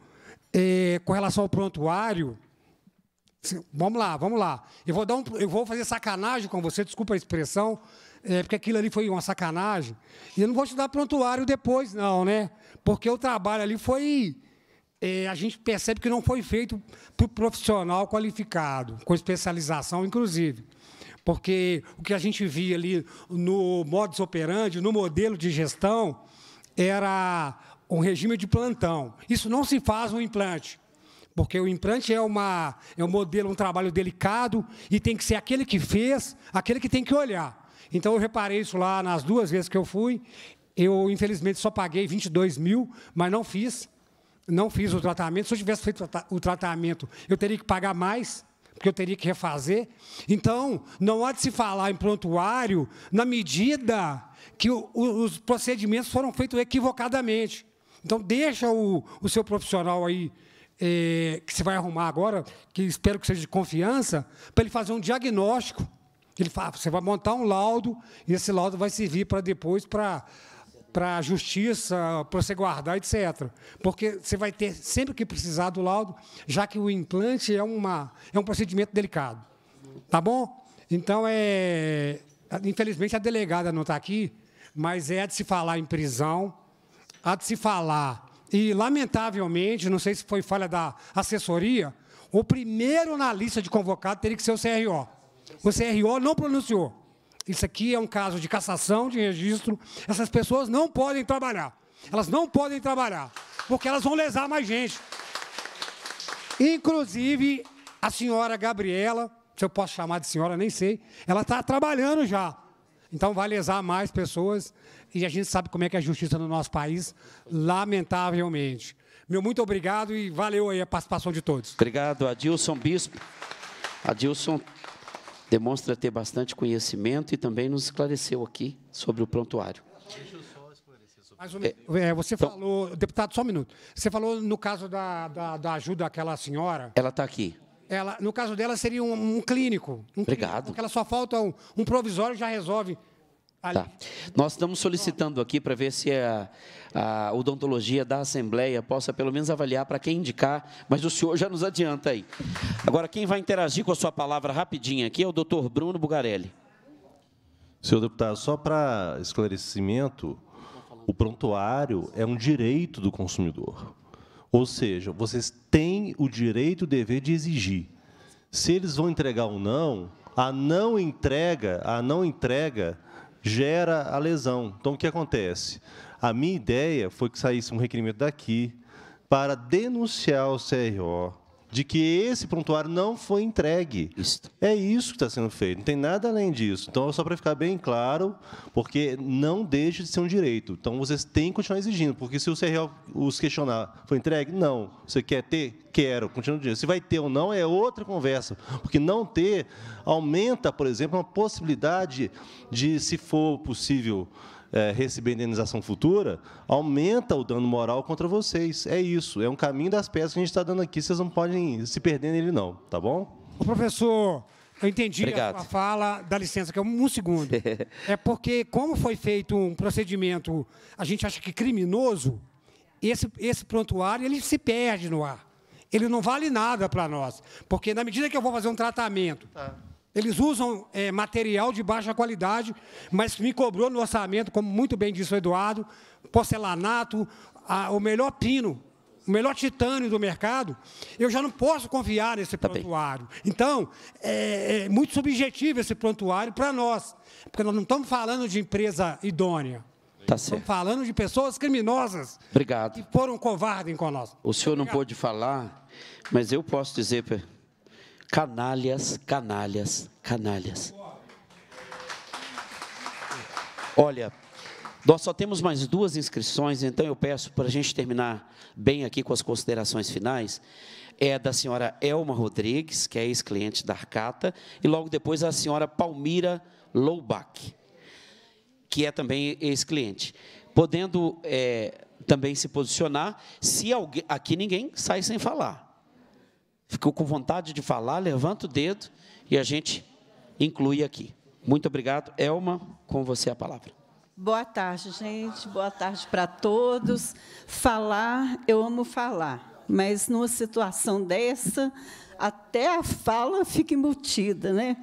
é, com relação ao prontuário, Vamos lá, vamos lá. Eu vou, dar um, eu vou fazer sacanagem com você, desculpa a expressão, é, porque aquilo ali foi uma sacanagem. E eu não vou te dar prontuário depois, não, né? Porque o trabalho ali foi. É, a gente percebe que não foi feito por profissional qualificado, com especialização, inclusive. Porque o que a gente via ali no modus operandi, no modelo de gestão, era um regime de plantão. Isso não se faz no implante porque o implante é, uma, é um modelo, um trabalho delicado e tem que ser aquele que fez, aquele que tem que olhar. Então, eu reparei isso lá nas duas vezes que eu fui. Eu, infelizmente, só paguei 22 mil, mas não fiz. Não fiz o tratamento. Se eu tivesse feito o tratamento, eu teria que pagar mais, porque eu teria que refazer. Então, não há de se falar em prontuário na medida que o, os procedimentos foram feitos equivocadamente. Então, deixa o, o seu profissional aí é, que você vai arrumar agora, que espero que seja de confiança, para ele fazer um diagnóstico. Ele fala, ah, você vai montar um laudo e esse laudo vai servir para depois para para a justiça, para você guardar, etc. Porque você vai ter sempre que precisar do laudo, já que o implante é, uma, é um procedimento delicado. Tá bom? Então, é, infelizmente, a delegada não está aqui, mas é de se falar em prisão, há de se falar e, lamentavelmente, não sei se foi falha da assessoria, o primeiro na lista de convocado teria que ser o CRO. O CRO não pronunciou. Isso aqui é um caso de cassação de registro. Essas pessoas não podem trabalhar. Elas não podem trabalhar, porque elas vão lesar mais gente. Inclusive, a senhora Gabriela, se eu posso chamar de senhora, nem sei, ela está trabalhando já. Então, vai lesar mais pessoas e a gente sabe como é que é a justiça no nosso país, lamentavelmente. Meu muito obrigado e valeu aí a participação de todos. Obrigado, Adilson Bispo. Adilson demonstra ter bastante conhecimento e também nos esclareceu aqui sobre o prontuário. Mais um é, é, você então, falou, deputado, só um minuto. Você falou no caso da, da, da ajuda àquela senhora. Ela está aqui. Ela, no caso dela, seria um, um clínico. Um Obrigado. Clínico, porque ela só falta um, um provisório já resolve Tá. Nós estamos solicitando aqui para ver se a, a, odontologia da Assembleia possa pelo menos avaliar para quem indicar, mas o senhor já nos adianta aí. Agora, quem vai interagir com a sua palavra rapidinho aqui é o doutor Bruno Bugarelli. Senhor deputado, só para esclarecimento, o prontuário é um direito do consumidor. Ou seja, vocês têm o direito e o dever de exigir. Se eles vão entregar ou não, a não entrega, a não entrega gera a lesão. Então, o que acontece? A minha ideia foi que saísse um requerimento daqui para denunciar o CRO de que esse prontuário não foi entregue. Isso. É isso que está sendo feito, não tem nada além disso. Então, só para ficar bem claro, porque não deixa de ser um direito. Então, vocês têm que continuar exigindo, porque se o CRO os questionar, foi entregue? Não. Você quer ter? Quero. Continua dizendo. Se vai ter ou não é outra conversa, porque não ter aumenta, por exemplo, a possibilidade de, se for possível, é, receber indenização futura, aumenta o dano moral contra vocês. É isso, é um caminho das peças que a gente está dando aqui, vocês não podem se perder nele, não, tá bom? O professor, eu entendi a, a fala, dá licença, que é um segundo. é porque, como foi feito um procedimento, a gente acha que criminoso, esse, esse prontuário ele se perde no ar. Ele não vale nada para nós. Porque, na medida que eu vou fazer um tratamento. Tá eles usam é, material de baixa qualidade, mas me cobrou no orçamento, como muito bem disse o Eduardo, porcelanato, a, o melhor pino, o melhor titânio do mercado. Eu já não posso confiar nesse tá prontuário. Bem. Então, é, é, muito subjetivo esse prontuário para nós, porque nós não estamos falando de empresa idônea. Tá estamos certo. falando de pessoas criminosas Obrigado. que foram covardes com nós. O senhor não pôde falar, mas eu posso dizer Canalhas, canalhas, canalhas. Olha, nós só temos mais duas inscrições, então eu peço para a gente terminar bem aqui com as considerações finais. É da senhora Elma Rodrigues, que é ex-cliente da Arcata, e logo depois a senhora Palmira Loubach, que é também ex-cliente. Podendo é, também se posicionar, se alguém, aqui ninguém sai sem falar ficou com vontade de falar, levanta o dedo e a gente inclui aqui. Muito obrigado. Elma, com você a palavra. Boa tarde, gente. Boa tarde para todos. Falar, eu amo falar, mas numa situação dessa, até a fala fica embutida, né?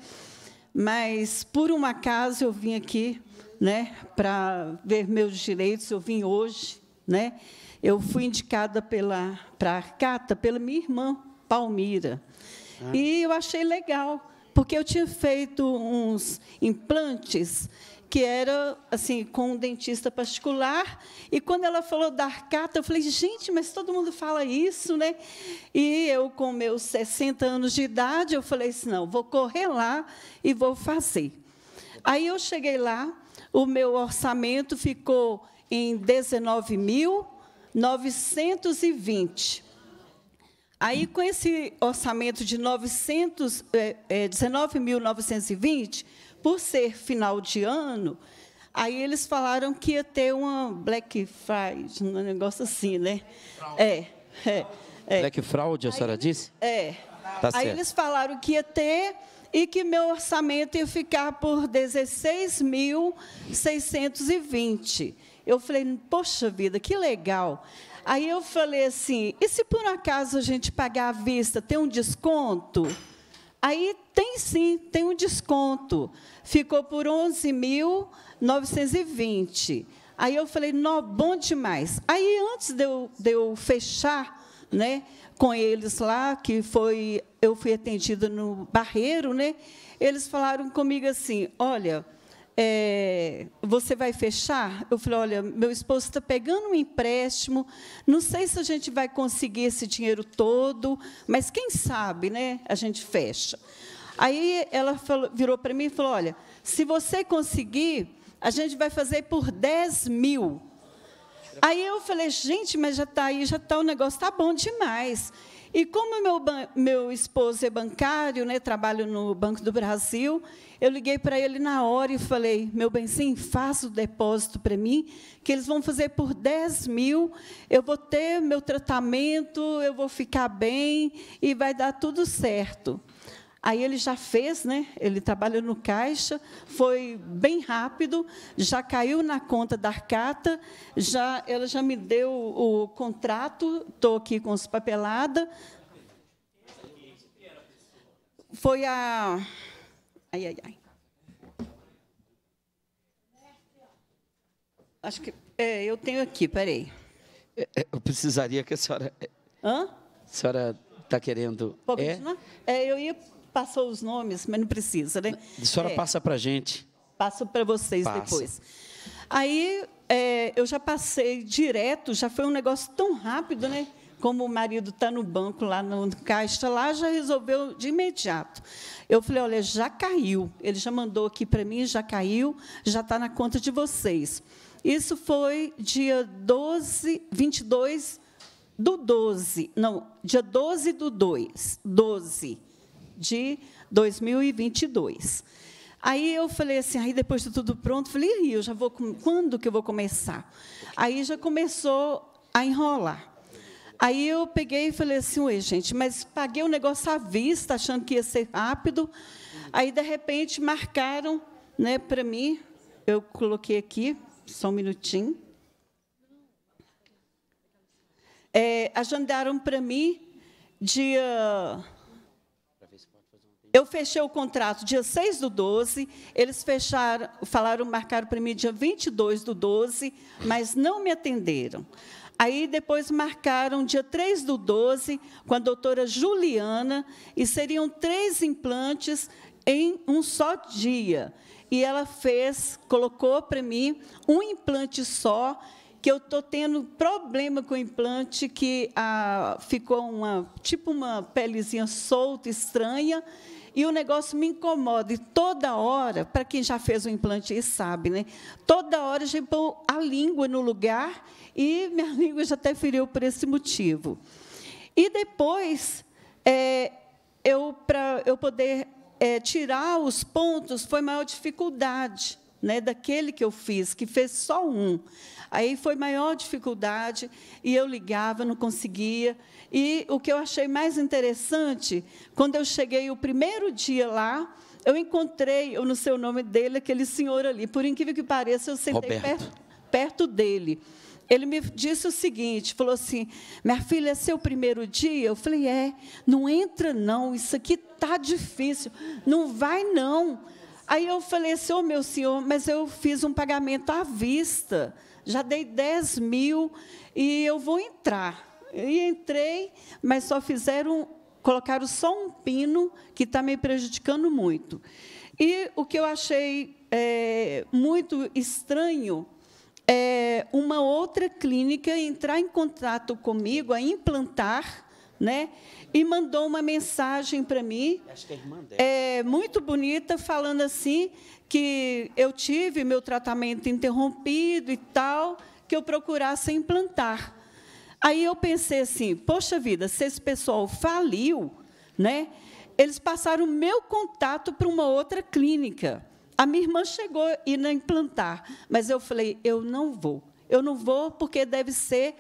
Mas por um acaso eu vim aqui, né, para ver meus direitos. Eu vim hoje, né? Eu fui indicada pela para Arcata pela minha irmã, Palmira. Ah. E eu achei legal, porque eu tinha feito uns implantes que era assim com um dentista particular. E quando ela falou da arcata, eu falei, gente, mas todo mundo fala isso, né? E eu, com meus 60 anos de idade, eu falei assim, não, vou correr lá e vou fazer. Aí eu cheguei lá, o meu orçamento ficou em 19.920. Aí, com esse orçamento de 900, é, é, 19.920, por ser final de ano, aí eles falaram que ia ter uma Black Friday, um negócio assim, né? É, é, é. Black Fraud, a aí, senhora disse? É. Tá aí eles falaram que ia ter e que meu orçamento ia ficar por 16.620. Eu falei, poxa vida, que legal. Aí eu falei assim: e se por acaso a gente pagar à vista, tem um desconto? Aí tem sim, tem um desconto. Ficou por 11.920. Aí eu falei, não, bom demais. Aí antes de eu, de eu fechar, né, com eles lá, que foi eu fui atendida no Barreiro, né? Eles falaram comigo assim: "Olha, é, você vai fechar? Eu falei, olha, meu esposo está pegando um empréstimo, não sei se a gente vai conseguir esse dinheiro todo, mas quem sabe, né? A gente fecha. Aí ela falou, virou para mim e falou, olha, se você conseguir, a gente vai fazer por 10 mil. Aí eu falei, gente, mas já está aí, já está, o negócio está bom demais. E como meu, meu esposo é bancário, né, trabalho no Banco do Brasil, eu liguei para ele na hora e falei, meu benzinho, faz o depósito para mim, que eles vão fazer por 10 mil, eu vou ter meu tratamento, eu vou ficar bem e vai dar tudo certo. Aí ele já fez, né? Ele trabalhou no caixa, foi bem rápido, já caiu na conta da Arcata, já ela já me deu o, contrato, estou aqui com os papelada. Foi a ai ai ai. Acho que é, eu tenho aqui, peraí. É, é, eu precisaria que a senhora é, Hã? A senhora está querendo. Pode é? É, eu ia passou os nomes, mas não precisa, né? A senhora é. passa para a gente. Passo para vocês passa. depois. Aí é, eu já passei direto, já foi um negócio tão rápido, né? Como o marido está no banco lá no caixa, lá já resolveu de imediato. Eu falei, olha, já caiu. Ele já mandou aqui para mim, já caiu, já está na conta de vocês. Isso foi dia 12, 22 do 12. Não, dia 12 do 2, 12 de 2022. Aí eu falei assim, aí depois de tudo pronto, falei, e eu já vou, quando que eu vou começar? Aí já começou a enrolar. Aí eu peguei e falei assim, ué, gente, mas paguei o negócio à vista, achando que ia ser rápido. Aí, de repente, marcaram né, para mim, eu coloquei aqui, só um minutinho. É, agendaram para mim dia eu fechei o contrato dia 6 do 12, eles fecharam, falaram, marcaram para mim dia 22 do 12, mas não me atenderam. Aí depois marcaram dia 3 do 12 com a doutora Juliana, e seriam três implantes em um só dia. E ela fez, colocou para mim um implante só, que eu estou tendo problema com o implante, que ah, ficou uma, tipo uma pelezinha solta, estranha, e o negócio me incomoda. E toda hora, para quem já fez o implante e sabe, né? Toda hora a gente põe a língua no lugar e minha língua já até feriu por esse motivo. E depois, é, eu para eu poder é, tirar os pontos foi maior dificuldade, né? Daquele que eu fiz, que fez só um. Aí foi maior dificuldade e eu ligava, não conseguia. E o que eu achei mais interessante, quando eu cheguei o primeiro dia lá, eu encontrei, eu não sei o nome dele, aquele senhor ali. Por incrível que pareça, eu sentei perto, perto dele ele me disse o seguinte, falou assim, minha filha, é seu primeiro dia? Eu falei, é, não entra não, isso aqui tá difícil, não vai não. Aí eu falei assim, ô oh, meu senhor, mas eu fiz um pagamento à vista já dei 10 mil e eu vou entrar. E entrei, mas só fizeram, colocaram só um pino que está me prejudicando muito. E o que eu achei é, muito estranho é uma outra clínica entrar em contato comigo a implantar né? E mandou uma mensagem para mim, é, é, muito bonita, falando assim que eu tive meu tratamento interrompido e tal, que eu procurasse implantar. Aí eu pensei assim, poxa vida, se esse pessoal faliu, né? Eles passaram o meu contato para uma outra clínica. A minha irmã chegou a ir na implantar, mas eu falei, eu não vou. Eu não vou porque deve ser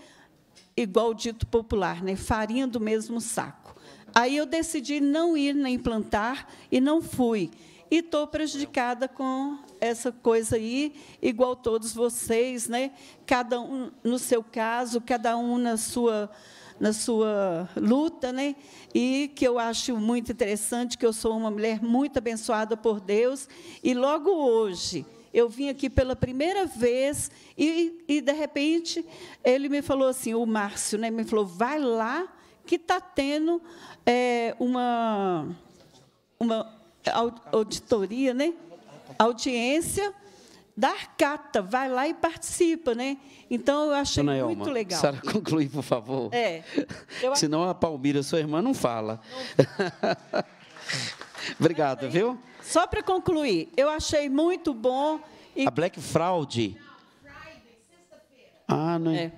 igual o dito popular, né? Farinha do mesmo saco. Aí eu decidi não ir na implantar e não fui e estou prejudicada com essa coisa aí, igual todos vocês, né? Cada um no seu caso, cada um na sua na sua luta, né? E que eu acho muito interessante que eu sou uma mulher muito abençoada por Deus e logo hoje eu vim aqui pela primeira vez e, e de repente ele me falou assim, o Márcio, né? Me falou, vai lá que está tendo é, uma uma auditoria, né? Audiência dar Arcata, vai lá e participa, né? Então eu achei Dona muito legal. Sara, conclui, por favor. É. Eu... Senão a Palmira, sua irmã, não fala. Não. Obrigado, é viu? Só para concluir, eu achei muito bom. E... A Black Fraud. Não, Friday, ah, não. É.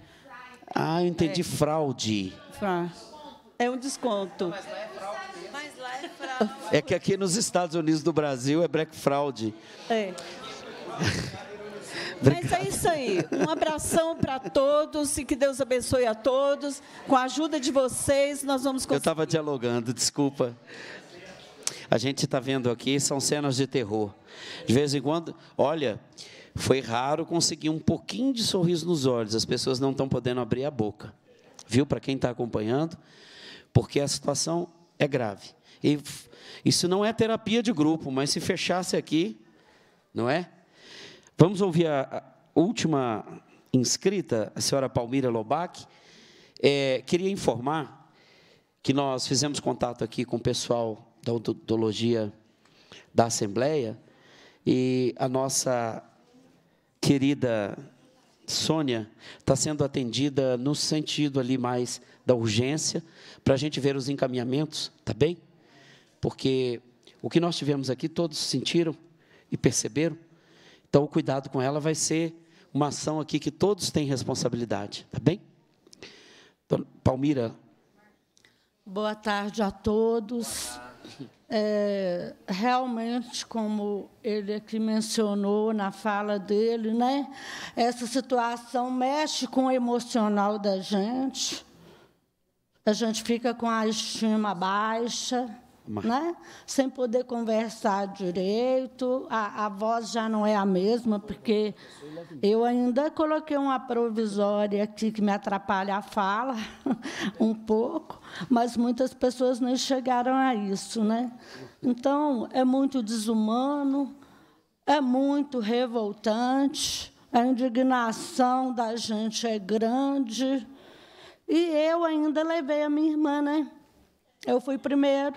Ah, eu entendi é. fraude. É um desconto. Não, mas não é fraude. É que aqui nos Estados Unidos do Brasil é Black Fraud. É. Mas é isso aí. Um abração para todos e que Deus abençoe a todos. Com a ajuda de vocês, nós vamos conseguir. Eu estava dialogando, desculpa. A gente está vendo aqui, são cenas de terror. De vez em quando, olha, foi raro conseguir um pouquinho de sorriso nos olhos. As pessoas não estão podendo abrir a boca. Viu? Para quem está acompanhando, porque a situação é grave. E isso não é terapia de grupo, mas se fechasse aqui, não é? Vamos ouvir a última inscrita, a senhora Palmira Lobac. É, queria informar que nós fizemos contato aqui com o pessoal da odontologia da Assembleia e a nossa querida Sônia está sendo atendida no sentido ali mais da urgência, para a gente ver os encaminhamentos, tá bem? porque o que nós tivemos aqui todos sentiram e perceberam. Então, o cuidado com ela vai ser uma ação aqui que todos têm responsabilidade, tá bem? Palmira. Boa tarde a todos. É, realmente, como ele aqui mencionou na fala dele, né? Essa situação mexe com o emocional da gente. A gente fica com a estima baixa né? sem poder conversar direito, a, a voz já não é a mesma, porque eu ainda coloquei uma provisória aqui que me atrapalha a fala um pouco, mas muitas pessoas nem chegaram a isso. Né? Então, é muito desumano, é muito revoltante, a indignação da gente é grande. E eu ainda levei a minha irmã, né? Eu fui primeiro.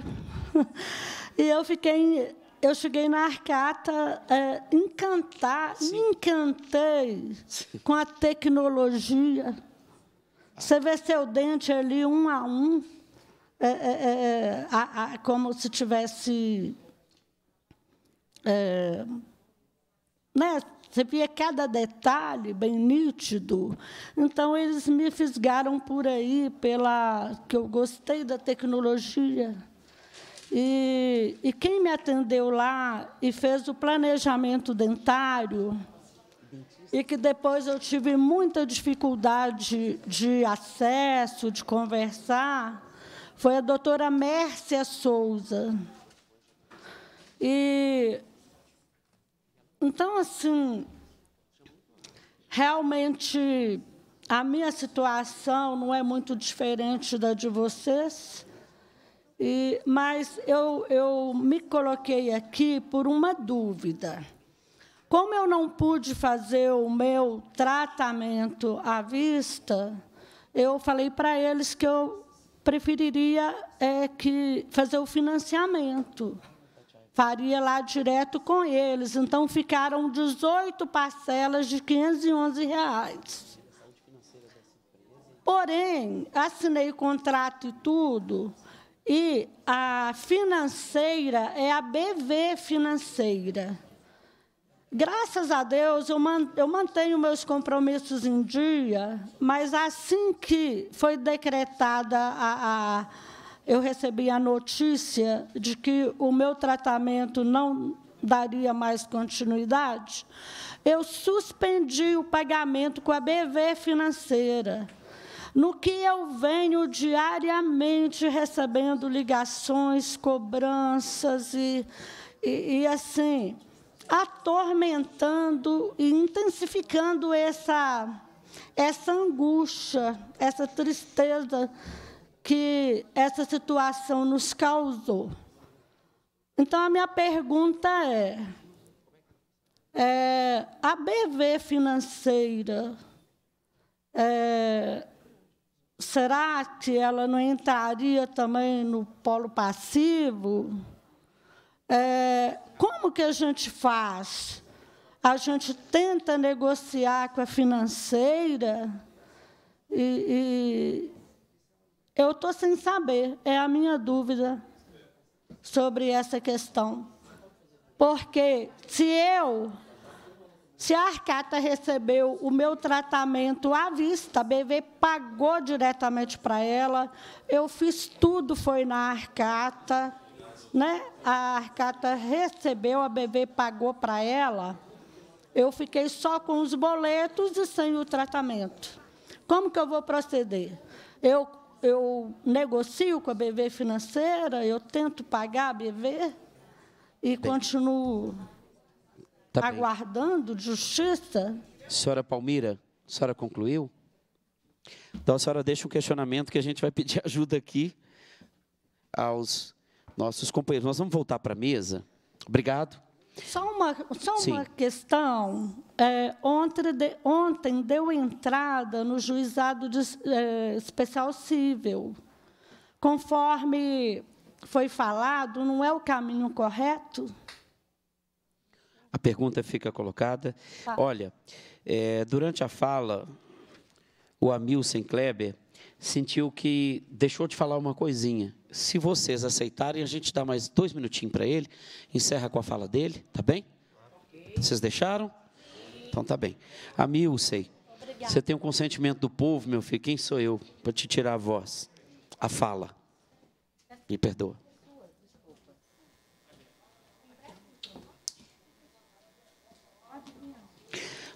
e eu fiquei, eu cheguei na Arcata é, encantar, Sim. me encantei com a tecnologia. Você vê seu dente ali um a um, é é, é, é, a, a, como se tivesse é, né? Você via cada detalhe bem nítido. Então eles me fisgaram por aí pela que eu gostei da tecnologia. E, e quem me atendeu lá e fez o planejamento dentário, e que depois eu tive muita dificuldade de acesso, de conversar, foi a doutora Mércia Souza. E então assim, realmente a minha situação não é muito diferente da de vocês. E, mas eu, eu me coloquei aqui por uma dúvida. Como eu não pude fazer o meu tratamento à vista, eu falei para eles que eu preferiria é, que fazer o financiamento. Faria lá direto com eles. Então, ficaram 18 parcelas de R$ 511. Reais. Porém, assinei contrato e tudo, e a financeira é a BV Financeira. Graças a Deus, eu, man, eu mantenho meus compromissos em dia, mas assim que foi decretada a, a eu recebi a notícia de que o meu tratamento não daria mais continuidade, eu suspendi o pagamento com a BV financeira no que eu venho diariamente recebendo ligações, cobranças e, e, e assim, atormentando e intensificando essa, essa angústia, essa tristeza que essa situação nos causou. Então, a minha pergunta é, é a BV financeira, é, será que ela não entraria também no polo passivo? É, como que a gente faz? A gente tenta negociar com a financeira e, e eu estou sem saber, é a minha dúvida sobre essa questão. Porque se eu se a Arcata recebeu o meu tratamento à vista, a BV pagou diretamente para ela, eu fiz tudo, foi na Arcata, né? a Arcata recebeu, a BV pagou para ela, eu fiquei só com os boletos e sem o tratamento. Como que eu vou proceder? Eu, eu negocio com a BV financeira, eu tento pagar a BV e Bem. continuo Tá aguardando justiça. Senhora Palmira, a senhora concluiu? Então a senhora deixa um questionamento que a gente vai pedir ajuda aqui aos nossos companheiros. Nós vamos voltar para a mesa. Obrigado. Só uma, só uma questão. É, ontem, de, ontem, deu entrada no juizado de, é, especial civil. Conforme foi falado, não é o caminho correto? A pergunta fica colocada. Tá. Olha, é, durante a fala, o Hamilton Kleber sentiu que deixou de falar uma coisinha. Se vocês aceitarem, a gente dá mais dois minutinhos para ele, encerra com a fala dele, tá bem? Vocês deixaram? Então tá bem. Hamilton, você tem o um consentimento do povo, meu filho? Quem sou eu para te tirar a voz? A fala. Me perdoa.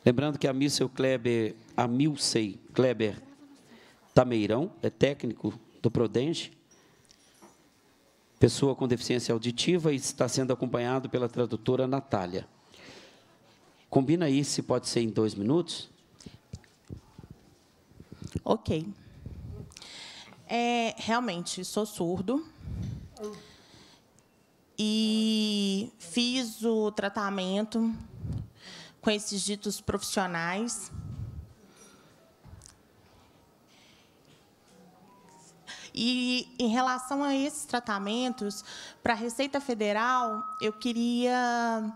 Lembrando que a missa Kleber, a Milsei Kleber Tameirão, é técnico do Prodenge, pessoa com deficiência auditiva e está sendo acompanhado pela tradutora Natália. Combina aí se pode ser em dois minutos? Ok. É, realmente, sou surdo. E fiz o tratamento com esses ditos profissionais. E em relação a esses tratamentos, para a Receita Federal, eu queria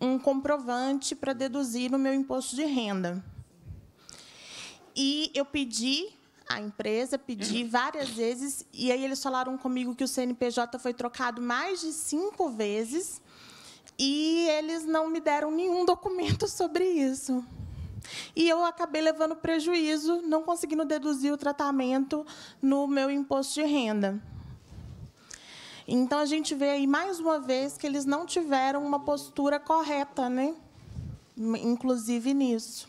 um comprovante para deduzir o meu imposto de renda. E eu pedi à empresa, pedi várias vezes, e aí eles falaram comigo que o CNPJ foi trocado mais de cinco vezes e eles não me deram nenhum documento sobre isso. E eu acabei levando prejuízo, não conseguindo deduzir o tratamento no meu imposto de renda. Então a gente vê aí mais uma vez que eles não tiveram uma postura correta, né? Inclusive nisso.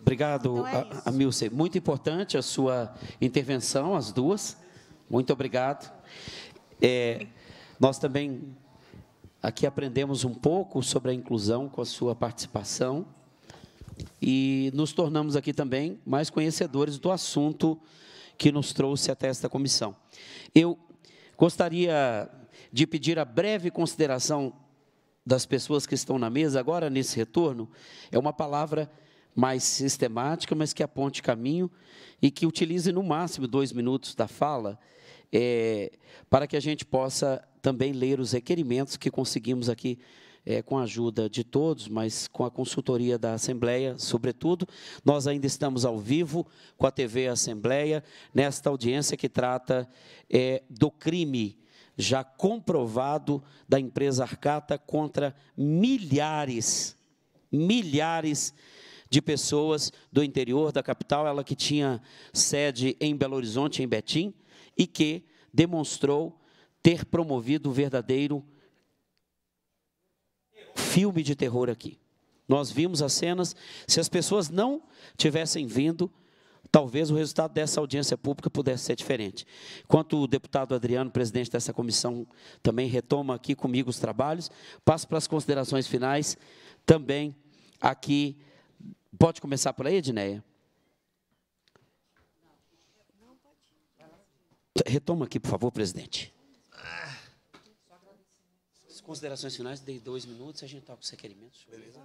Obrigado, então é Amilce. Muito importante a sua intervenção, as duas. Muito obrigado. É, nós também aqui aprendemos um pouco sobre a inclusão com a sua participação e nos tornamos aqui também mais conhecedores do assunto que nos trouxe até esta comissão. Eu gostaria de pedir a breve consideração das pessoas que estão na mesa agora nesse retorno, é uma palavra mais sistemática, mas que aponte caminho e que utilize no máximo dois minutos da fala é, para que a gente possa também ler os requerimentos que conseguimos aqui é, com a ajuda de todos, mas com a consultoria da Assembleia, sobretudo. Nós ainda estamos ao vivo com a TV Assembleia, nesta audiência que trata é, do crime já comprovado da empresa Arcata contra milhares, milhares de pessoas do interior da capital, ela que tinha sede em Belo Horizonte, em Betim, e que demonstrou ter promovido o verdadeiro filme de terror aqui. Nós vimos as cenas. Se as pessoas não tivessem vindo, talvez o resultado dessa audiência pública pudesse ser diferente. Enquanto o deputado Adriano, presidente dessa comissão, também retoma aqui comigo os trabalhos, passo para as considerações finais. Também aqui. Pode começar por aí, Edneia? Retoma aqui, por favor, presidente considerações finais, dei dois minutos, a gente toca os requerimentos. Beleza.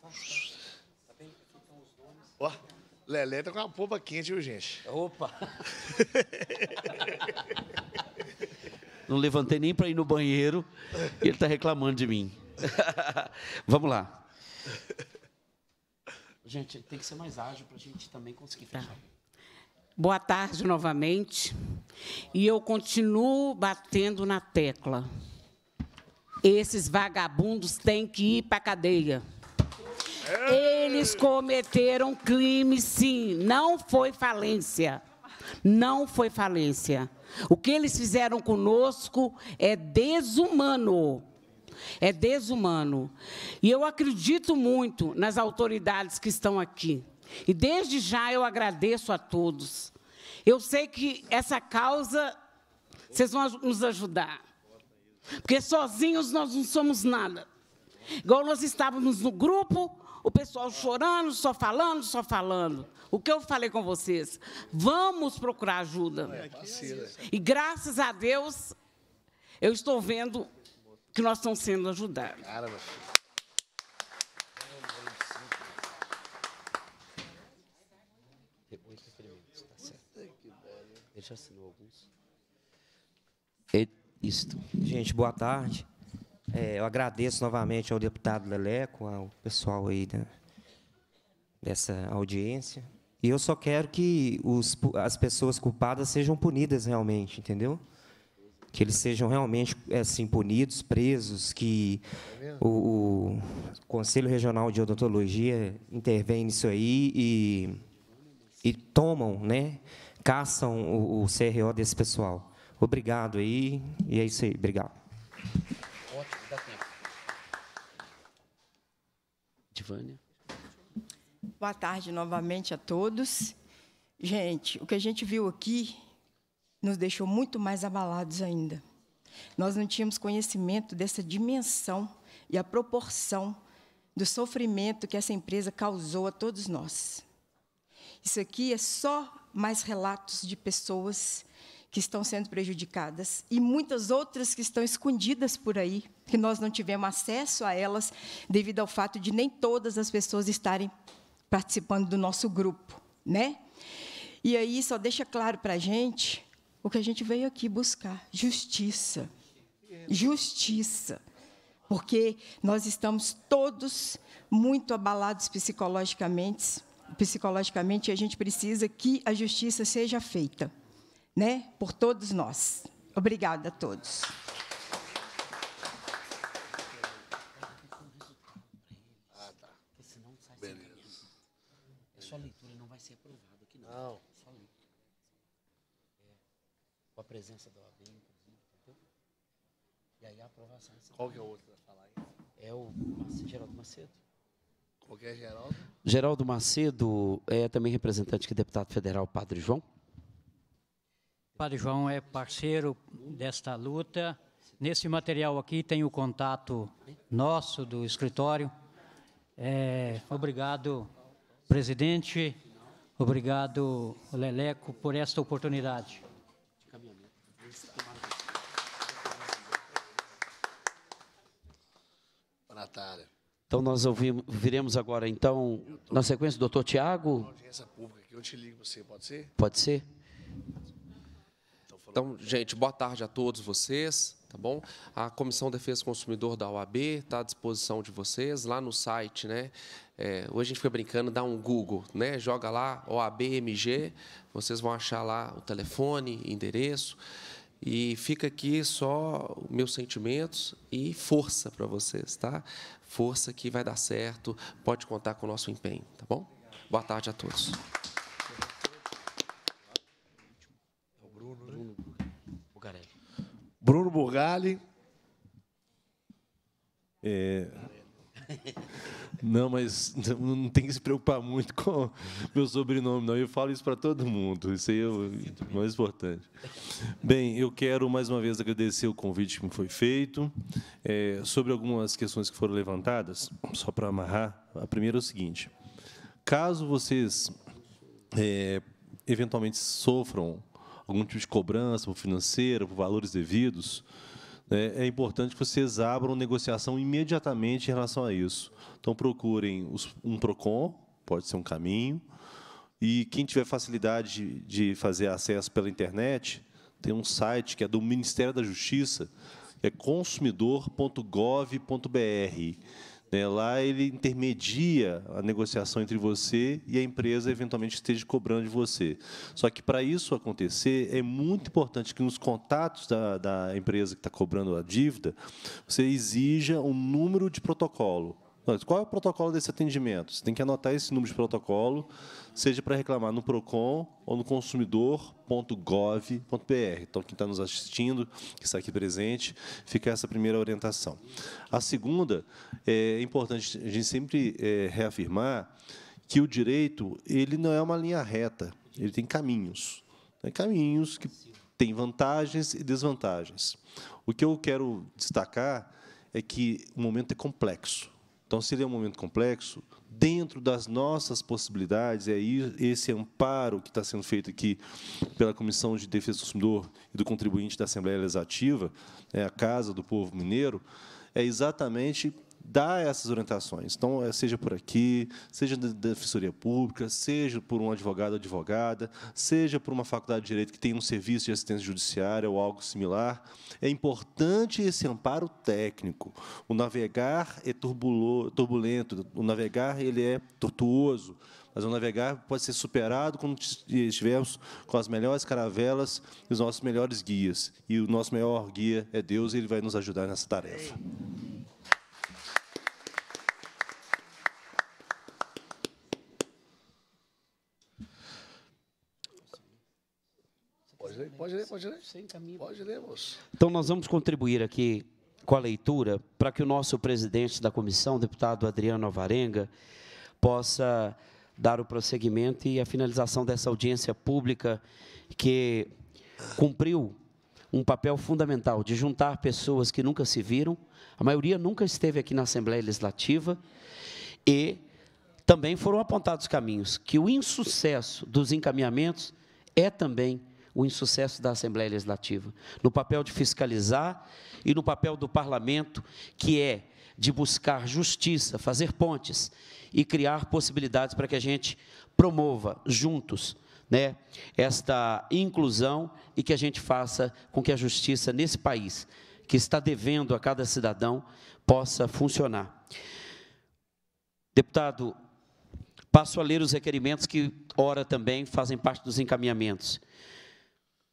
Tá bem? Aqui estão os nomes. Ó, Lelé tá com uma pomba quente, viu, gente? Opa! Não levantei nem para ir no banheiro e ele está reclamando de mim. Vamos lá. Gente, tem que ser mais ágil para a gente também conseguir tá. fechar. Tá. Boa tarde novamente. E eu continuo batendo na tecla. Esses vagabundos têm que ir para a cadeia. Eles cometeram crime, sim. Não foi falência. Não foi falência. O que eles fizeram conosco é desumano. É desumano. E eu acredito muito nas autoridades que estão aqui. E desde já eu agradeço a todos. Eu sei que essa causa vocês vão nos ajudar. Porque sozinhos nós não somos nada. Igual nós estávamos no grupo, o pessoal chorando, só falando, só falando. O que eu falei com vocês? Vamos procurar ajuda. É, e graças a Deus, eu estou vendo que nós estamos sendo ajudados. Ele já assinou alguns. É isto. Gente, boa tarde. É, eu agradeço novamente ao deputado Leleco, ao pessoal aí da, dessa audiência. E eu só quero que os, as pessoas culpadas sejam punidas realmente, entendeu? Que eles sejam realmente é, assim, punidos, presos, que o, o, Conselho Regional de Odontologia intervém nisso aí e, e tomam né, caçam o, o CRO desse pessoal. Obrigado aí, e é isso aí, obrigado. Ótimo, dá tempo. Divânia. Boa tarde novamente a todos. Gente, o que a gente viu aqui nos deixou muito mais abalados ainda. Nós não tínhamos conhecimento dessa dimensão e a proporção do sofrimento que essa empresa causou a todos nós. Isso aqui é só mais relatos de pessoas que estão sendo prejudicadas e muitas outras que estão escondidas por aí, que nós não tivemos acesso a elas devido ao fato de nem todas as pessoas estarem participando do nosso grupo, né? E aí só deixa claro para a gente o que a gente veio aqui buscar: justiça, justiça, porque nós estamos todos muito abalados psicologicamente psicologicamente, a gente precisa que a justiça seja feita, né? Por todos nós. Obrigada a todos. Beleza. É só leitura, não vai ser aprovado aqui, não. Não. Só leitura. É. Com a presença da OAB, inclusive, entendeu? E aí a aprovação. É Qual que é o outro? É o Geraldo Macedo. Porque é Geraldo. Geraldo Macedo é também representante que deputado federal Padre João. Padre João é parceiro desta luta. Nesse material aqui tem o contato nosso do escritório. É, obrigado, presidente. Obrigado, Leleco, por esta oportunidade. Natália. Então nós ouvimos, viremos agora, então, tô... na sequência, doutor Tiago. Audiência pública eu te ligo você, pode ser? Pode ser. Então, gente, boa tarde a todos vocês, tá bom? A Comissão de Defesa do Consumidor da OAB está à disposição de vocês lá no site, né? É, hoje a gente fica brincando, dá um Google, né? Joga lá OABMG, vocês vão achar lá o telefone, endereço. E fica aqui só meus sentimentos e força para vocês, tá? Força que vai dar certo, pode contar com o nosso empenho, tá bom? Boa tarde a todos. É Bruno né? Burgali. É... Não, mas não tem que se preocupar muito com meu sobrenome, não. Eu falo isso para todo mundo. Isso aí é o mais importante. Bem, eu quero mais uma vez agradecer o convite que me foi feito. É, sobre algumas questões que foram levantadas, só para amarrar, a primeira é o seguinte: caso vocês é, eventualmente sofram algum tipo de cobrança por financeira, por valores devidos, né, é importante que vocês abram negociação imediatamente em relação a isso. Então, procurem um PROCON, pode ser um caminho, e quem tiver facilidade de fazer acesso pela internet, tem um site que é do Ministério da Justiça, é consumidor.gov.br. Né, lá ele intermedia a negociação entre você e a empresa eventualmente esteja cobrando de você. Só que para isso acontecer, é muito importante que nos contatos da, da empresa que está cobrando a dívida, você exija um número de protocolo. Qual é o protocolo desse atendimento? Você tem que anotar esse número de protocolo, seja para reclamar no PROCON ou no consumidor.gov.br. Então, quem está nos assistindo, que está aqui presente, fica essa primeira orientação. A segunda, é importante a gente sempre é, reafirmar que o direito ele não é uma linha reta, ele tem caminhos. Né? Caminhos que têm vantagens e desvantagens. O que eu quero destacar é que o momento é complexo então, seria um momento complexo. Dentro das nossas possibilidades, é esse amparo que está sendo feito aqui pela Comissão de Defesa do Consumidor e do Contribuinte da Assembleia Legislativa, é a Casa do Povo Mineiro, é exatamente dá essas orientações. Então, é, seja por aqui, seja da defensoria pública, seja por um advogado ou advogada, seja por uma faculdade de direito que tem um serviço de assistência judiciária ou algo similar, é importante esse amparo técnico. O navegar é turbulento, o navegar ele é tortuoso, mas o navegar pode ser superado quando estivermos com as melhores caravelas e os nossos melhores guias. E o nosso melhor guia é Deus, e ele vai nos ajudar nessa tarefa. Pode ler, pode ler, pode ler. Pode ler, moço. Então, nós vamos contribuir aqui com a leitura para que o nosso presidente da comissão, deputado Adriano Avarenga, possa dar o prosseguimento e a finalização dessa audiência pública que cumpriu um papel fundamental de juntar pessoas que nunca se viram, a maioria nunca esteve aqui na Assembleia Legislativa e também foram apontados caminhos que o insucesso dos encaminhamentos é também o insucesso da Assembleia Legislativa, no papel de fiscalizar e no papel do parlamento, que é de buscar justiça, fazer pontes e criar possibilidades para que a gente promova juntos né, esta inclusão e que a gente faça com que a justiça nesse país, que está devendo a cada cidadão, possa funcionar. Deputado, passo a ler os requerimentos que, ora, também fazem parte dos encaminhamentos.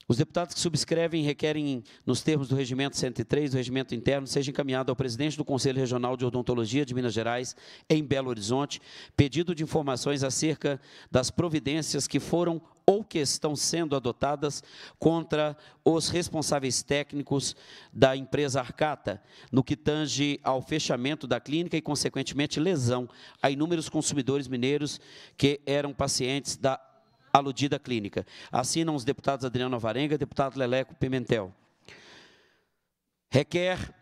Os deputados que subscrevem requerem, nos termos do Regimento 103, do Regimento Interno, seja encaminhado ao presidente do Conselho Regional de Odontologia de Minas Gerais, em Belo Horizonte, pedido de informações acerca das providências que foram ou que estão sendo adotadas contra os responsáveis técnicos da empresa Arcata, no que tange ao fechamento da clínica e, consequentemente, lesão a inúmeros consumidores mineiros que eram pacientes da aludida clínica. Assinam os deputados Adriano Varenga e deputado Leleco Pimentel. Requer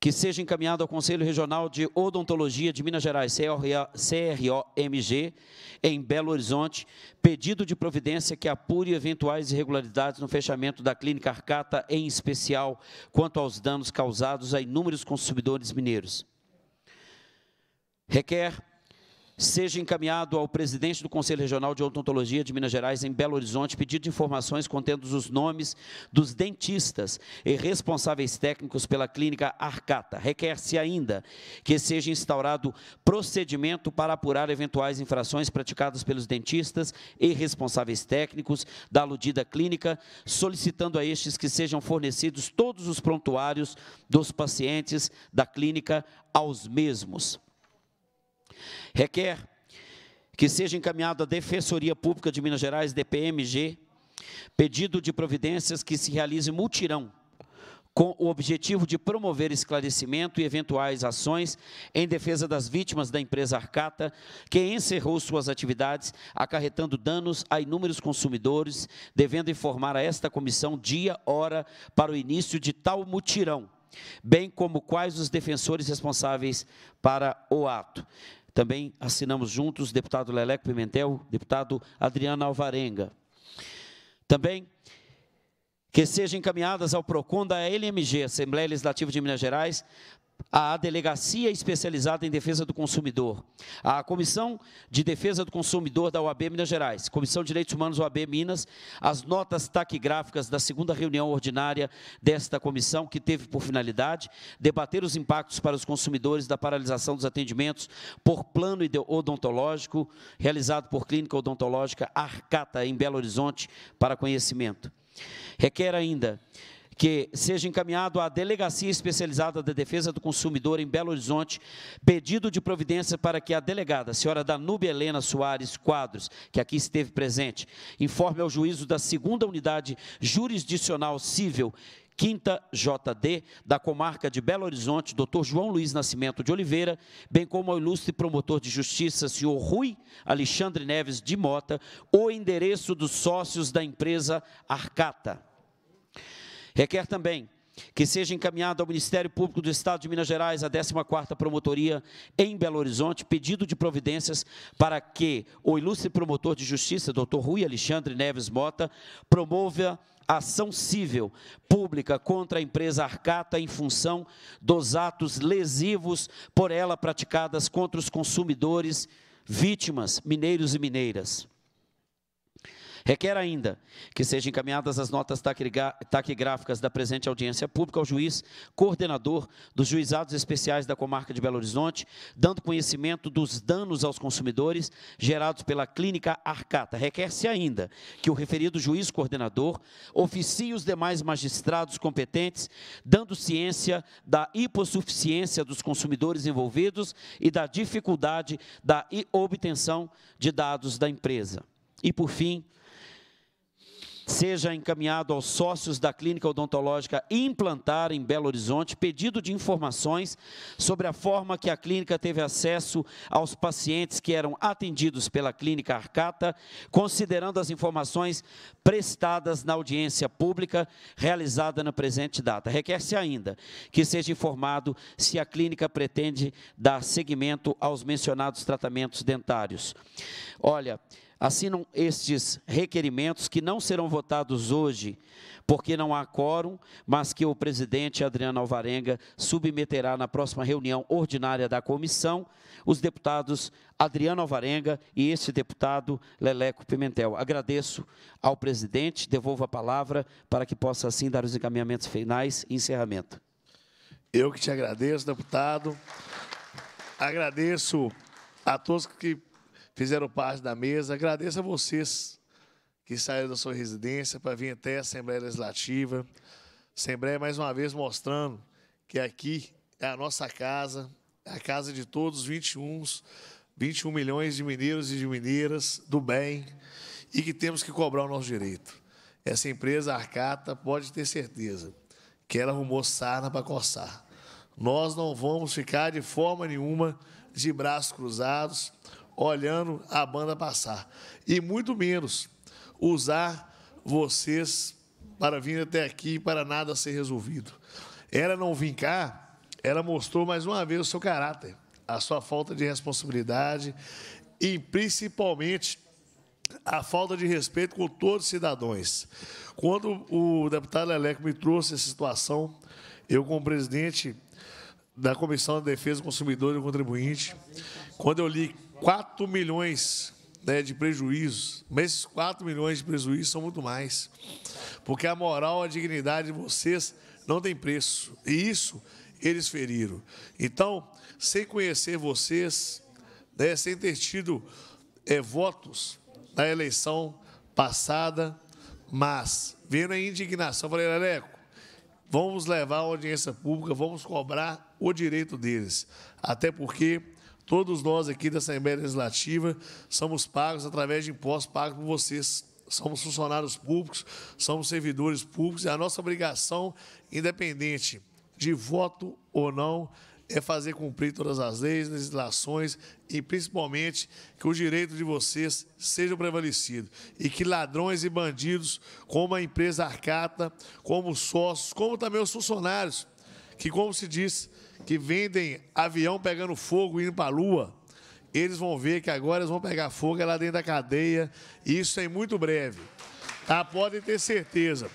que seja encaminhado ao Conselho Regional de Odontologia de Minas Gerais, CROMG, em Belo Horizonte, pedido de providência que apure eventuais irregularidades no fechamento da clínica Arcata, em especial quanto aos danos causados a inúmeros consumidores mineiros. Requer seja encaminhado ao presidente do Conselho Regional de Odontologia de Minas Gerais, em Belo Horizonte, pedido de informações contendo os nomes dos dentistas e responsáveis técnicos pela clínica Arcata. Requer-se ainda que seja instaurado procedimento para apurar eventuais infrações praticadas pelos dentistas e responsáveis técnicos da aludida clínica, solicitando a estes que sejam fornecidos todos os prontuários dos pacientes da clínica aos mesmos. Requer que seja encaminhado à Defensoria Pública de Minas Gerais, DPMG, pedido de providências que se realize mutirão com o objetivo de promover esclarecimento e eventuais ações em defesa das vítimas da empresa Arcata, que encerrou suas atividades, acarretando danos a inúmeros consumidores, devendo informar a esta comissão dia, hora para o início de tal mutirão, bem como quais os defensores responsáveis para o ato. Também assinamos juntos deputado Leleco Pimentel, deputado Adriana Alvarenga. Também que sejam encaminhadas ao PROCON da LMG, Assembleia Legislativa de Minas Gerais, à Delegacia Especializada em Defesa do Consumidor, à Comissão de Defesa do Consumidor da OAB Minas Gerais, Comissão de Direitos Humanos OAB Minas, as notas taquigráficas da segunda reunião ordinária desta comissão, que teve por finalidade debater os impactos para os consumidores da paralisação dos atendimentos por plano odontológico, realizado por Clínica Odontológica Arcata, em Belo Horizonte, para conhecimento. Requer ainda que seja encaminhado à Delegacia Especializada da Defesa do Consumidor em Belo Horizonte pedido de providência para que a delegada, senhora Danúbia Helena Soares Quadros, que aqui esteve presente, informe ao juízo da segunda unidade jurisdicional civil Quinta JD, da comarca de Belo Horizonte, doutor João Luiz Nascimento de Oliveira, bem como ao ilustre promotor de justiça, senhor Rui Alexandre Neves de Mota, o endereço dos sócios da empresa Arcata Requer também que seja encaminhado ao Ministério Público do Estado de Minas Gerais, a 14ª Promotoria em Belo Horizonte, pedido de providências para que o ilustre promotor de justiça, Dr. Rui Alexandre Neves Mota, promova ação civil pública contra a empresa Arcata em função dos atos lesivos por ela praticadas contra os consumidores, vítimas, mineiros e mineiras. Requer ainda que sejam encaminhadas as notas taquigráficas da presente audiência pública ao juiz coordenador dos juizados especiais da comarca de Belo Horizonte, dando conhecimento dos danos aos consumidores gerados pela clínica Arcata. Requer-se ainda que o referido juiz coordenador oficie os demais magistrados competentes, dando ciência da hipossuficiência dos consumidores envolvidos e da dificuldade da obtenção de dados da empresa. E, por fim, seja encaminhado aos sócios da Clínica Odontológica Implantar em Belo Horizonte pedido de informações sobre a forma que a clínica teve acesso aos pacientes que eram atendidos pela Clínica Arcata, considerando as informações prestadas na audiência pública realizada na presente data. Requer-se ainda que seja informado se a clínica pretende dar seguimento aos mencionados tratamentos dentários. Olha, assinam estes requerimentos que não serão votados hoje, porque não há quórum, mas que o presidente Adriano Alvarenga submeterá na próxima reunião ordinária da comissão os deputados Adriano Alvarenga e este deputado Leleco Pimentel. Agradeço ao presidente, devolvo a palavra para que possa assim dar os encaminhamentos finais e encerramento. Eu que te agradeço, deputado. Agradeço a todos que fizeram parte da mesa. Agradeço a vocês que saíram da sua residência para vir até a Assembleia Legislativa. Assembleia, mais uma vez, mostrando que aqui é a nossa casa, é a casa de todos os 21, 21 milhões de mineiros e de mineiras do bem e que temos que cobrar o nosso direito. Essa empresa, Arcata, pode ter certeza que ela arrumou sarna para coçar. Nós não vamos ficar de forma nenhuma de braços cruzados olhando a banda passar. E muito menos usar vocês para vir até aqui para nada ser resolvido. Ela não vir cá, ela mostrou mais uma vez o seu caráter, a sua falta de responsabilidade e principalmente a falta de respeito com todos os cidadãos. Quando o deputado Leleco me trouxe essa situação, eu, como presidente da Comissão de Defesa do Consumidor e do Contribuinte, quando eu li 4 milhões né, de prejuízos. Mas esses 4 milhões de prejuízos são muito mais. Porque a moral, a dignidade de vocês não tem preço. E isso eles feriram. Então, sem conhecer vocês, né, sem ter tido é, votos na eleição passada, mas vendo a indignação, falei, Leleco, vamos levar a audiência pública, vamos cobrar o direito deles. Até porque Todos nós aqui da Assembleia Legislativa somos pagos através de impostos pagos por vocês. Somos funcionários públicos, somos servidores públicos e a nossa obrigação, independente de voto ou não, é fazer cumprir todas as leis, legislações e, principalmente, que o direito de vocês seja prevalecido e que ladrões e bandidos, como a empresa Arcata, como os sócios, como também os funcionários, que, como se diz, que vendem avião pegando fogo e indo para a lua, eles vão ver que agora eles vão pegar fogo é lá dentro da cadeia. e Isso é muito breve. Tá? Podem ter certeza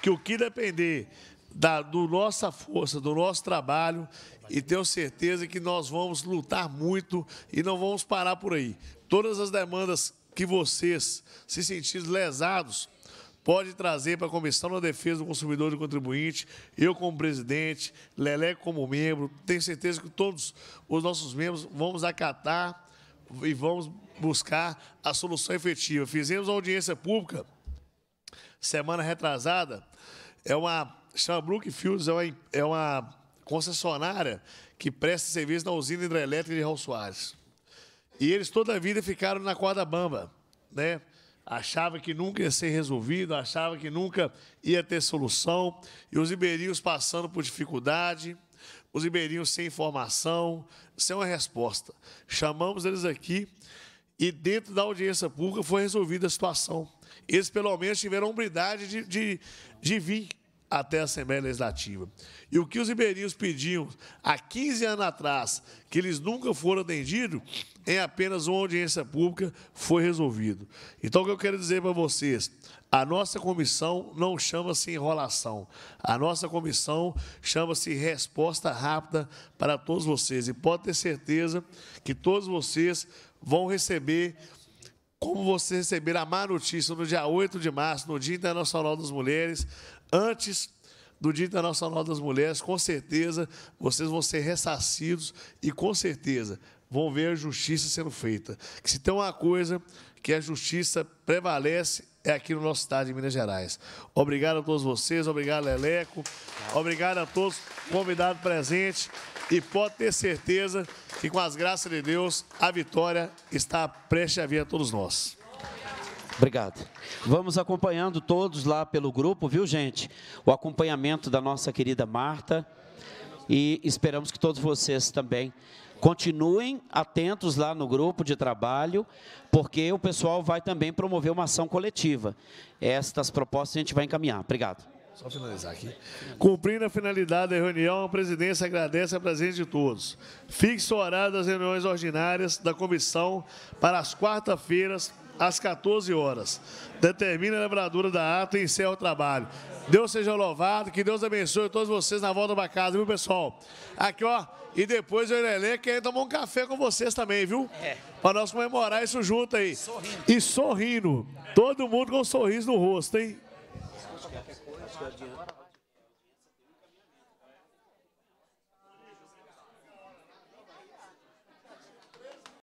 que o que depender da do nossa força, do nosso trabalho, e tenho certeza que nós vamos lutar muito e não vamos parar por aí. Todas as demandas que vocês se sentirem lesados, pode trazer para a Comissão da Defesa do Consumidor e do Contribuinte, eu como presidente, Lelé como membro, tenho certeza que todos os nossos membros vamos acatar e vamos buscar a solução efetiva. Fizemos uma audiência pública semana retrasada, é uma chama Brookfields, é uma, é uma concessionária que presta serviço na usina hidrelétrica de Raul Soares. E eles toda a vida ficaram na corda bamba, né? achava que nunca ia ser resolvido, achava que nunca ia ter solução, e os ribeirinhos passando por dificuldade, os ribeirinhos sem informação, sem é uma resposta. Chamamos eles aqui e dentro da audiência pública foi resolvida a situação. Eles, pelo menos, tiveram a humildade de, de, de vir até a Assembleia Legislativa. E o que os ribeirinhos pediam há 15 anos atrás, que eles nunca foram atendidos, em é apenas uma audiência pública foi resolvido. Então, o que eu quero dizer para vocês, a nossa comissão não chama-se enrolação, a nossa comissão chama-se resposta rápida para todos vocês. E pode ter certeza que todos vocês vão receber como você receber a má notícia no dia 8 de março, no Dia Internacional das Mulheres, antes do Dia Internacional das Mulheres, com certeza vocês vão ser ressarcidos e com certeza vão ver a justiça sendo feita. Que se tem uma coisa que a justiça prevalece é aqui no nosso estado de Minas Gerais. Obrigado a todos vocês, obrigado Leleco, obrigado a todos convidados presentes e pode ter certeza que com as graças de Deus a vitória está prestes a vir a todos nós. Obrigado. Vamos acompanhando todos lá pelo grupo, viu, gente? O acompanhamento da nossa querida Marta. E esperamos que todos vocês também continuem atentos lá no grupo de trabalho, porque o pessoal vai também promover uma ação coletiva. Estas propostas a gente vai encaminhar. Obrigado. Só finalizar aqui. Cumprindo a finalidade da reunião, a presidência agradece a presença de todos. Fixe o horário das reuniões ordinárias da comissão para as quarta-feiras, às 14 horas. Determina a lavradura da ata e encerra o trabalho. Deus seja louvado, que Deus abençoe todos vocês na volta para casa, viu, pessoal? Aqui, ó, e depois o Irelê quer tomar um café com vocês também, viu? É. Para nós comemorar isso junto aí. Sorrindo. E sorrindo. Todo mundo com um sorriso no rosto, hein? É